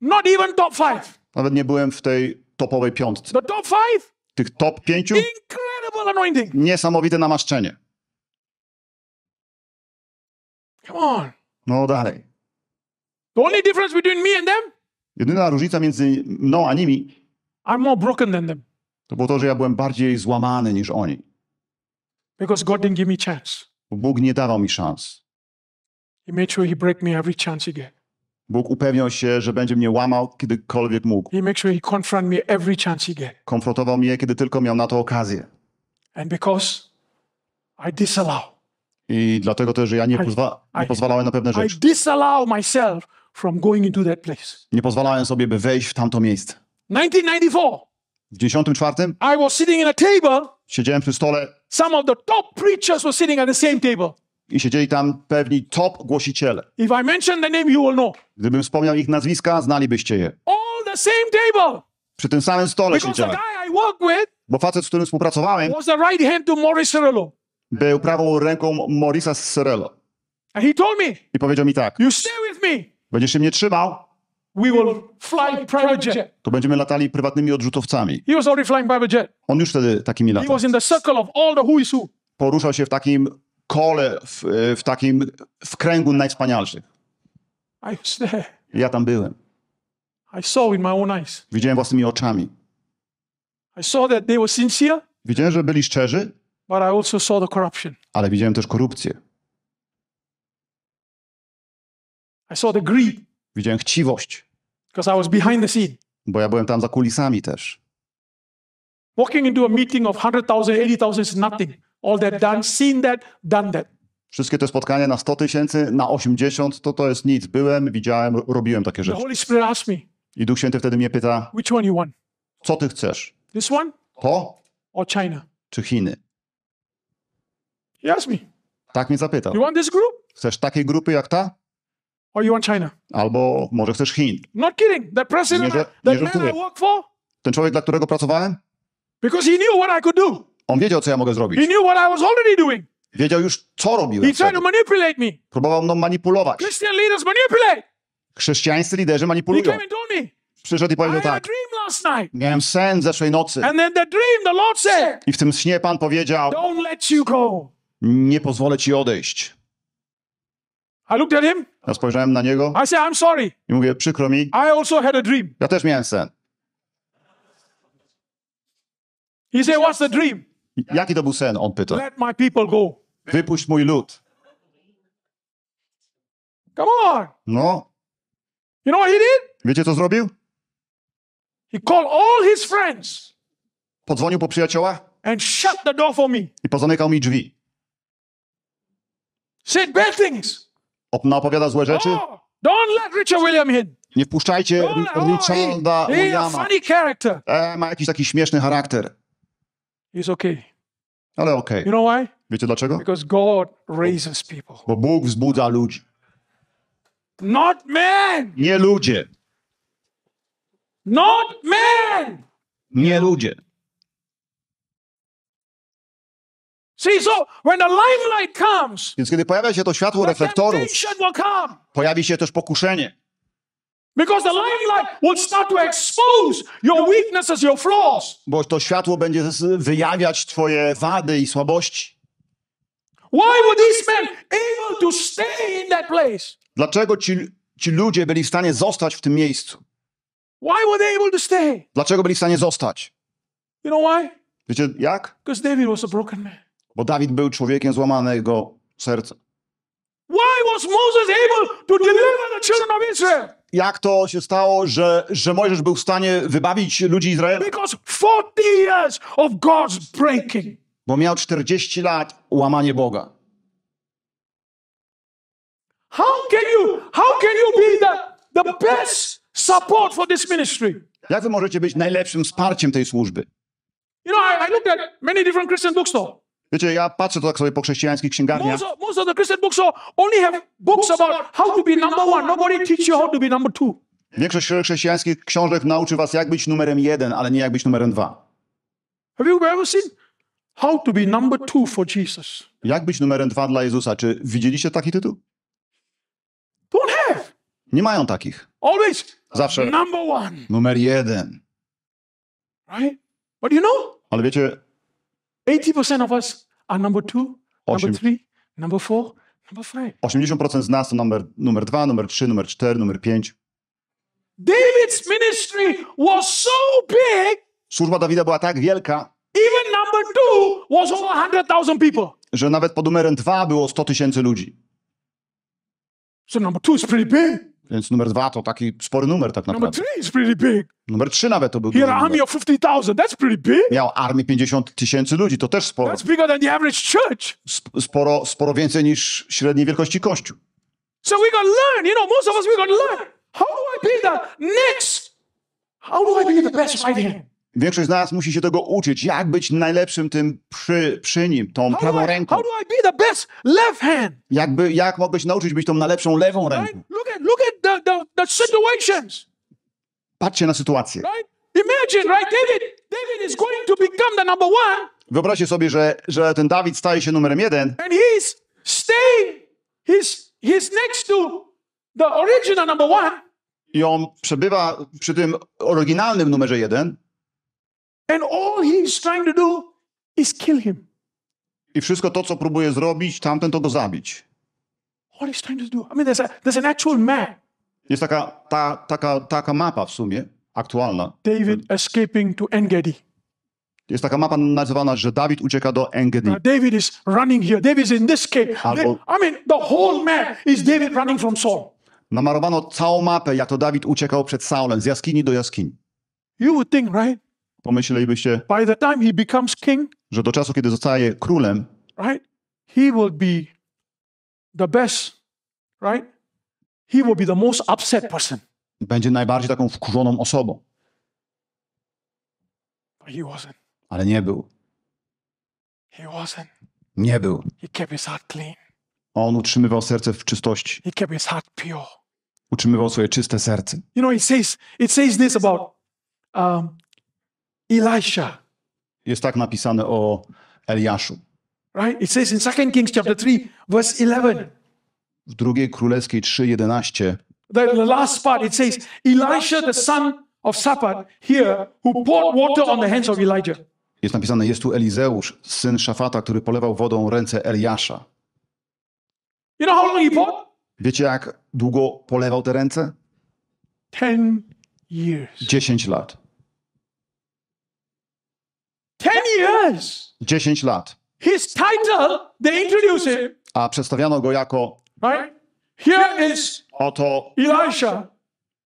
Not even top five. Nawet nie byłem w tej topowej piątce. The top five, Tych top pięciu? incredible anointing. Niesamowite namaszczenie. Come on. No dalej. The only difference between me and them Jedyna różnica między mną a nimi I'm more broken than them to było to, że ja byłem bardziej złamany niż oni. because God didn't give me chance. Bo Bóg nie dawał mi szans. He made sure he break me every chance he get. Bóg upewniał się, że będzie mnie łamał, kiedykolwiek mógł. He make sure he confront me every chance he get. Konfrontował mnie, kiedy tylko miał na to okazję. And because I disallow I dlatego też, że ja nie, pozwa- nie pozwalałem na pewne rzeczy. I disallow myself from going into that place. Nie pozwalałem sobie, by wejść w tamto miejsce. 1994. W 1994 I Siedziałem przy stole. I siedzieli tam pewni top głosiciele. If I mention the name, you will know. Gdybym wspomniał ich nazwiska, znalibyście je. All the same table. Przy tym samym stole siedziałem. Bo facet, z którym współpracowałem, was the right hand to był prawą ręką Morisa Cerello. I powiedział mi tak. You stay with me. Będziesz się mnie trzymał. We will fly private jet. To będziemy latali prywatnymi odrzutowcami. He was already flying private jet. On już wtedy takimi latał. He was in the circle of all the who is who. Poruszał się w takim kole, w, e, w takim w kręgu najwspanialszych. I was there. Ja tam byłem. I saw in my own eyes. Widziałem własnymi oczami. I saw that they were sincere. Widziałem, że byli szczerzy. But I also saw the corruption. Ale widziałem też korupcję. I saw the greed. Widziałem chciwość. Because I was behind the scene. Bo ja byłem tam za kulisami też. Walking into a meeting of 100,000, 80,000 is nothing. All that done, seen that, done that. Wszystkie te spotkania na 100 tysięcy, na 80, to to jest nic. Byłem, widziałem, robiłem takie rzeczy. The Holy Spirit asked me, I Duch Święty wtedy mnie pyta, Which one you want? co ty chcesz? This one? To? Or China? Czy Chiny? He asked me, tak mnie zapytał. You want this group? Chcesz takiej grupy jak ta? Or you want China? Albo może chcesz Chin. Not kidding. That president, nie, that nie man I worked for, ten człowiek, dla którego pracowałem, because he knew what I could do. On wiedział, co ja mogę zrobić. He knew what I was already doing. Wiedział już, co robiłem. He tried to manipulate me. Próbował mną manipulować. Christian leaders manipulate. Chrześcijańscy liderzy manipulują. He came and told me, Przyszedł i powiedział I tak. Miałem sen zeszłej nocy. And then the dream, the Lord said, I w tym śnie Pan powiedział: Don't let you go. Nie pozwolę ci odejść. I looked at him. Ja spojrzałem na niego. I said, I'm sorry. I mówię, przykro mi. I also had a dream. Ja też miałem sen. He said, what's the dream? Jaki to był sen? On pyta. Let my people go. Wypuść mój lud. Come on. No. You know what he did? Wiecie co zrobił? He called all his friends. Podzwonił po przyjaciela. And shut the door for me. I pozamykał mi drzwi. Said bad things opowiada złe rzeczy. Oh, don't let Richard William in. Nie wpuszczajcie Richarda oh, he, Williama. funny character. E, ma jakiś taki śmieszny charakter. He's okay. Ale okej. Okay. You know Wiecie dlaczego? Because God raises people. Bo Bóg wzbudza ludzi. Not men. Nie ludzie. Not men. Nie ludzie. Więc kiedy pojawia się to światło reflektorów, pojawi się też pokuszenie. Bo to światło będzie wyjawiać twoje wady i słabości. Dlaczego ci, ci ludzie byli w stanie zostać w tym miejscu? Dlaczego byli w stanie zostać? You know why? Wiecie jak? Because David was a broken man. Bo Dawid był człowiekiem złamanego serca. Why was Moses able to deliver the children of Israel? Jak to się stało, że, że Mojżesz był w stanie wybawić ludzi Izraela? Because 40 years of God's breaking. Bo miał 40 lat łamanie Boga. How can you, how can you be the, the best support for this ministry? Jak wy możecie być najlepszym wsparciem tej służby? You know, I, I looked at many different Christian bookstores. Wiecie, ja patrzę to tak sobie po chrześcijańskich księgarniach. Most of, the Christian books only have books about how to be number one. Nobody teaches you how to be number two. Większość chrześcijańskich książek nauczy was, jak być numerem jeden, ale nie jak być numerem dwa. Have you ever seen how to be number two for Jesus? Jak być numerem dwa dla Jezusa? Czy widzieliście taki tytuł? Don't have. Nie mają takich. Always. Zawsze. Number one. Numer jeden. Right? But you know? Ale wiecie, 80% of us are number two, number three, number four, number five. 80% z nas to numer, numer 2, numer 3, numer 4, numer 5. David's ministry was so big. Służba Dawida była tak wielka. Even number two was over 100,000 people. Że nawet pod numerem 2 było 100 tysięcy ludzi. So number two is pretty big. Więc numer dwa to taki spory numer tak naprawdę. Number three is pretty big. Numer trzy nawet to był He had army of That's pretty big. Miał armię 50 tysięcy ludzi, to też sporo. That's bigger than the average church. Sporo, sporo więcej niż średniej wielkości kościół. So we gotta learn, you know, most of us we gotta learn. How do I be the next? How do I be the best right here? Większość z nas musi się tego uczyć, jak być najlepszym tym przy, przy nim, tą how prawą I, ręką. Jak, by, jak mogę się nauczyć być tą najlepszą lewą ręką? Look at, look at the, the, situations. Patrzcie na sytuację. Right? Imagine, right? David, David is going to become the number one. Wyobraźcie sobie, że, że ten Dawid staje się numerem jeden. And he's staying, he's, he's next to the original number one. I on przebywa przy tym oryginalnym numerze jeden. And all he's trying to do is kill him. I wszystko to, co próbuje zrobić, tamten to go zabić. What he's trying to do. I mean, there's, a, there's an actual man. Jest taka, ta, taka, taka mapa w sumie, aktualna. David escaping to Engedi. Jest taka mapa nazywana, że Dawid ucieka do Engedi. Uh, David is running here. David is in this cave. Albo... I mean, the whole map is David running from Saul. Namarowano całą mapę, jak to Dawid uciekał przed Saulem, z jaskini do jaskini. You would think, right? Pomyślelibyście, By the time he becomes king, że do czasu, kiedy zostaje królem, right? He will be the best, right? he will be the most upset person. Będzie najbardziej taką wkurzoną osobą. But he wasn't. Ale nie był. He wasn't. Nie był. He kept his heart clean. On utrzymywał serce w czystości. He kept his heart pure. Utrzymywał swoje czyste serce. You know, it says, it says this about um, Elisha. Jest tak napisane o Eliaszu. Right? It says in 2 Kings chapter 3 verse 11 w drugiej królewskiej 3:11. The, the last part it says Elisha the son of Shaphat here who poured water on the hands of Elijah. Jest napisane jest tu Elizeusz syn Szafata, który polewał wodą ręce Eliasza. You know how long he poured? Wiecie jak długo polewał te ręce? 10 years. 10 lat. 10 years. 10 lat. His title they introduce him a przedstawiano go jako Right? Here is Oto Elisha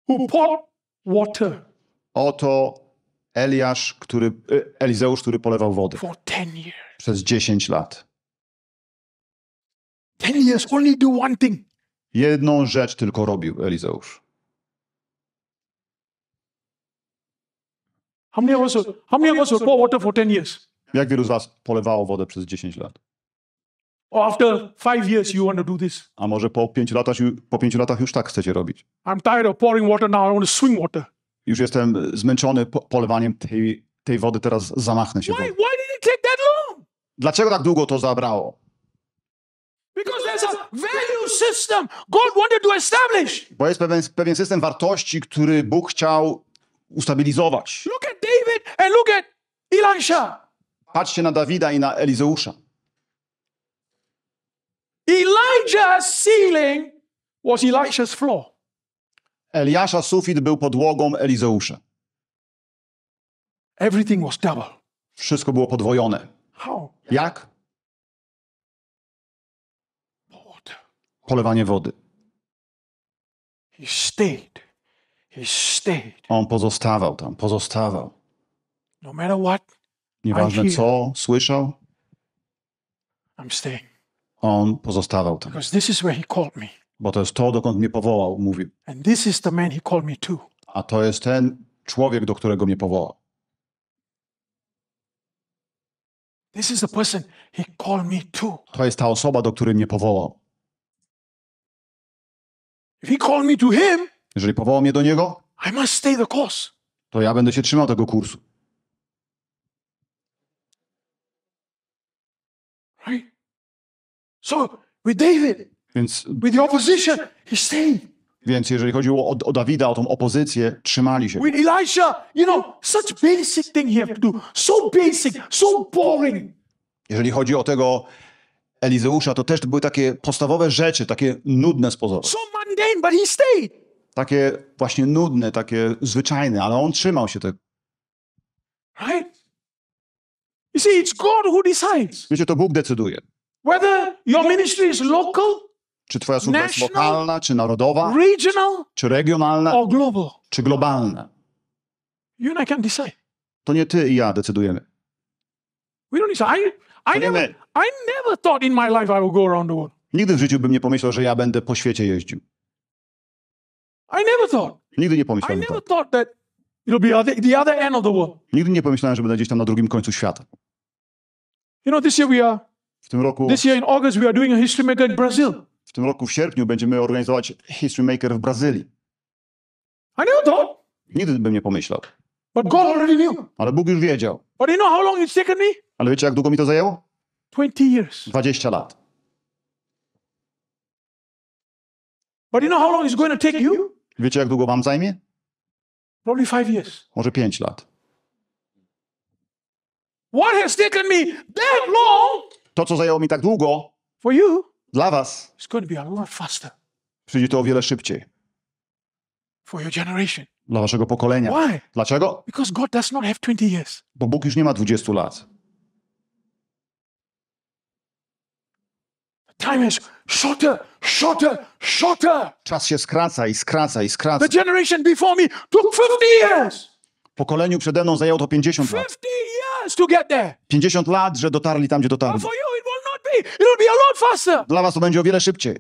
who poured water. Oto Eliasz, który, e, Elizeusz, który polewał wodę. For years. Przez 10 lat. 10 years only do one thing. Jedną rzecz tylko robił Elizeusz. How many of us, how many of us water for 10 years? Jak wielu z was polewało wodę przez 10 lat? After five years you want to do this. A może po pięciu, latach, po pięciu latach już tak chcecie robić? I'm tired of pouring water now, I want to swing water. Już jestem zmęczony po polewaniem tej, tej wody, teraz zamachnę się. Why, why did it take that long? Dlaczego tak długo to zabrało? Because there's a value system God wanted to establish. Bo jest pewien, pewien system wartości, który Bóg chciał ustabilizować. Look at David and look at Elisha. Patrzcie na Dawida i na Elizeusza. Elijah's ceiling was Elijah's floor. Eliasza sufit był podłogą Elizeusza. Everything was double. Wszystko było podwojone. How? Jak? Polewanie wody. He stayed. He stayed. On pozostawał tam, pozostawał. No matter what, Nieważne co słyszał. I'm staying on pozostawał tam. Because this is where he called me. Bo to jest to, dokąd mnie powołał, mówił. And this is the man he called me to. A to jest ten człowiek, do którego mnie powołał. This is the person he called me to. To jest ta osoba, do której mnie powołał. If he called me to him, jeżeli powołał mnie do niego, I must stay the course. to ja będę się trzymał tego kursu. So with David, Więc, with the opposition, he stayed. Więc jeżeli chodziło o, o Dawida, o tą opozycję, trzymali się. With Elisha, you know, such basic thing he have to do. So basic, so boring. Jeżeli chodzi o tego Elizeusza, to też były takie podstawowe rzeczy, takie nudne z pozoru. So mundane, but he stayed. Takie właśnie nudne, takie zwyczajne, ale on trzymał się tego. Right? You see, it's God who decides. Wiecie, to Bóg decyduje. Whether your ministry is local, czy twoja służba national, jest lokalna, czy narodowa, regional, czy regionalna, or global. czy globalna. You and I can decide. To nie ty i ja decydujemy. We don't decide. I, I, never, I never thought in my life I would go around the world. Nigdy w życiu bym nie pomyślał, że ja będę po świecie jeździł. I never thought. Nigdy nie pomyślałem I never tak. thought that it'll be other, the other end of the world. Nigdy nie pomyślałem, że będę gdzieś tam na drugim końcu świata. You know, this year we are w tym roku... This year in August we are doing a history maker in Brazil. W tym roku w sierpniu będziemy organizować History Maker w Brazylii. I never thought. Nigdy bym nie pomyślał. But God already knew. Ale Bóg już wiedział. But you know how long it's taken me? Ale wiecie, jak długo mi to zajęło? 20 years. 20 lat. But you know how long it's going to take you? Wiecie, jak długo wam zajmie? Probably 5 years. Może 5 lat. What has taken me that long? To, co zajęło mi tak długo, for you, dla was, it's going to be a lot faster. przyjdzie to o wiele szybciej. For your generation. Dla waszego pokolenia. Why? Dlaczego? Because God does not have 20 years. Bo Bóg już nie ma 20 lat. Time is shorter, shorter, shorter. Czas się skraca i skraca i skraca. The generation before me took 50 years. Pokoleniu przede mną zajęło to 50 lat. years years 50 lat, że dotarli tam, gdzie dotarli. Dla was to będzie o wiele szybciej.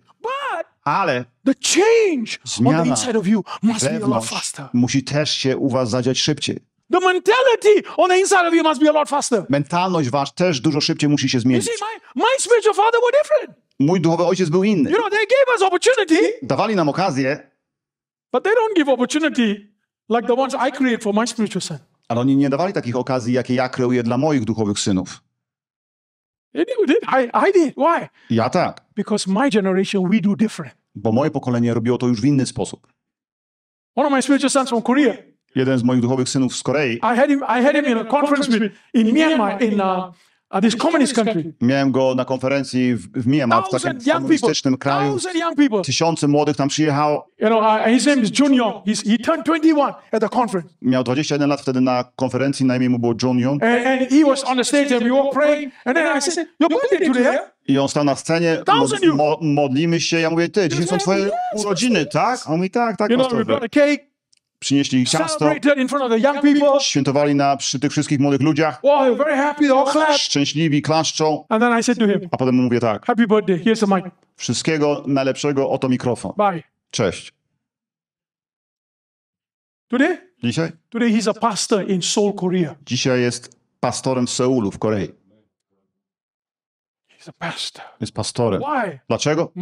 ale the change zmiana on the inside of you must be a lot faster. musi też się u was zadziać szybciej. The mentality on the inside of you must be a lot faster. Mentalność wasz też dużo szybciej musi się zmienić. my, my spiritual father were different. Mój duchowy ojciec był inny. You know, they gave us opportunity, Dawali nam okazję, but they don't give opportunity like the ones I create for my spiritual son. Ale oni nie dawali takich okazji, jakie ja kreuję dla moich duchowych synów. Ja tak. Because my generation we do different. Bo moje pokolenie robiło to już w inny sposób. One of my spiritual sons from Korea. Jeden z moich duchowych synów z Korei. I had him, I had him in a conference in Myanmar in uh, Uh, this communist country. Miałem go na konferencji w, w Myanmar, w takim komunistycznym kraju. Tysiące młodych tam przyjechało. You know, uh, his name is Jun Yong. He's, he turned 21 at the conference. Miał 21 lat wtedy na konferencji, na imię mu było Jun Yong. And, and he was on the stage and we were praying. And then I said, your birthday today, i on stał na scenie, mod, modlimy się, ja mówię, ty, dzisiaj są twoje urodziny, tak? A on mówi, tak, tak, pastorze przynieśli ciasto, świętowali na, przy tych wszystkich młodych ludziach. Wow, very happy, all clap. Szczęśliwi, klaszczą. And then I said to him, a potem mówię tak. Happy birthday, here's a mic. Wszystkiego najlepszego, oto mikrofon. Bye. Cześć. Today? Dzisiaj? Today he's a pastor in Seoul, Korea. Dzisiaj jest pastorem w Seulu, w Korei. Jest pastorem. Dlaczego?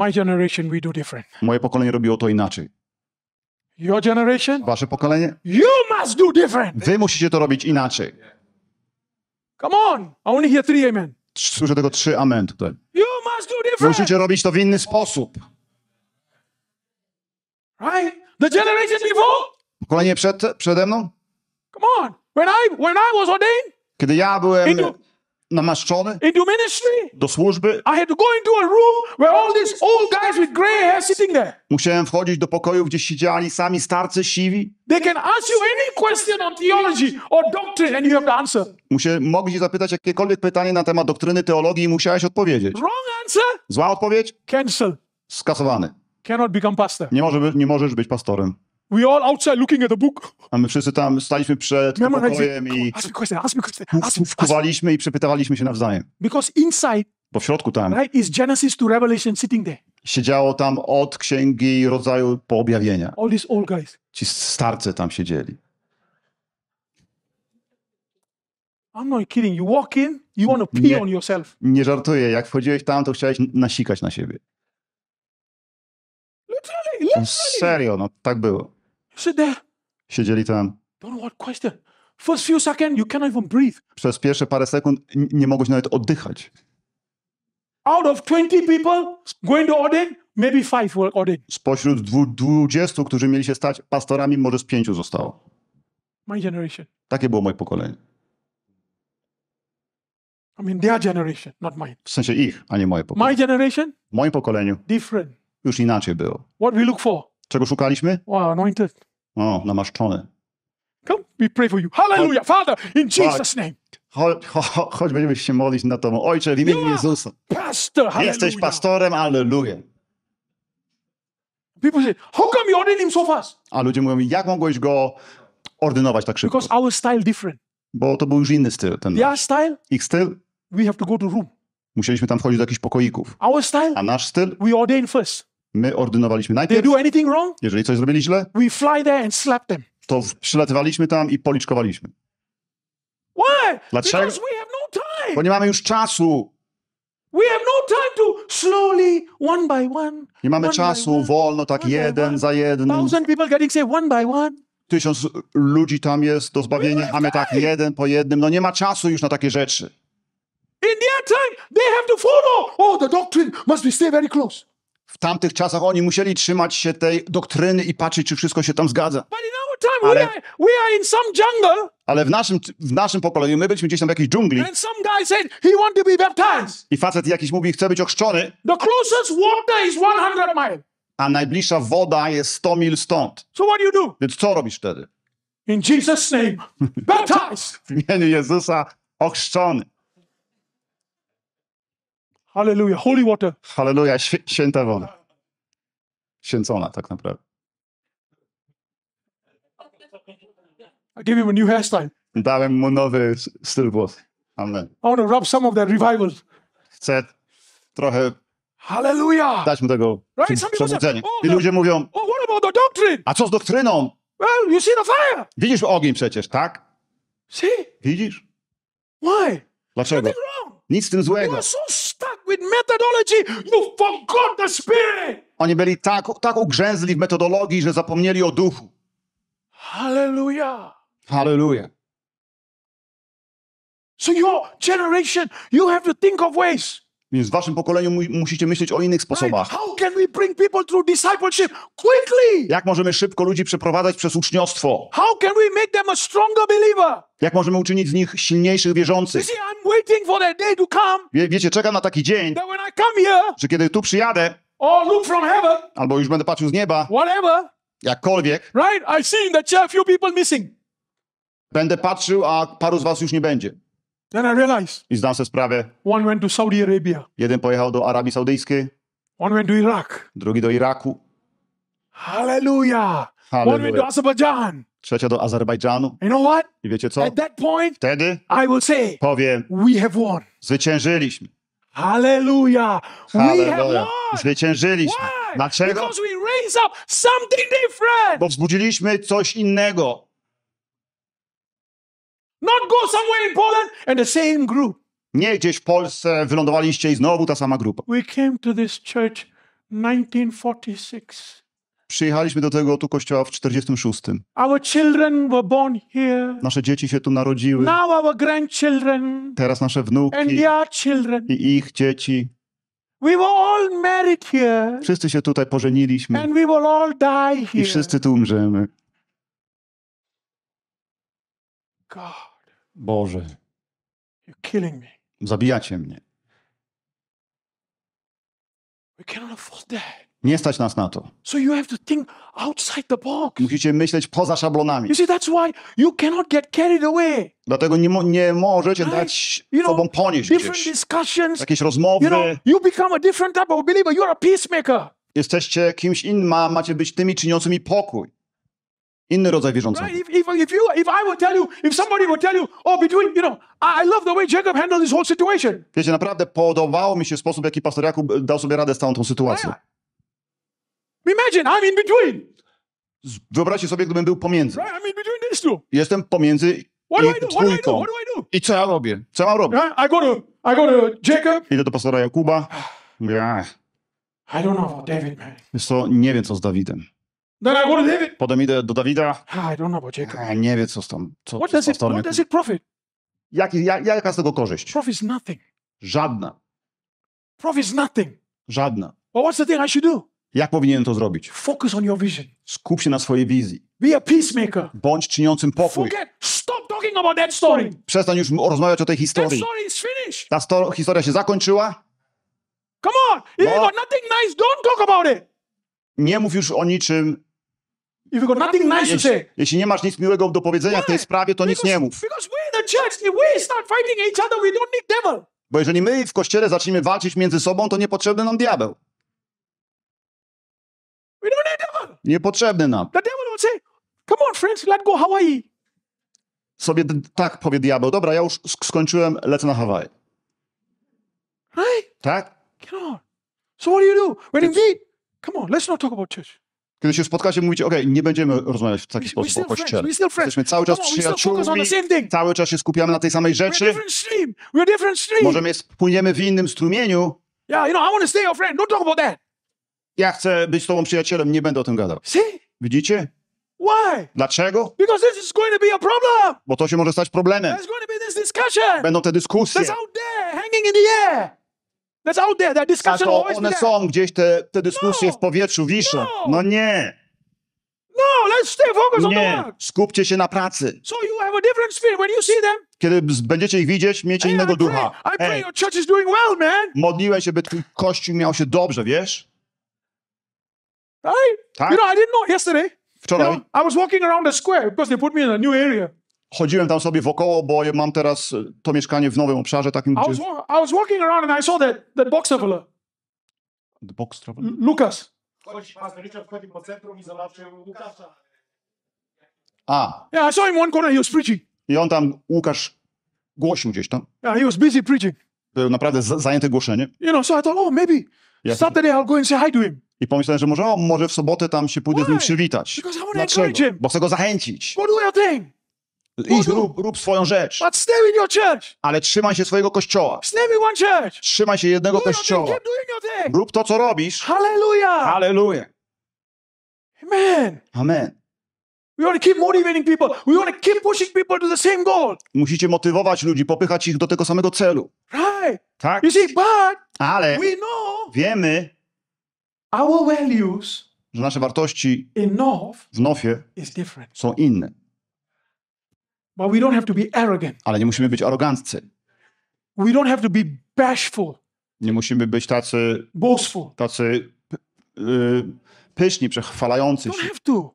Moje pokolenie robiło to inaczej. Your generation, wasze pokolenie, you must do different. wy musicie to robić inaczej. Come on, I only hear three amen. Słyszę tego trzy amen tutaj. You must do different. Musicie robić to w inny sposób. Right? The generation before? Pokolenie przed, przede mną? Come on, when I, when I was ordained, kiedy ja byłem namaszczony into ministry, do służby. Musiałem wchodzić do pokoju, gdzie siedzieli sami starcy siwi. They mogli zapytać jakiekolwiek pytanie na temat doktryny, teologii i musiałeś odpowiedzieć. Wrong answer. Zła odpowiedź? Cancel. Skasowany. Cannot become pastor. Nie, może, nie możesz być pastorem. We all outside looking at the book. A my wszyscy tam staliśmy przed no, pokojem i ask wkuwaliśmy i przepytywaliśmy się nawzajem. Because inside, bo w środku tam right, is Genesis to Revelation sitting there. siedziało tam od Księgi Rodzaju po objawienia. All these old guys. Ci starcy tam siedzieli. I'm not kidding. You walk in, you want to pee nie, on yourself. Nie żartuję. Jak wchodziłeś tam, to chciałeś nasikać na siebie. Literally, literally. No serio, no tak było. Sit there. Siedzieli tam. Don't what question. First few seconds you cannot even breathe. Przez pierwsze parę sekund nie mogłeś nawet oddychać. Out of 20 people going to ordain, maybe five will ordain. Spośród 20, którzy mieli się stać pastorami, może z pięciu zostało. My generation. Takie było moje pokolenie. I mean their generation, not mine. W sensie ich, a nie moje pokolenie. My generation? W moim pokoleniu. Different. Już inaczej było. What we look for? Czego szukaliśmy? Wow, anointed. O, namaszczony. Come, we pray for you. Hallelujah, Father, in Jesus' name. Chodź, będziemy się modlić na to. Ojcze, w imieniu Jezusa. Pastor, Jesteś pastorem, alleluja. People say, how come you ordained him so fast? A ludzie mówią, jak mogłeś go ordynować tak szybko? Because our style different. Bo to był już inny styl. Ten Their style, ich styl, we have to go to room. Musieliśmy tam wchodzić do jakichś pokoików. Our style, a nasz styl, we ordain first. My ordynowaliśmy najpierw. They do anything wrong? Jeżeli coś zrobili źle, we fly there and slap them. To przylatywaliśmy tam i policzkowaliśmy. Why? Dlaczego? Because we have no time. Bo nie mamy już czasu. We have no time to slowly, one by one. Nie mamy one czasu, one, wolno, tak jeden za jednym. Thousand people getting saved one by one. Tysiąc ludzi tam jest do zbawienia, a my tak jeden po jednym. No nie ma czasu już na takie rzeczy. In their time, they have to follow. Oh, the doctrine must be stay very close w tamtych czasach oni musieli trzymać się tej doktryny i patrzeć, czy wszystko się tam zgadza. Ale, ale w, naszym, w naszym pokoleniu my byliśmy gdzieś tam w jakiejś dżungli. I facet jakiś mówi, chce być ochrzczony. A najbliższa woda jest 100 mil stąd. Więc co robisz wtedy? In w imieniu Jezusa ochrzczony. Hallelujah, holy water. Hallelujah, Św święta woda. Święcona tak naprawdę. I gave him a new hairstyle. Dałem mu nowy styl włosów. Amen. I want to rub some of that revival. Chcę trochę Hallelujah. dać mu tego right? przebudzenia. Oh, I no. ludzie mówią, oh, what about the doctrine? a co z doktryną? Well, you see the fire. Widzisz ogień przecież, tak? See? Widzisz? Why? Dlaczego? Nic w tym złego. Oni byli tak, tak ugrzęzli w metodologii, że zapomnieli o duchu. Hallelujah. Hallelujah. So your generation, you have to think of ways. Więc w waszym pokoleniu mu musicie myśleć o innych sposobach. How can we bring people through discipleship quickly? Jak możemy szybko ludzi przeprowadzać przez uczniostwo? How can we make them a stronger believer? Jak możemy uczynić z nich silniejszych wierzących? see, I'm waiting for that day to come. Wie, wiecie, czekam na taki dzień, that when I come here, że kiedy tu przyjadę, or look from heaven, albo już będę patrzył z nieba, whatever, jakkolwiek, right? I see in the a few people missing. Będę patrzył, a paru z was już nie będzie. Then I realized I zdałem sobie sprawę. One went to Saudi Arabia. Jeden pojechał do Arabii Saudyjskiej. One went to Iraq. Drugi do Iraku. Hallelujah. Hallelujah. One went to Azerbaijan. Trzecia do Azerbejdżanu. You know what? I wiecie co? At that point, Wtedy I will say, powiem, we have won. zwyciężyliśmy. Hallelujah. Hallelujah. Zwyciężyliśmy. Why? Dlaczego? Because we raise up something different. Bo wzbudziliśmy coś innego. Not go somewhere in Poland and the same group. Nie gdzieś w Polsce wylądowaliście i znowu ta sama grupa. We came to this church 1946. Przyjechaliśmy do tego tu kościoła w 46. Our children were born here. Nasze dzieci się tu narodziły. Now our grandchildren. Teraz nasze wnuki. And their children. I ich dzieci. We were all married here. Wszyscy się tutaj pożeniliśmy. And we will all die here. I wszyscy tu umrzemy. Boże, zabijacie mnie. Nie stać nas na to. So you have to think outside the box. Musicie myśleć poza szablonami. You see, that's why you cannot get carried away. Dlatego nie, mo nie możecie right? dać you know, ponieść different gdzieś. Discussions, jakieś rozmowy. You, know, you become a different type of believer. You're a peacemaker. Jesteście kimś innym, macie być tymi czyniącymi pokój. Inny rodzaj wierzącego. Wiecie, naprawdę podobało mi się sposób, w jaki pastor Jakub e, dał sobie radę z całą tą sytuacją. Imagine, I'm in between. Wyobraźcie sobie, gdybym był pomiędzy. Right? I'm in between these two. Jestem pomiędzy I co ja robię? Co mam robić? I go to, I go to Jacob. Idę do pastora Jakuba. Yeah. I don't know about David, man. Wiesz co, nie wiem co z Dawidem. Then I go to David. Potem idę do Dawida. I don't know about Jacob. E, nie wie, co z tam, co, What co does it, what does it profit? jaka z tego korzyść? Profits nothing. Żadna. Profits nothing. Żadna. But what's the thing I should do? Jak powinienem to zrobić? Focus on your vision. Skup się na swojej wizji. Be a peacemaker. Bądź czyniącym pokój. Forget. Stop talking about that story. Przestań już rozmawiać o tej That historii. story is finished. Ta sto- historia się zakończyła. Come on. No. got nothing nice. Don't talk about it. Nie mów już o niczym If got nothing nice to say, Jeśli nie masz nic miłego do powiedzenia w tej sprawie, to nic nie mów. Bo jeżeli my w kościele zaczniemy walczyć między sobą, to niepotrzebny nam diabeł. We don't need devil. Niepotrzebny nam. The devil will say, "Come on, friends, let go Hawaii." Sobie tak powie diabeł. Dobra, ja już sk- skończyłem, lecę na Hawaje. Right? Tak? Come on. So what do you do when you meet? Come on, let's not talk about church. Kiedy się spotkacie, mówicie, ok, nie będziemy rozmawiać w taki sposób o Kościele. Jesteśmy cały czas przyjaciółmi, cały czas się skupiamy na tej samej rzeczy. Możemy, płyniemy w innym strumieniu. Ja chcę być z tobą przyjacielem, nie będę o tym gadał. Widzicie? Dlaczego? Bo to się może stać problemem. Będą te dyskusje. hanging in the air. That's out there. That discussion A to tak, always one są gdzieś, te, te dyskusje No. w powietrzu wiszą. No. No nie, No, let's stay focused on the nie. work. Skupcie się na pracy. So you have a different spirit when you see them. Kiedy będziecie ich widzieć, miecie Hey, I innego pray, ducha. I pray your church is doing well, man. modliłem się, by twój kościół miał się dobrze, wiesz? Right? Tak? You know, I didn't know yesterday. You Wczoraj know, I was walking around the square because they put me in a new area chodziłem tam sobie wokoło, bo mam teraz e, to mieszkanie w nowym obszarze takim, I was, I was walking around and I saw that, that box traveler. The box traveler? Lukas. Pastor i zobaczył Łukasza. A. Yeah, I saw him one corner, he was preaching. I on tam, Łukasz, głosił gdzieś tam. Yeah, he was busy preaching. Był naprawdę zajęty głoszeniem. You know, so I thought, oh, maybe ja Saturday I'll go and say hi to him. I pomyślałem, że może, o, może w sobotę tam się pójdę Why? z nim przywitać. Dlaczego? Bo chcę go zachęcić. What do I think? Idź, rób, rób swoją rzecz. But stay in your church. Ale trzymaj się swojego kościoła. Stay in one church. Trzymaj się jednego kościoła. Rób to, co robisz. Hallelujah. Hallelujah. Amen. Amen. We want to keep motivating people. We want to keep pushing people to the same goal. Musicie motywować ludzi, popychać ich do tego samego celu. Right. Tak. You see, but Ale we know wiemy, our values, że nasze wartości in North w Nofie są inne. But we don't have to be arrogant. Ale nie musimy być aroganccy. We don't have to be bashful. Nie musimy być tacy boastful. tacy yy, pyszni, przechwalający się.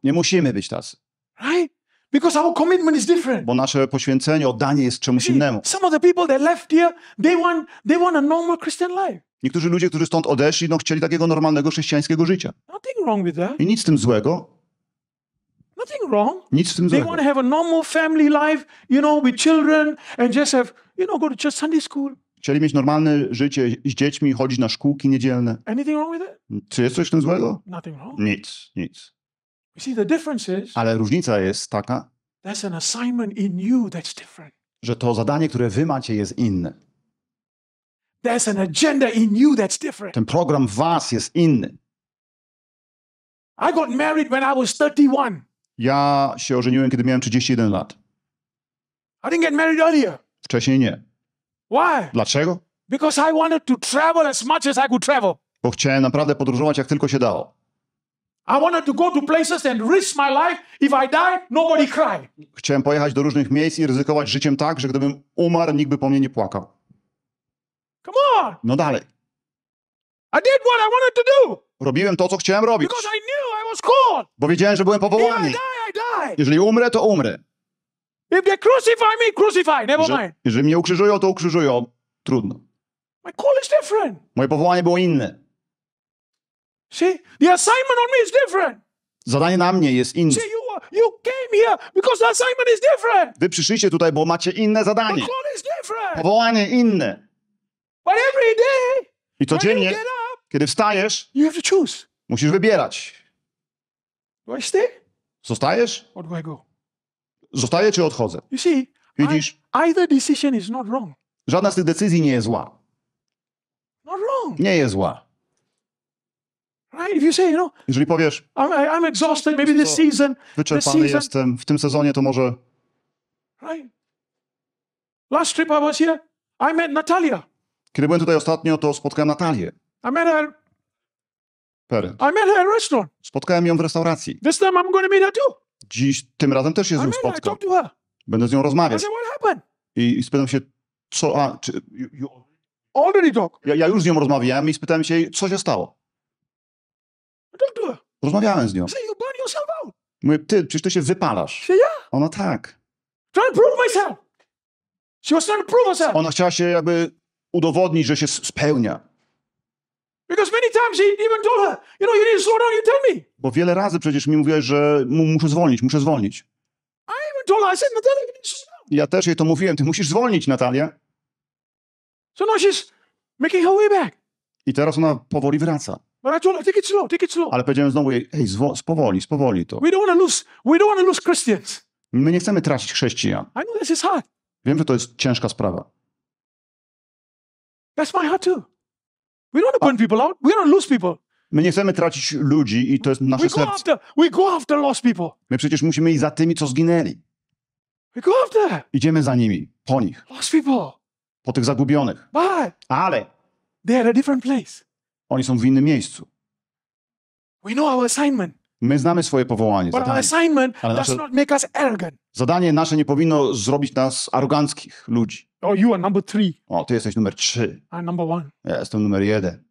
Nie musimy być tacy. Right? Because our commitment is different. Bo nasze poświęcenie, oddanie jest czemuś innemu. Some of the people that left here, they want they want a normal Christian life. Niektórzy ludzie, którzy stąd odeszli, no chcieli takiego normalnego chrześcijańskiego życia. Nothing wrong with that. I nic z tym złego. Nothing wrong. Nic w tym złego. They want to have a normal family life, you know, with children and just have, you know, go to just Sunday school. Chcieli mieć normalne życie z dziećmi, chodzić na szkółki niedzielne. Anything wrong with it? Czy jest coś w tym złego? Nothing wrong. Nic, nic. You see, the difference is, Ale różnica jest taka, that's an assignment in you that's different. że to zadanie, które wy macie, jest inne. There's an agenda in you that's different. Ten program w was jest inny. I got married when I was 31. Ja się ożeniłem, kiedy miałem 31 lat. I didn't get married earlier. Wcześniej nie. Why? Dlaczego? Because I wanted to travel as much as I could travel. Bo chciałem naprawdę podróżować jak tylko się dało. I wanted to go to places and risk my life. If I die, nobody cry. Chciałem pojechać do różnych miejsc i ryzykować życiem tak, że gdybym umarł, nikt by po mnie nie płakał. Come on. No dalej. I did what I wanted to do. Robiłem to, co chciałem robić. Because I knew bo wiedziałem, że byłem powołany. Jeżeli umrę, to umrę. If they crucify me, crucify. Never jeżeli, mind. Jeżeli mnie ukrzyżują, to ukrzyżują. Trudno. My Moje powołanie było inne. See, the assignment on me is different. Zadanie na mnie jest inne. you, came here because the assignment is different. Wy przyszliście tutaj, bo macie inne zadanie. Powołanie inne. But every day, I codziennie, up, kiedy wstajesz, you have to choose. musisz wybierać. Zostajesz? Or do I Zostaję czy odchodzę? You see, Widzisz? Either decision is not wrong. Żadna z tych decyzji nie jest zła. Not wrong. Nie jest zła. Right? If you say, you know, Jeżeli powiesz, I'm, I'm exhausted, maybe this season, wyczerpany this season. jestem w tym sezonie, to może... Right? Last trip I was here, I met Natalia. Kiedy byłem tutaj ostatnio, to spotkałem Natalię. I met her i met her at a restaurant. Spotkałem ją w restauracji. This time I'm going to meet her too. Dziś, tym razem też się z nią spotkam. Będę z nią rozmawiać. I, said, What I spytam się, co, a, czy, you, you... Already talk. Ja, ja, już z nią rozmawiałem i spytałem się, co się stało. Rozmawiałem z nią. Say, you burn yourself out. Mówię, ty, przecież ty się wypalasz. Say, yeah. Ona tak. to prove myself. She was trying to prove herself. Ona chciała się jakby udowodnić, że się spełnia. Because many times he even told her, you know, you need to slow down, you tell me. Bo wiele razy przecież mi mówiłeś, że mu- muszę zwolnić, muszę zwolnić. I even told her, I said, Natalia, you need to slow down. Ja też jej to mówiłem, ty musisz zwolnić, Natalia. So now she's making her way back. I teraz ona powoli wraca. But I told her, take it slow, take it slow. Ale powiedziałem znowu jej, ej, spowoli, spowoli to. We don't want to lose, we don't want to lose Christians. My nie chcemy tracić chrześcijan. I know this is hard. Wiem, że to jest ciężka sprawa. That's my heart too. We don't burn people out. We don't lose people. My nie chcemy tracić ludzi i to jest nasze we serce. Go after, we go after lost people. My przecież musimy iść za tymi, co zginęli. We go after. Idziemy za nimi, po nich. Lost people. Po tych zagubionych. But Ale they are a different place. oni są w innym miejscu. We know our assignment. My znamy swoje powołanie. But zadanie. assignment Ale nasze, does not make us arrogant. Zadanie nasze nie powinno zrobić nas aroganckich ludzi. Oh, you are number three. O, ty jesteś numer trzy. I'm number one. Ja jestem numer jeden.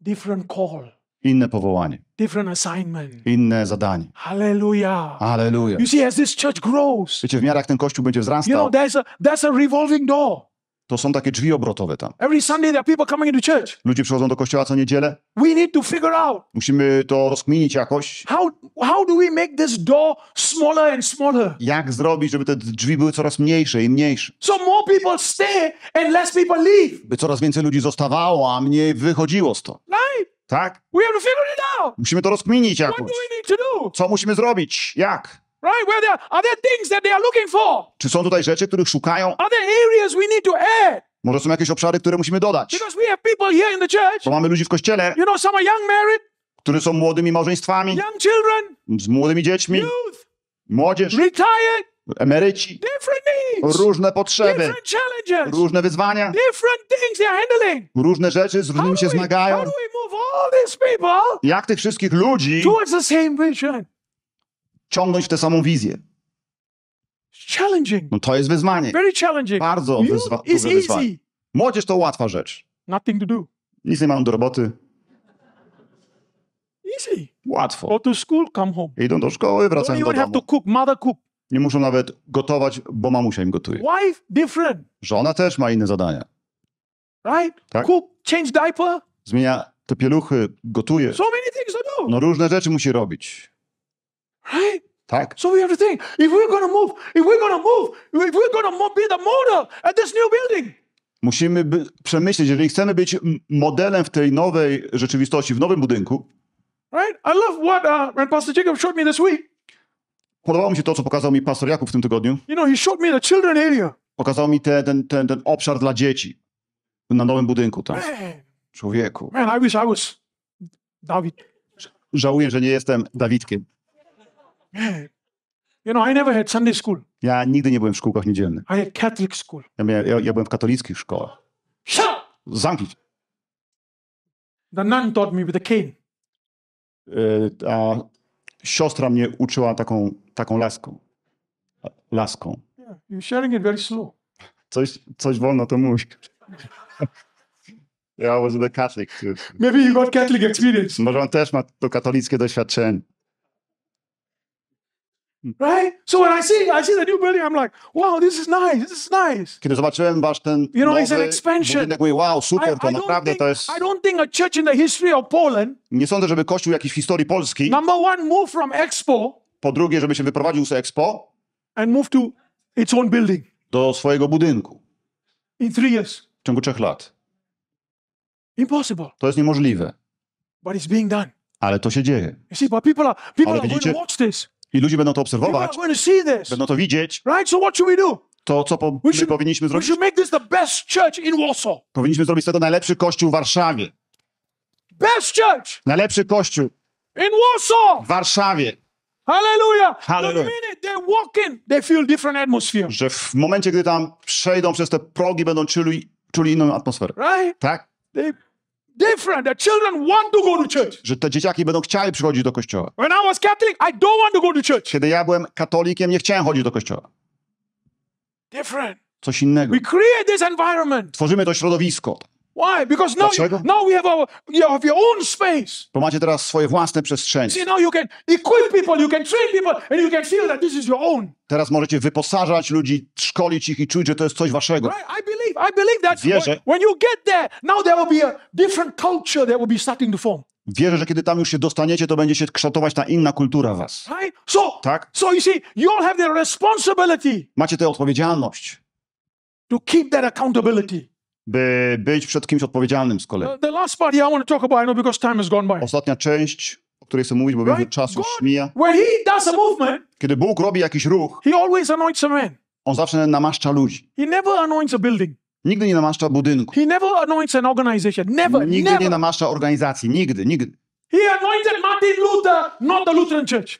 Different call. Inne powołanie. Different assignment. Inne zadanie. Hallelujah. Hallelujah. You see, as this church grows, Wiecie, w miarę jak ten kościół będzie wzrastał, you know, there's a, there's a revolving door. To są takie drzwi obrotowe tam. Every Sunday there are people coming into church. Ludzie przychodzą do kościoła co niedzielę. We need to figure out. Musimy to rozkminić jakoś. How, how do we make this door smaller and smaller? Jak zrobić, żeby te drzwi były coraz mniejsze i mniejsze? So more people stay and less people leave. By coraz więcej ludzi zostawało, a mniej wychodziło z Right? Tak? We have to figure it out. Musimy to rozkminić jakoś. What do we need to do? Co musimy zrobić? Jak? Right? Where they are, are there things that they are looking for? Czy są tutaj rzeczy, których szukają? Are there areas we need to add? Może są jakieś obszary, które musimy dodać? Because we have people here in the church. Bo mamy ludzi w kościele, You know, some are young married, którzy są młodymi małżeństwami, young children, z młodymi dziećmi, youth, młodzież, retired, emeryci, different needs, różne potrzeby, different challenges, różne wyzwania, different things they are handling. różne rzeczy, z How różnymi do się we- How do we move all these people Jak tych wszystkich ludzi towards the same vision? ciągnąć w tę samą wizję. Challenging. No to jest wyzwanie. Very challenging. Bardzo wyzwa easy. wyzwanie. Młodzież to łatwa rzecz. Nothing to do. Nic nie mają do roboty. Easy. Łatwo. Go to school, come home. Idą do szkoły, wracają do domu. Have to cook. Mother cook. Nie muszą nawet gotować, bo mamusia im gotuje. Wife different. Żona też ma inne zadania. Right? Tak? Cook, change diaper. Zmienia te pieluchy, gotuje. So many things to do. No różne rzeczy musi robić. Right? Tak. So we have to think if we're gonna move, if we're gonna move, if we're gonna be the model at this new building. Musimy by, przemyśleć, jeżeli chcemy być modelem w tej nowej rzeczywistości, w nowym budynku. Right? I love what uh, Pastor Jacob showed me this week. Podobało mi się to, co pokazał mi pastor Jakub w tym tygodniu. You know, he showed me the children area. Pokazał mi te, ten, ten, ten obszar dla dzieci na nowym budynku tam. Man. Człowieku. Man, I wish I was Dawid. Żałuję, że nie jestem Dawidkiem. You know, I never had Sunday school. Ja nigdy nie byłem w szkółkach niedzielnych. I had Catholic school. Ja, miałem, ja, ja byłem w katolickich szkołach. Shut Zamknij się. The nun taught me with a cane. Y, a siostra mnie uczyła taką, taką laską. Laską. Yeah, you're sharing it very slow. Coś, coś wolno to mówisz. Ja was the Catholic. Maybe you got Catholic experience. Może on też ma to katolickie doświadczenie. Hmm. Right? So when I see I see the new building, I'm like, wow, this is nice, this is nice. Kiedy zobaczyłem wasz ten you know, it's an expansion. budynek, mówię, wow, super, to I, naprawdę think, to jest... I don't think a church in the history of Poland, nie sądzę, żeby kościół jakiś w historii Polski, number one, move from Expo, po drugie, żeby się wyprowadził z Expo, and move to its own building. do swojego budynku. In three years. W ciągu trzech lat. Impossible. To jest niemożliwe. But it's being done. Ale to się dzieje. You see, but people are, people Ale widzicie, are going to watch this. I ludzie będą to obserwować. Będą to widzieć. Right? So what should we do? To co po, my should, powinniśmy zrobić? We should make this the best church in Warsaw. Powinniśmy zrobić to tego najlepszy kościół w Warszawie. Best church. Najlepszy kościół. In Warsaw. W Warszawie. Hallelujah. Hallelujah. The minute they walk in, they feel different atmosphere. Że w momencie, gdy tam przejdą przez te progi, będą czuli, czuli inną atmosferę. Right? Tak? They different. The children want to go to church. Że te dzieciaki będą chciały przychodzić do kościoła. When I was Catholic, I don't want to go to church. Kiedy ja byłem katolikiem, nie chciałem chodzić do kościoła. Different. Coś innego. We create this environment. Tworzymy to środowisko. Why? Because now, Dlaczego? You, now we have, our, you have your own space. Bo macie teraz swoje własne przestrzenie. See, now you can equip people, you can train people, and you can feel that this is your own. Teraz możecie wyposażać ludzi, szkolić ich i czuć, że to jest coś waszego. Right? I believe, I believe that Wierzę. when you get there, now there will be a different culture that will be starting to form. Wierzę, że kiedy tam już się dostaniecie, to będzie się kształtować ta inna kultura was. Right? So, tak? So you see, you all have the responsibility. Macie tę odpowiedzialność. To keep that accountability by być przed kimś odpowiedzialnym z kolei. Ostatnia część, o której chcę mówić, bo right? czas już mija. When he does a movement, kiedy Bóg robi jakiś ruch, he always anoints a man. On zawsze namaszcza ludzi. He never anoints a building. Nigdy nie namaszcza budynku. He never anoints an organization. Never, nigdy never. nie namaszcza organizacji. Nigdy, nigdy. He anointed Martin Luther, not the Lutheran Church.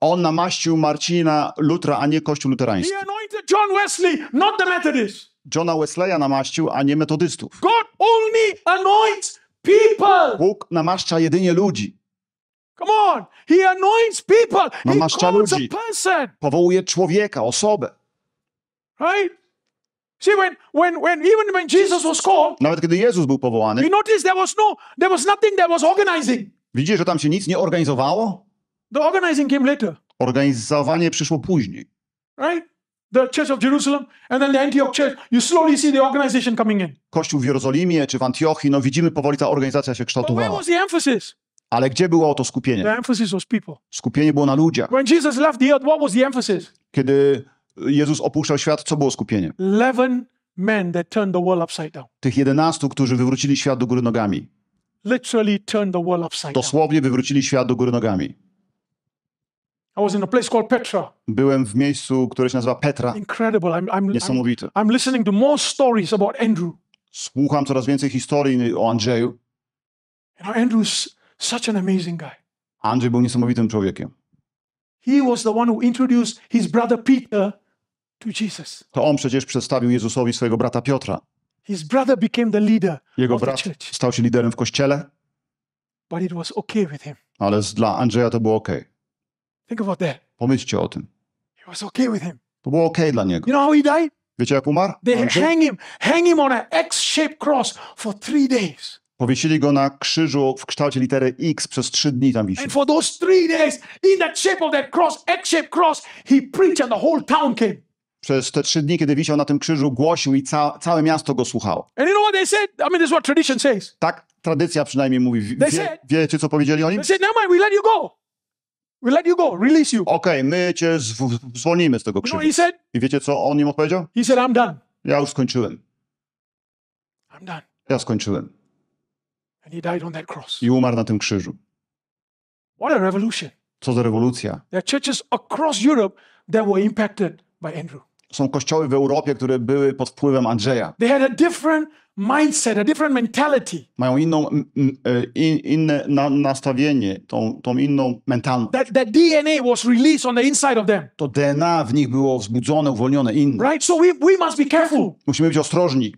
On namaścił Marcina Lutra, a nie Kościół luterański. He anointed John Wesley, not the Methodist. Johna Wesleya namaścił, a nie metodystów. God only anoints people. Bóg namaszcza jedynie ludzi. Come on, he anoints people. Namaszcza he ludzi. A person. Powołuje człowieka, osobę. Right? See, when, when, when, even when Jesus was called, nawet kiedy Jezus był powołany, you notice there was no, there was nothing that was organizing. Widzisz, że tam się nic nie organizowało? The organizing came later. Organizowanie przyszło później. Right? the church of Jerusalem and then the Antioch church, you slowly see the organization coming in. Kościół w Jerozolimie czy w Antiochii, no widzimy powoli ta organizacja się But where kształtowała. was the emphasis? Ale gdzie było to The skupienie? emphasis was people. Skupienie było na ludziach. When Jesus left the earth, what was the emphasis? Kiedy Jezus opuszczał świat, co było skupienie? 11 men that turned the world upside down. Tych jedenastu, którzy wywrócili świat do góry nogami. Literally turned the world upside down. Dosłownie wywrócili świat do góry nogami. I was in a place called Petra. Byłem w miejscu, które się nazywa Petra. Incredible. I'm, I'm, Niesamowite. I'm, I'm listening to more stories about Andrew. Słucham coraz więcej historii o Andrzeju. You know, Andrew's such an amazing guy. Andrzej był niesamowitym człowiekiem. He was the one who introduced his brother Peter to Jesus. To on przecież przedstawił Jezusowi swojego brata Piotra. His brother became the leader Jego brat of the church. stał się liderem w kościele. But it was okay with him. Ale dla Andrzeja to było ok. Think about that. Pomyślcie o tym. It was okay with him. To było ok dla niego. You know how he died? Wiecie jak umarł? They hang him, hang him on an X-shaped cross for three days. Powiesili go na krzyżu w kształcie litery X przez trzy dni tam wisił. And for those three days, in that shape of that cross, X-shaped cross, he preached and the whole town came. Przez te trzy dni, kiedy wisiał na tym krzyżu, głosił i ca całe miasto go słuchało. And you know what they said? I mean, this is what tradition says. Tak, tradycja przynajmniej mówi. Wie, said, wiecie, co powiedzieli oni? They said, never mind, we let you go. We let you go, release you. Okay, my cię zwolnimy z tego You know he said? I wiecie, co on im odpowiedział? He said, I'm done. Ja już skończyłem. I'm done. Ja skończyłem. And he died on that cross. I umarł na tym krzyżu. What a revolution. Co za rewolucja. There are churches across Europe that were impacted by Andrew. Są kościoły w Europie, które były pod wpływem Andrzeja. They had a different mindset, a different mentality. Mają inną, e, in, inne na, nastawienie, tą, tą inną mentalność. That, that DNA was released on the inside of them. To DNA w nich było wzbudzone, uwolnione inne. Right? So we, we must be careful. Musimy być ostrożni.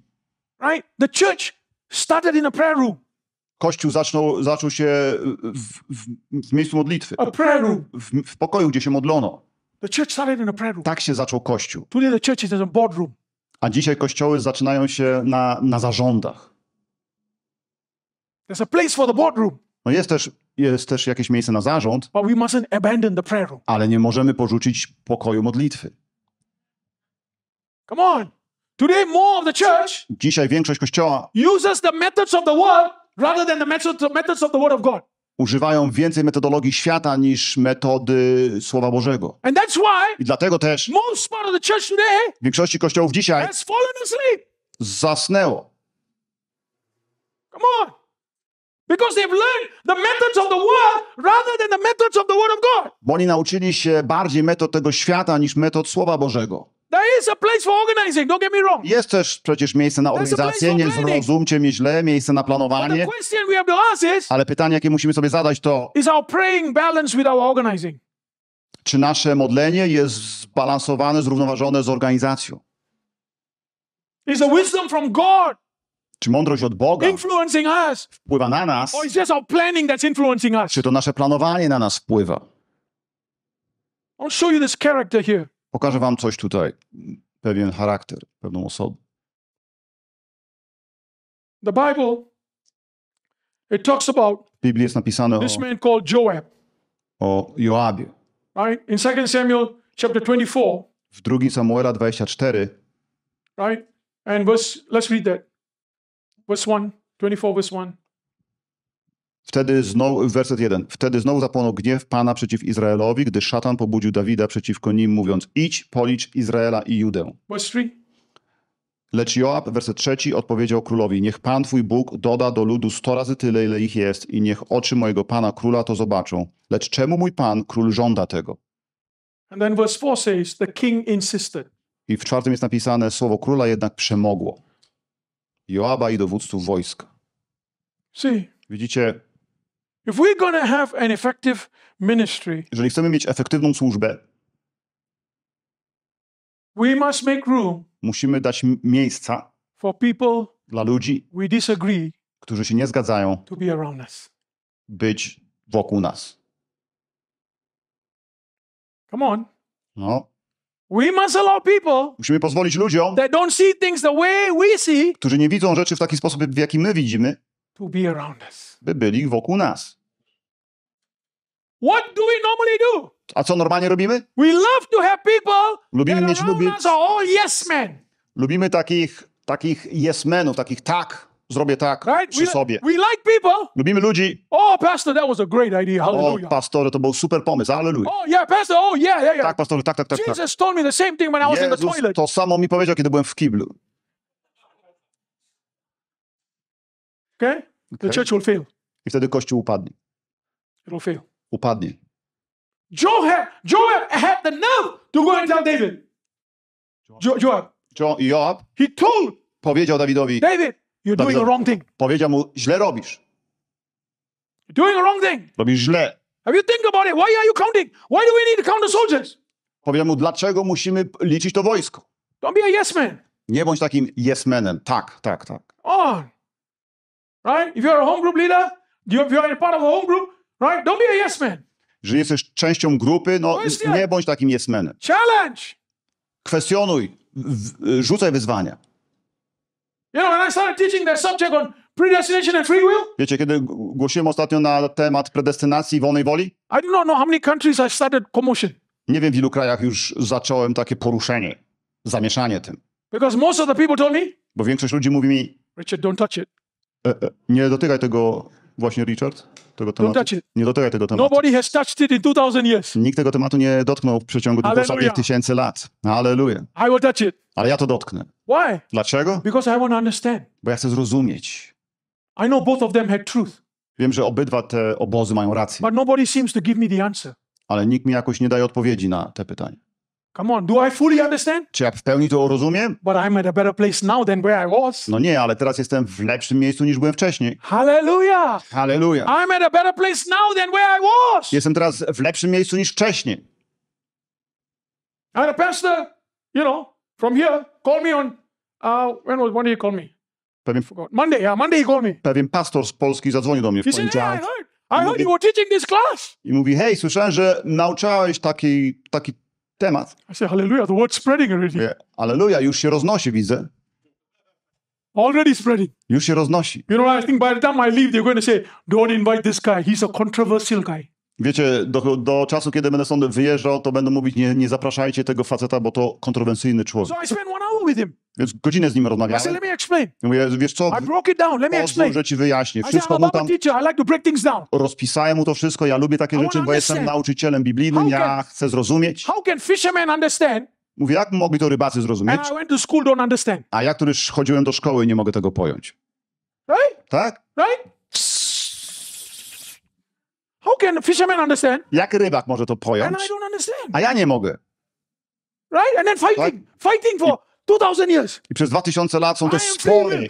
Right? The church started in a prayer room. Kościół zaczął, zaczął się w, w, w miejscu modlitwy. A prayer room. W, w pokoju, gdzie się modlono. The church started in a prayer room. Tak się zaczął Kościół. Today the church is in a boardroom a dzisiaj kościoły zaczynają się na, na zarządach. There's a place for the boardroom. No jest też, jest też jakieś miejsce na zarząd, But we mustn't abandon the prayer room. ale nie możemy porzucić pokoju modlitwy. Come on. Today more of the church Dzisiaj większość kościoła uses the methods of the world rather than the methods, of the word of God używają więcej metodologii świata niż metody Słowa Bożego. I dlatego też w większości kościołów dzisiaj zasnęło. Come on. Because they've learned the methods of the world rather than the methods of the word of God. Bo oni nauczyli się bardziej metod tego świata niż metod Słowa Bożego. Jest też przecież miejsce na organizację, nie zrozumcie mnie źle, miejsce na planowanie. Ale pytanie, jakie musimy sobie zadać, to Czy nasze modlenie jest zbalansowane, zrównoważone z organizacją? czy mądrość od Boga wpływa na nas? Czy to nasze planowanie na nas wpływa? I'll show you this character here. Pokażę wam coś tutaj, pewien charakter, pewną osobę. The Bible it talks about w Biblii jest napisane this o, man called Joab. o Joabie. Right? In 2 Samuel chapter 24. W 2 Samuela 24. Right? And verse, let's read that. Verse 1, 24 verse 1. Wtedy znowu, werset jeden. Wtedy znowu zapłonął gniew Pana przeciw Izraelowi, gdy szatan pobudził Dawida przeciwko nim, mówiąc: Idź, policz Izraela i Judę. three. Lecz Joab, werset trzeci, odpowiedział królowi: Niech Pan Twój Bóg doda do ludu sto razy tyle, ile ich jest, i niech oczy mojego pana króla to zobaczą. Lecz czemu mój pan król żąda tego? And then verse four says, the king insisted. I w czwartym jest napisane: Słowo króla jednak przemogło. Joaba i dowódców wojska. See, Widzicie, If we're gonna have an effective ministry, jeżeli chcemy mieć efektywną służbę, we must make room musimy dać miejsca for people dla ludzi, we disagree którzy się nie zgadzają, to be around us. być wokół nas. Come on. No. We must allow people Musimy pozwolić ludziom, that don't see things the way we see, którzy nie widzą rzeczy w taki sposób, w jaki my widzimy, to be around us. by byli wokół nas. What do we normally do? A co normalnie robimy? We love to have people Lubimy mieć yes Lubimy takich, takich yes-menów, takich tak, zrobię tak right? przy We, sobie. we like people. Lubimy ludzi. Oh, pastor, that was a great idea. O, Hallelujah. to był super pomysł, Hallelujah. Oh, yeah, pastor. Oh, yeah, yeah, yeah. Tak, pastor, tak, tak, tak, tak. Jesus told me the same thing when I was in the toilet. to samo mi powiedział, kiedy byłem w kiblu. Okay? The church will fail. I wtedy Kościół upadnie. It will fail. Upadnie. Joab, Joab had the nerve to go and tell David. Jo, Joab. Jo, Joab. He told. Powiedział Dawidowi. David, you're Dawidowi, doing the wrong thing. Powiedział mu, źle robisz. You're doing the wrong thing. Robisz źle. Have you think about it? Why are you counting? Why do we need to count the soldiers? Powiedział mu, dlaczego musimy liczyć to wojsko? Don't be a yes man. Nie bądź takim yes manem. Tak, tak, tak. On. Right? If a home group leader, if part of a home group, right? Don't be a yes man. Jeżeli jesteś częścią grupy, no nie bądź takim yes manem. Challenge. Kwestionuj, y, rzucaj wyzwania. You know, when I started teaching that subject on predestination and free will? Wiecie, kiedy głosiłem ostatnio na temat predestynacji i wolnej woli? I do not know how many countries I started commotion. Nie wiem, w ilu krajach już zacząłem takie poruszenie, zamieszanie tym. Because most of the people told me, Bo większość ludzi mówi mi, Richard, don't touch it. E, e, nie dotykaj tego właśnie, Richard, tego tematu. Nie dotykaj tego tematu. Nobody has touched it in 2000 years. Nikt tego tematu nie dotknął w przeciągu tych ostatnich tysięcy lat. Aleluja. I will touch it. Ale ja to dotknę. Why? Dlaczego? Because I want to understand. Bo ja chcę zrozumieć. I know both of them had truth. Wiem, że obydwa te obozy mają rację. But nobody seems to give me the answer. Ale nikt mi jakoś nie daje odpowiedzi na te pytania. Come on, do I fully understand? Czy ja w pełni to rozumiem? But I'm at a better place now than where I was. No nie, ale teraz jestem w lepszym miejscu niż byłem wcześniej. Hallelujah! Hallelujah! I'm at a better place now than where I was. Jestem teraz w lepszym miejscu niż wcześniej. And a pastor, you know, from here call me on uh, when was when did he call me? Pewien, Monday, yeah, Monday he called me. Pewien pastor z Polski zadzwonił do mnie w poniedziałek. I heard you were teaching this class. I mówi, hej, słyszałem, że nauczałeś taki, taki temat. I say hallelujah, the word's spreading already. Mówię, Aleluja, już się roznosi, widzę. Already spreading. Już się roznosi. You know, I think by the time I leave, they're going to say, don't invite this guy. He's a controversial guy. Wiecie, do, do czasu, kiedy będę sądy wyjeżdżał, to będą mówić, nie, nie zapraszajcie tego faceta, bo to kontrowersyjny człowiek. Więc godzinę z nim rozmawiałem. I Mówię, wiesz co, I broke że ci wyjaśnię. Wszystko mu tam... to Rozpisałem mu to wszystko, ja lubię takie rzeczy, bo jestem nauczycielem biblijnym, no ja chcę zrozumieć. Mówię, jak mogli to rybacy zrozumieć? A ja, który chodziłem do szkoły, nie mogę tego pojąć. Tak? How can understand? Jak rybak może to pojąć? And I don't understand. A ja nie mogę. Right? And then fighting, fighting for... I... 2000 years. I przez 2000 lat są to spory.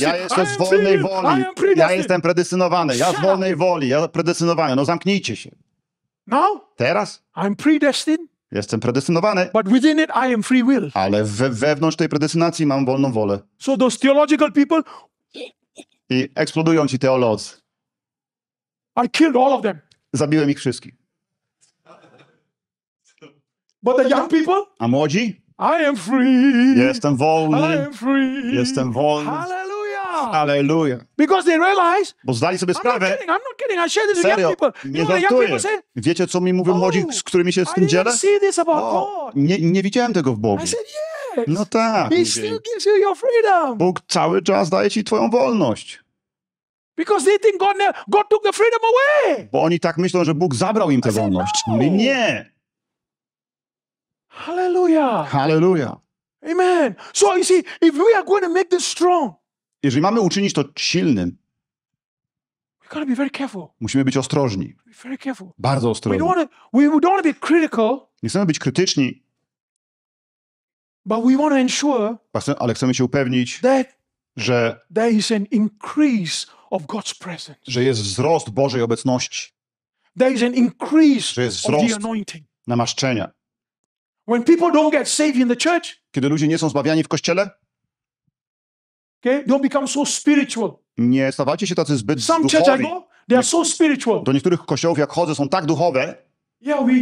Ja jestem z wolnej woli. Ja jestem predestynowany. Ja z wolnej woli. Ja predestynowany. No zamknijcie się. Now? Teraz? I'm predestined. Jestem predestynowany. But within it I am free will. Ale we, wewnątrz tej predestynacji mam wolną wolę. So those theological people I eksplodują ci teolodzy. I killed all of them. Zabiłem ich wszystkich. But the young people? A młodzi? I am free. Jestem wolny. I am free. Jestem wolny. Hallelujah. Hallelujah. Because they realize, Bo zdali sobie sprawę. I'm not kidding, I'm not kidding. I share this Serio, with young people. nie you know, żartuję. Say, Wiecie, co mi mówią oh, młodzi, z którymi się z tym dzielę? See this about o, nie, nie widziałem tego w Bogu. I said, yes. No tak. He still gives you your freedom. Bóg cały czas daje ci twoją wolność. Because they think God, God took the freedom away. Bo oni tak myślą, że Bóg zabrał im tę wolność. No. My nie. Hallelujah. Hallelujah. Amen. So you see, if we are going to make this strong, jeżeli mamy uczynić to silnym, we gotta be very careful. musimy być ostrożni. Be very careful. Bardzo ostrożni. We don't wanna, we don't wanna be critical, nie chcemy być krytyczni, but we wanna ensure, ale chcemy się upewnić, that, że there is an increase of God's presence. Że jest wzrost Bożej obecności. There is an increase że jest wzrost of the anointing. namaszczenia. When people don't get saved in the church, kiedy ludzie nie są zbawiani w kościele, okay, don't become so spiritual. Nie stawajcie się tacy zbyt Some duchowi. Church I go, they are so spiritual. Do niektórych kościołów jak chodzę są tak duchowe. Yeah, we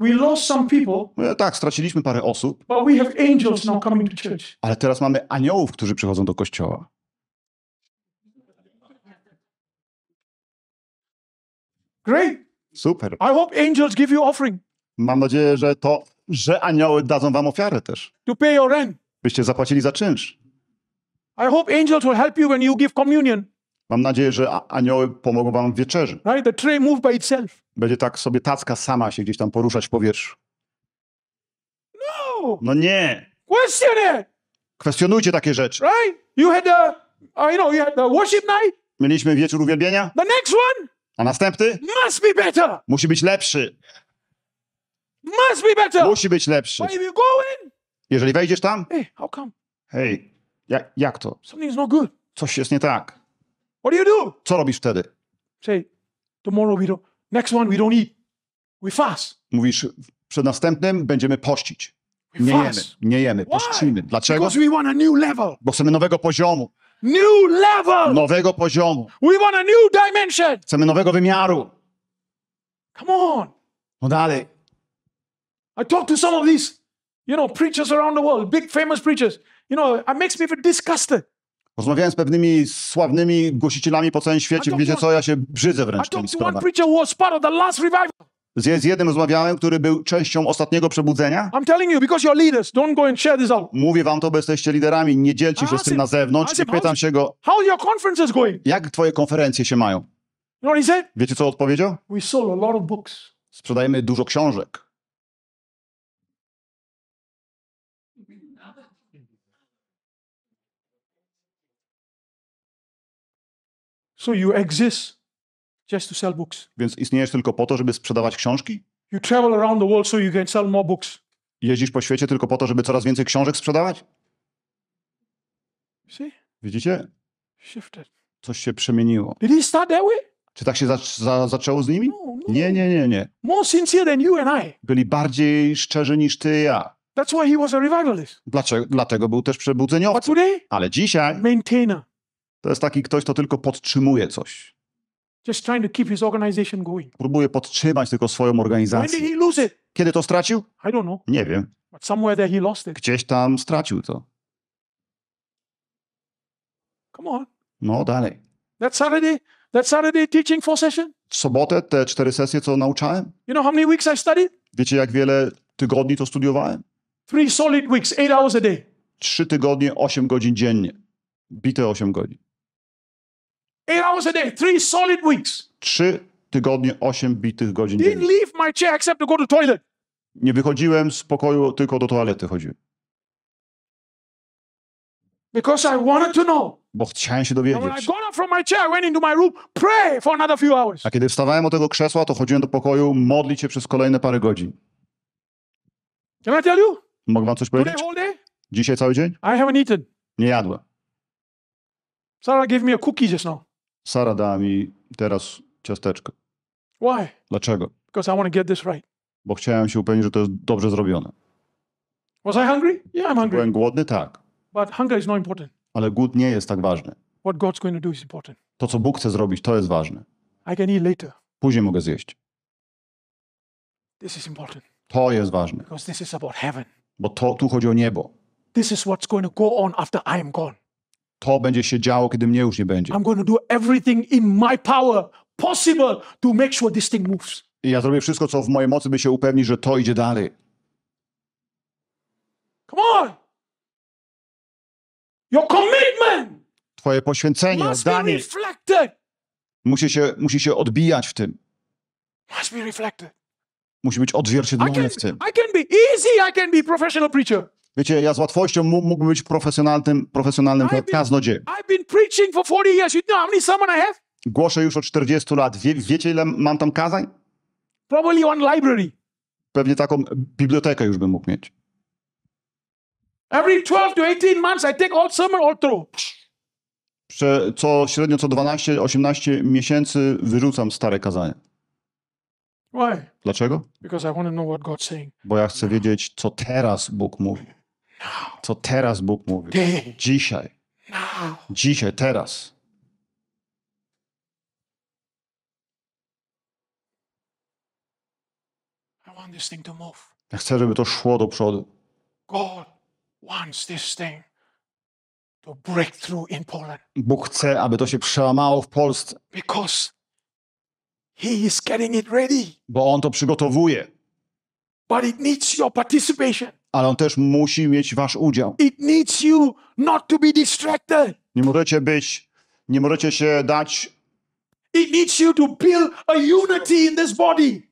we lost some people. No, tak, straciliśmy parę osób. But we have angels now coming to church. Ale teraz mamy aniołów, którzy przychodzą do kościoła. Great. Super. I hope angels give you offering. Mam nadzieję, że to, że anioły dadzą wam ofiarę też. To pay your rent. Byście zapłacili za czynsz. I hope angels will help you when you give communion. Mam nadzieję, że anioły pomogą wam w wieczerzy. Right, the tray move by itself. Będzie tak sobie tacka sama się gdzieś tam poruszać w powietrzu. No. No nie. Question it. Kwestionujcie takie rzeczy. Right? You had the, I uh, know, you had the worship night. Mieliśmy wieczór uwielbienia. The next one. A następny? Must be better! Musi być lepszy. Must be better! Musi być lepszy. Where are you going? Jeżeli wejdziesz tam? Hey, how come? Hey, jak, jak to? Something's not good. Coś jest nie tak. What do you do? Co robisz wtedy? Say, tomorrow we don't, next one we don't eat. We fast. Mówisz, przed następnym będziemy pościć. Nie jemy, nie jemy, pościmy. Dlaczego? Because we want a new level. Bo chcemy nowego poziomu. New level. Nowego poziomu. We want a new dimension. Chcemy nowego wymiaru. Come on. No dalej. I talked to some of these, you know, preachers around the world, big famous preachers. You know, it makes me feel disgusted. Rozmawiałem z pewnymi sławnymi głosicielami po całym świecie. Wiecie co, ja się brzydzę wręcz tym sprawami z jednym rozmawiałem, który był częścią ostatniego przebudzenia. Mówię wam to, bo jesteście liderami, nie dzielcie się z tym na zewnątrz. I pytam się go, how your conferences going? jak twoje konferencje się mają? You know what he said? Wiecie, co odpowiedział? We sold a lot of books. Sprzedajemy dużo książek. So you exist just to sell books. Więc istniejesz tylko po to, żeby sprzedawać książki? You travel around the world so you can sell more books. Jeździsz po świecie tylko po to, żeby coraz więcej książek sprzedawać? See? Widzicie? Shifted. Coś się przemieniło. Did he start that way? Czy tak się za, za, zaczęło z nimi? No, no. Nie, nie, nie, nie. More sincere than you and I. Byli bardziej szczerzy niż ty i ja. That's why he was a revivalist. Dlaczego, dlatego był też przebudzeniowcem. Ale dzisiaj maintainer. to jest taki ktoś, kto tylko podtrzymuje coś. Just trying to keep his organization going. Próbuje podtrzymać tylko swoją When did organizację. he lose it? Kiedy to stracił? I don't know. Nie wiem. But somewhere there he lost it. Gdzieś tam stracił to. Come on. No dalej. That Saturday, that Saturday teaching four session. W sobotę te cztery sesje, co nauczałem. You know how many weeks I studied? Wiecie, jak wiele tygodni to studiowałem? Three solid weeks, eight hours a day. Trzy tygodnie, osiem godzin dziennie. Bite osiem godzin. Eight hours a day, three solid weeks. Trzy tygodnie, osiem bitych godzin dziennie. Didn't leave my chair except to go to toilet. Nie wychodziłem z pokoju, tylko do toalety chodziłem. Because I wanted to know. Bo chciałem się dowiedzieć. A kiedy wstawałem od tego krzesła, to chodziłem do pokoju modlić się przez kolejne parę godzin. Can I tell you? Mogę wam coś powiedzieć? Today day. Dzisiaj cały dzień? I haven't eaten. Nie jadłem. Sarah gave me a cookie just now. Sara dała mi teraz ciasteczko. Why? Dlaczego? Because I want to get this right. Bo chciałem się upewnić, że to jest dobrze zrobione. Was I hungry? Yeah, I'm hungry. Byłem głodny? Tak. But hunger is not important. Ale głód nie jest tak ważny. What God's going to do is important. To, co Bóg chce zrobić, to jest ważne. I can eat later. Później mogę zjeść. This is important. To jest ważne. Because this is about heaven. Bo to, tu chodzi o niebo. This is what's going to go on after I am gone to będzie się działo, kiedy mnie już nie będzie. I'm going to do everything in my power possible to make sure this thing moves. I ja zrobię wszystko, co w mojej mocy, by się upewnić, że to idzie dalej. Come on! Your commitment! Twoje poświęcenie, must zdanie be Musi, się, musi się odbijać w tym. Must be reflected. Musi być odzwierciedlone w tym. I can be easy, I can be professional preacher. Wiecie, ja z łatwością mógłbym być profesjonalnym, profesjonalnym kaznodzieją. Głoszę już od 40 lat. Wie, wiecie, ile mam tam kazań? Probably one library. Pewnie taką bibliotekę już bym mógł mieć. Every 12 to 18 months I take all Prze, co średnio co 12-18 miesięcy wyrzucam stare kazania. Why? Dlaczego? Because I want to know what God's saying. Bo ja chcę wiedzieć, co teraz Bóg mówi. Co teraz Bóg mówi? Dzisiaj. Dzisiaj, teraz. Ja chcę, żeby to szło do przodu. Bóg chce, aby to się przełamało w Polsce. Bo on to przygotowuje. But it needs your participation ale on też musi mieć wasz udział. It needs you not to be distracted. Nie możecie być, nie możecie się dać. It needs you to build a unity in this body.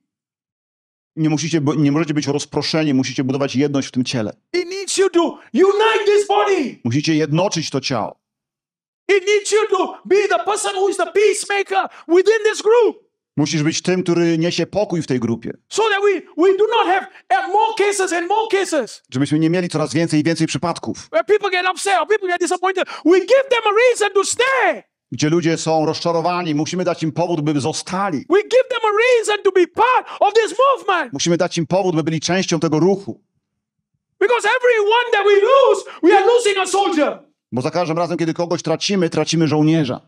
Nie, musicie, nie możecie być rozproszeni, musicie budować jedność w tym ciele. It needs you to unite this body. Musicie jednoczyć to ciało. It być you to peacemaker within this group. Musisz być tym, który niesie pokój w tej grupie. Żebyśmy nie mieli coraz więcej i więcej przypadków. Gdzie ludzie są rozczarowani, musimy dać im powód, by zostali. Musimy dać im powód, by byli częścią tego ruchu. Because every one that we lose, we are losing a soldier. Bo za każdym razem, kiedy kogoś tracimy, tracimy żołnierza.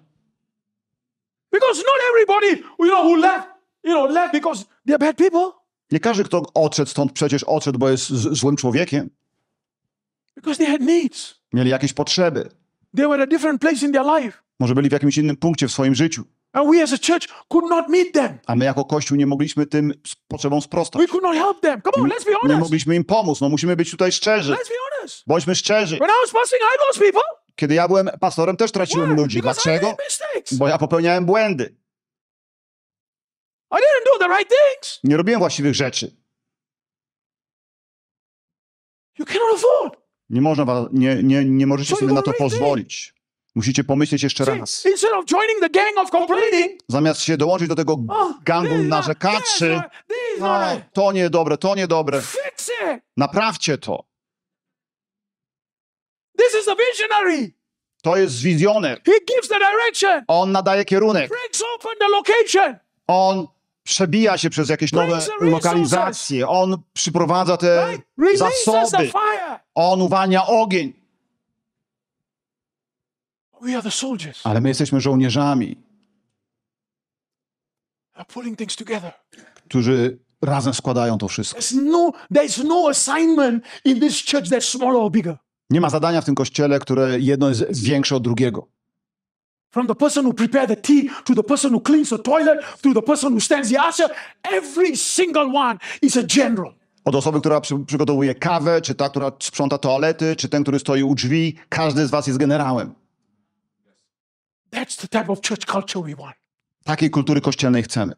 Because not everybody, you know, who left, you know, left because they're bad people. Nie każdy, kto odszedł stąd, przecież odszedł, bo jest złym człowiekiem. Because they had needs. Mieli jakieś potrzeby. They were at a different place in their life. Może byli w jakimś innym punkcie w swoim życiu. And we as a church could not meet them. A my jako kościół nie mogliśmy tym potrzebom sprostać. We could not help them. Come on, let's be honest. Nie mogliśmy im pomóc. No musimy być tutaj szczerzy. Let's be honest. Bądźmy szczerzy. When I was passing, I those people. Kiedy ja byłem pastorem, też traciłem Why? ludzi. Because Dlaczego? Bo ja popełniałem błędy. I didn't do the right things. Nie robiłem właściwych rzeczy. You cannot afford. Nie, można, nie, nie, nie możecie so sobie na to pozwolić. Musicie pomyśleć jeszcze raz. Zamiast się dołączyć do tego oh, gangu narzekaczy, to niedobre, to niedobre. Naprawcie to. This is a visionary. To jest wizjoner. He gives the direction. On nadaje kierunek. Breaks open the location. On przebija się przez jakieś nowe lokalizacje. On przyprowadza te right? zasoby. On uwalnia ogień. Ale my jesteśmy żołnierzami, którzy razem składają to wszystko. There's no, there's no assignment in this church that's smaller or bigger. Nie ma zadania w tym kościele, które jedno jest większe od drugiego. From the person who prepares the tea to the person who cleans the toilet to the person who stands the usher, every single one is a general. Od osoby, która przy, przygotowuje kawę, czy ta, która sprząta toalety, czy ten, który stoi u drzwi, każdy z was jest generałem. That's the type of church culture we want. Takiej kultury kościelnej chcemy.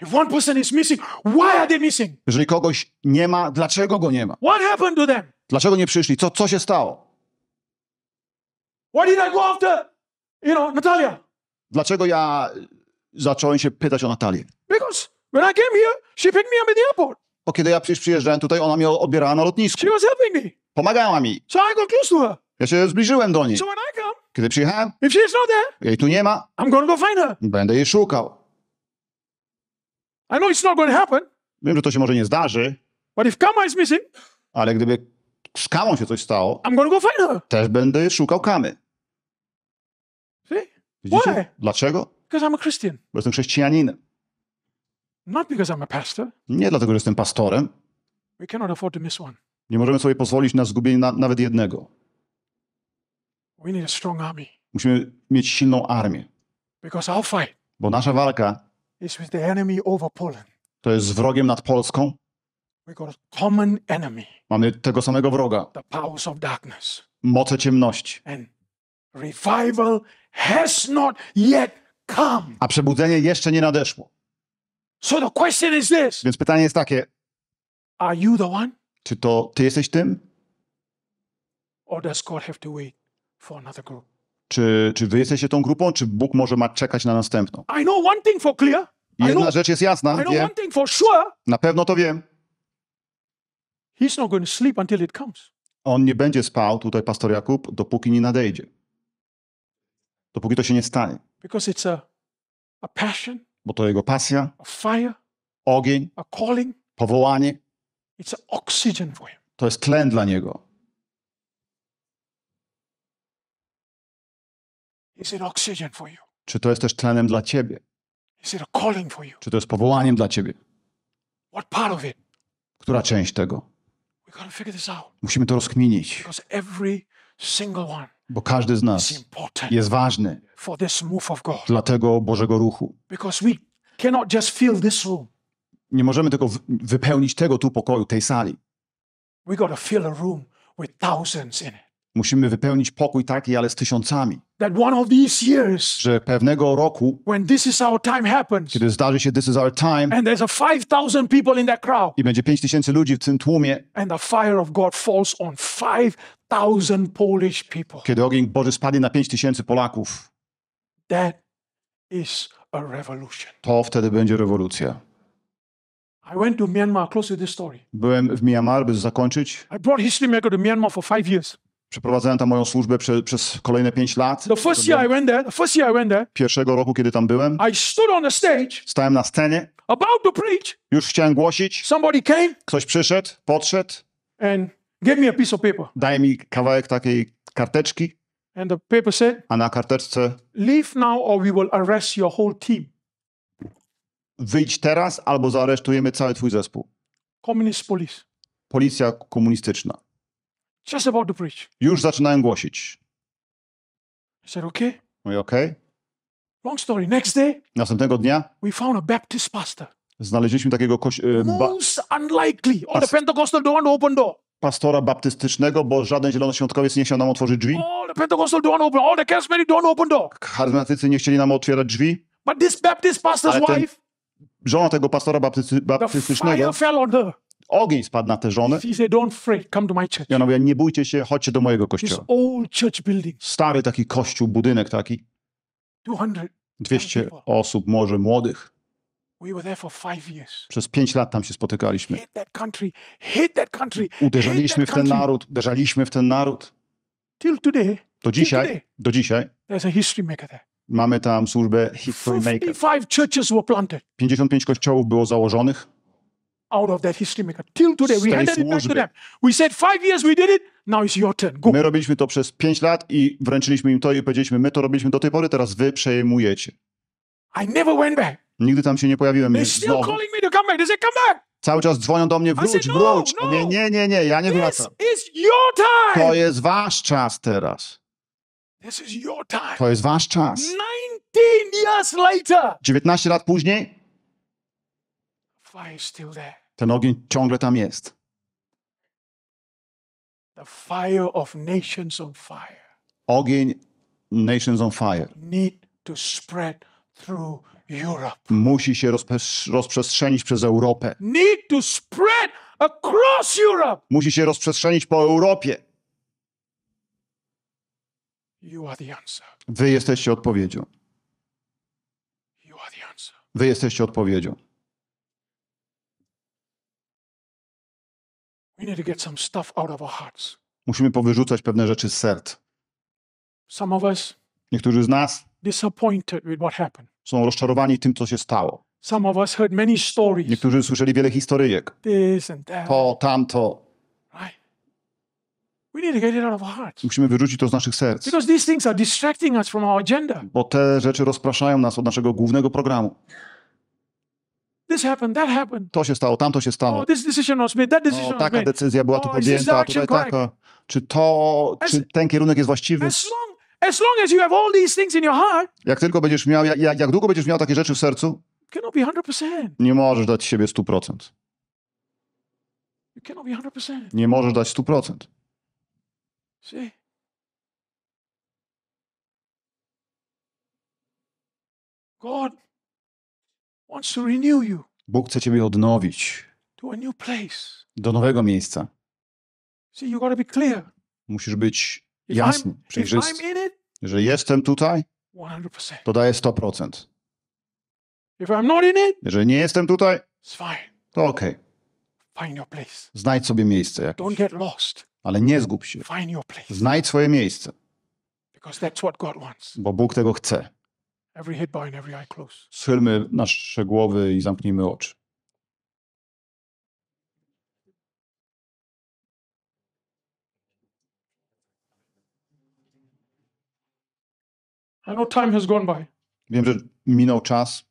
If one person is missing, why are they missing? Jeżeli kogoś nie ma, dlaczego go nie ma? What happened to them? Dlaczego nie przyszli? Co, co się stało? Why did I go after, you know, Natalia? Dlaczego ja y, zacząłem się pytać o Natalię? Because when I came here, she picked me up at the airport. Bo kiedy ja przyjeżdżałem tutaj, ona mnie odbierała na lotnisku. She was helping me. Pomagała mi. So I got close to her. Ja się zbliżyłem do niej. So when I come, kiedy przyjechałem, if she's not there, jej tu nie ma, I'm gonna go find her. będę jej szukał. I know it's not going to happen. Wiem, że to się może nie zdarzy. But if Kama is missing, ale gdyby z Kamą się coś stało, I'm go find her. też będę szukał Kamy. Widzicie? Why? Dlaczego? Because I'm a Christian. Bo jestem chrześcijaninem. Not because I'm a pastor. Nie dlatego, że jestem pastorem. We cannot afford to miss one. Nie możemy sobie pozwolić na zgubienie na, nawet jednego. We need a strong army. Musimy mieć silną armię. Because fight Bo nasza walka to jest wrogiem nad Polską. Mamy tego samego wroga. Moce ciemności. A przebudzenie jeszcze nie nadeszło. Więc pytanie jest takie. Czy to ty jesteś tym? czy does God have to wait for another group? Czy, czy wy jesteście tą grupą, czy Bóg może ma czekać na następną? I know one thing for clear. Jedna know, rzecz jest jasna. I know wiem. one thing for sure. Na pewno to wiem. He's not going to sleep until it comes. On nie będzie spał, tutaj pastor Jakub, dopóki nie nadejdzie. Dopóki to się nie stanie. Because it's a, a passion, Bo to jego pasja, a fire, ogień, a calling, powołanie. It's oxygen for him. To jest tlen dla niego. Czy to jest też tlenem dla ciebie? Czy to jest powołaniem dla ciebie? Która część tego? Musimy to rozkminić. Bo każdy z nas jest ważny dla tego Bożego ruchu. Nie możemy tylko wypełnić tego tu pokoju, tej sali. We wypełnić to fill a room with thousands in it. Musimy wypełnić pokój taki, ale z tysiącami. That one of these years, że pewnego roku, when this is our time happens, kiedy zdarzy się this is our time, and there's a 5,000 people in that crowd, i będzie 5 tysięcy ludzi w tym tłumie, and the fire of God falls on 5,000 Polish people. Kiedy ogień Boży spadnie na 5 tysięcy Polaków. That is a revolution. To wtedy będzie rewolucja. I went to Myanmar, close to this story. Byłem w Myanmar, by zakończyć. I brought history maker to Myanmar for five years. Przeprowadzałem tam moją służbę prze, przez kolejne pięć lat. The first year I went there, the first year I went there, pierwszego roku, kiedy tam byłem, I stood on the stage, stałem na scenie, about to preach, już chciałem głosić. Somebody came, ktoś przyszedł, podszedł, and gave me a piece of paper. daje mi kawałek takiej karteczki, and the paper said, a na karteczce leave now or we will arrest your whole team. wyjdź teraz albo zaaresztujemy cały twój zespół. Communist police. Policja komunistyczna. Just about to preach. Już zaczynałem głosić. I said, okay. Mówię, Okay. Long story. Next day, Następnego dnia we found a Baptist pastor. znaleźliśmy takiego koś... e, ba- Most unlikely. All the Pentecostal don't want to open door. pastora baptystycznego, bo żaden zielonoświątkowiec nie chciał nam otworzyć drzwi. All the Pentecostal don't no open. All the charismatic don't no open door. Charyzmatycy nie chcieli nam otwierać drzwi. But this Baptist pastor's Ale ten- wife, Żona tego pastora baptysty- the baptystycznego, fire fell on her ogień spadł na te żony. He Don't fret, come to my church. I ona mówi, nie bójcie się, chodźcie do mojego kościoła. This old church building. Stary taki kościół, budynek taki. 200, osób, może młodych. We were there for five years. Przez pięć lat tam się spotykaliśmy. Hit that country, hit that country, uderzaliśmy w ten naród, uderzaliśmy w ten naród. Till today, do dzisiaj, today, do dzisiaj there's a history maker there. mamy tam służbę History Maker. 55 kościołów było założonych out of that history maker. Till today, we handed it back to them. We said five years we did it, now it's your turn. Go. My robiliśmy to przez pięć lat i wręczyliśmy im to i powiedzieliśmy, my to robiliśmy do tej pory, teraz wy przejmujecie. I never went back. Nigdy tam się nie pojawiłem. They're still znowu. calling me to come back. They come back. Cały czas dzwonią do mnie, wróć, said, wróć. No. Nie, no. nie, nie, nie, ja nie wracam. To jest wasz czas teraz. This is your time. To jest wasz czas. 19 years later. 19 lat później ten ogień ciągle tam jest. The fire of nations on fire. Ogień nations on fire. Need to spread through Europe. Musi się rozprzestrzenić przez Europę. Need to spread across Europe. Musi się rozprzestrzenić po Europie. You are the answer. Wy jesteście odpowiedzią. You are the answer. Wy jesteście odpowiedzią. We need to get some stuff out of our hearts. Musimy powyrzucać pewne rzeczy z serc. Some of us Niektórzy z nas disappointed with what happened. są rozczarowani tym, co się stało. Some of us heard many stories. Niektórzy słyszeli wiele historyjek. This and that. To, tamto. We need to get it out of our hearts. Musimy wyrzucić to z naszych serc, Because these things are distracting us from our agenda. bo te rzeczy rozpraszają nas od naszego głównego programu. This happened, that happened. To się stało, tamto się stało. Oh, this decision was made, that decision o, taka was made. decyzja była tu oh, podjęta, tutaj taka. Czy to, as, czy ten kierunek jest właściwy? jak tylko będziesz miał, jak, jak długo będziesz miał takie rzeczy w sercu, be 100%. nie możesz dać siebie 100%. be 100%. Nie możesz dać 100%. See? God wants to renew you Bóg chce ciebie odnowić to a new place. do nowego miejsca. See, you gotta be clear. Musisz być If jasny, I'm- if I'm przejrzysty. in it, jestem tutaj, 100%. to daję 100%. If I'm not in it, Jeżeli nie jestem tutaj, it's fine. to ok. Find your place. Znajdź sobie miejsce, jakieś, Don't get lost. ale nie zgub się. Find your place. Znajdź swoje miejsce, Because that's what God wants. bo Bóg tego chce. Schylmy nasze głowy i zamknijmy oczy. I know time has gone by. Wiem, że minął czas.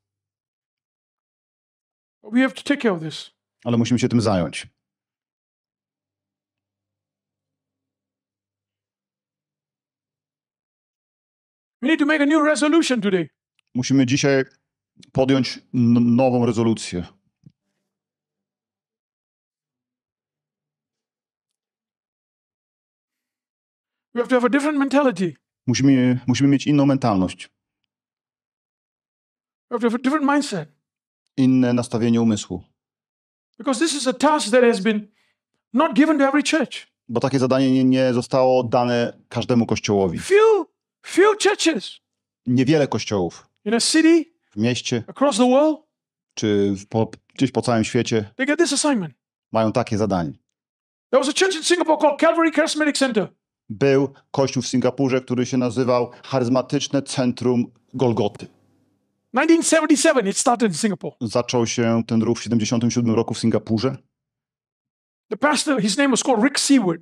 We have to take care of this. Ale musimy się tym zająć. We need to make a new resolution today. Musimy dzisiaj podjąć nową rezolucję. We have to have a different mentality. Musimy, musimy mieć inną mentalność. We have to have a different mindset. Inne nastawienie umysłu. Because this is a task that has been not given to every church. Bo takie zadanie nie, nie zostało dane każdemu kościołowi. Few Few churches. Niewiele kościołów. In a city, w mieście. Across the world. Czy po, gdzieś po całym świecie. They get this assignment. Mają takie zadanie. There was a church in Singapore called Calvary Charismatic Center. Był kościół w Singapurze, który się nazywał Charyzmatyczne Centrum Golgoty. 1977 it started in Singapore. Zaczął się ten ruch w 1977 roku w Singapurze. The pastor, his name was called Rick Seward.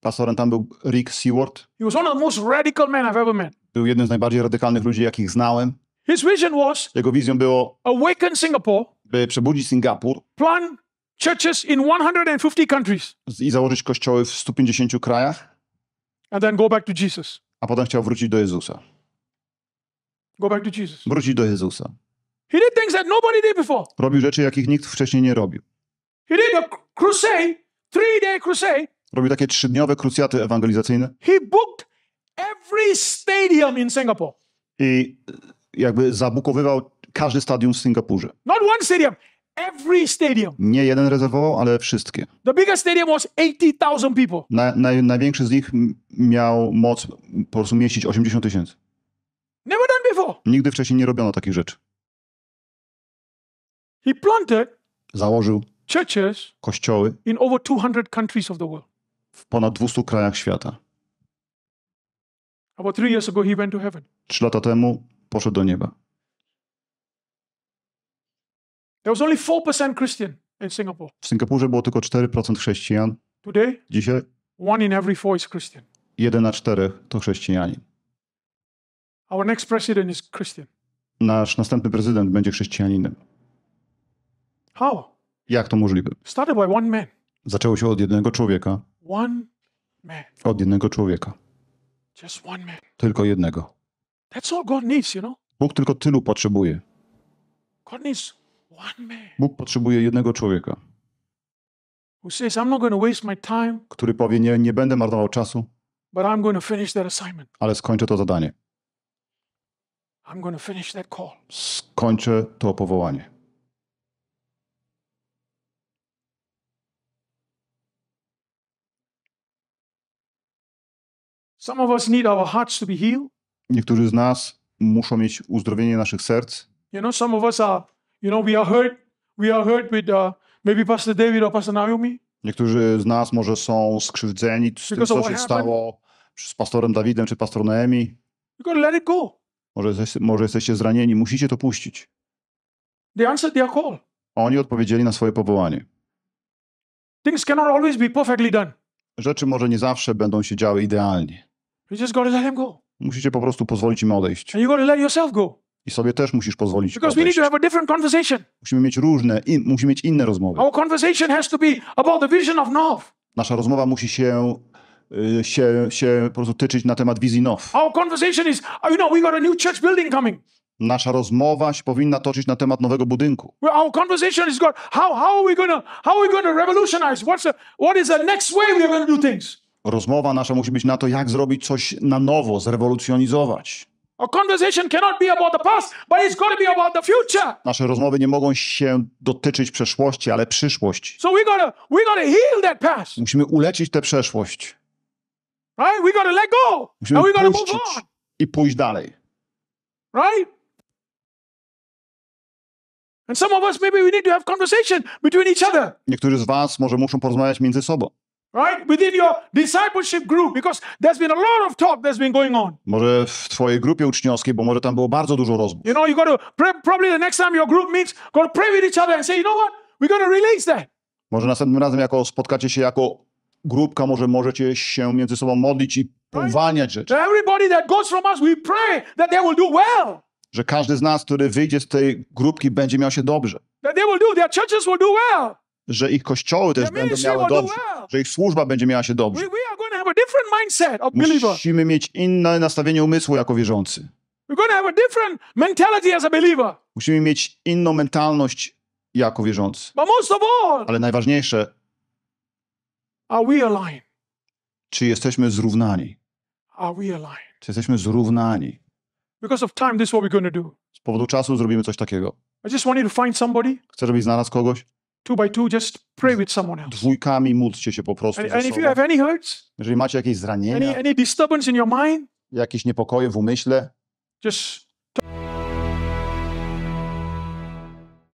Pastorem tam był Rick Seward. He was one of the most radical men I've ever met. Był jednym z najbardziej radykalnych ludzi, jakich znałem. His vision was, Jego wizją było, awaken Singapore, by przebudzić Singapur, plan churches in 150 countries, i założyć kościoły w 150 krajach, and then go back to Jesus. a potem chciał wrócić do Jezusa. Go back to Jesus. Wrócić do Jezusa. He did things that nobody did before. Robił rzeczy, jakich nikt wcześniej nie robił. He did a crusade, three-day crusade, robił takie trzydniowe krucjaty ewangelizacyjne. He booked every stadium in Singapore. I y, jakby zabukowywał każdy stadium w Singapurze. Not one stadium, every stadium. Nie jeden rezerwował, ale wszystkie. The biggest stadium was 80,000 people. Na, największy z nich miał moc po prostu mieścić 80 tysięcy. Never done before. Nigdy wcześniej nie robiono takich rzeczy. He planted założył churches kościoły in over 200 countries of the world w ponad 200 krajach świata. About three years ago he went to heaven. Trzy lata temu poszedł do nieba. There was only 4% Christian in Singapore. W Singapurze było tylko 4% chrześcijan. Today, Dzisiaj one in every four is Christian. Jeden na czterech to chrześcijanin. Our next president is Christian. Nasz następny prezydent będzie chrześcijaninem. How? Jak to możliwe? Started by one man. Zaczęło się od jednego człowieka. Od jednego człowieka. Tylko jednego. Bóg tylko tylu potrzebuje. Bóg potrzebuje jednego człowieka, który powie, nie, nie będę marnował czasu, ale skończę to zadanie. Skończę to powołanie. Some of us need our hearts to be healed. Niektórzy z nas muszą mieć uzdrowienie naszych serc. You know, some of us are, you know, we are hurt. We are hurt with uh, maybe Pastor David or Pastor Naomi. Niektórzy z nas może są skrzywdzeni z tym, co się stało z pastorem Dawidem czy pastor Noemi. Let it go. Może, jesteś, może jesteście zranieni, musicie to puścić. They answered their call. Oni odpowiedzieli na swoje powołanie. Things cannot always be perfectly done. Rzeczy może nie zawsze będą się działy idealnie. You just gotta let him go. Musicie po prostu pozwolić im odejść. And you gotta let yourself go. I sobie też musisz pozwolić Because odejść. We need to have a different conversation. Musimy mieć różne, in, musimy mieć inne rozmowy. Our conversation has to be about the vision of North. Nasza rozmowa musi się y, się, się po prostu tyczyć na temat wizji NOW. Our conversation is, oh, you know, we got a new church building coming. Nasza rozmowa się powinna toczyć na temat nowego budynku. Our conversation is got how how are we gonna how are we gonna revolutionize? What's the, what is the next way we're gonna do things? Rozmowa nasza musi być na to, jak zrobić coś na nowo, zrewolucjonizować. Nasze rozmowy nie mogą się dotyczyć przeszłości, ale przyszłości. So heal that past. Musimy uleczyć tę przeszłość. Right? let go. Musimy and puścić move on. i pójść dalej. Right? Niektórzy z was może muszą porozmawiać między sobą. Right? Within your discipleship group, because there's been a lot of talk that's been going on. Może w twojej grupie uczniowskiej, bo może tam było bardzo dużo rozmów. You know, you got to probably the next time your group meets, got to pray with each other and say, you know what, we're going to release that. Może następnym razem, jako spotkacie się jako grupka, może możecie się między sobą modlić i uwalniać rzeczy. Everybody that goes from us, we pray that they will do well. Że każdy z nas, który wyjdzie z tej grupki, będzie miał się dobrze. That they will do, their churches will do well że ich kościoły też będą miały dobrze, że ich służba będzie miała się dobrze. Musimy mieć inne nastawienie umysłu jako wierzący. Musimy mieć inną mentalność jako wierzący. Ale najważniejsze, czy jesteśmy zrównani? Czy jesteśmy zrównani? Z powodu czasu zrobimy coś takiego. Chcę, żebyś znalazł kogoś two by two, just pray with someone else. Dwójkami módlcie się po prostu And, ze and if you have any hurts, Jeżeli macie jakieś any, zranienia, any disturbance in your mind, jakieś niepokoje w umyśle, just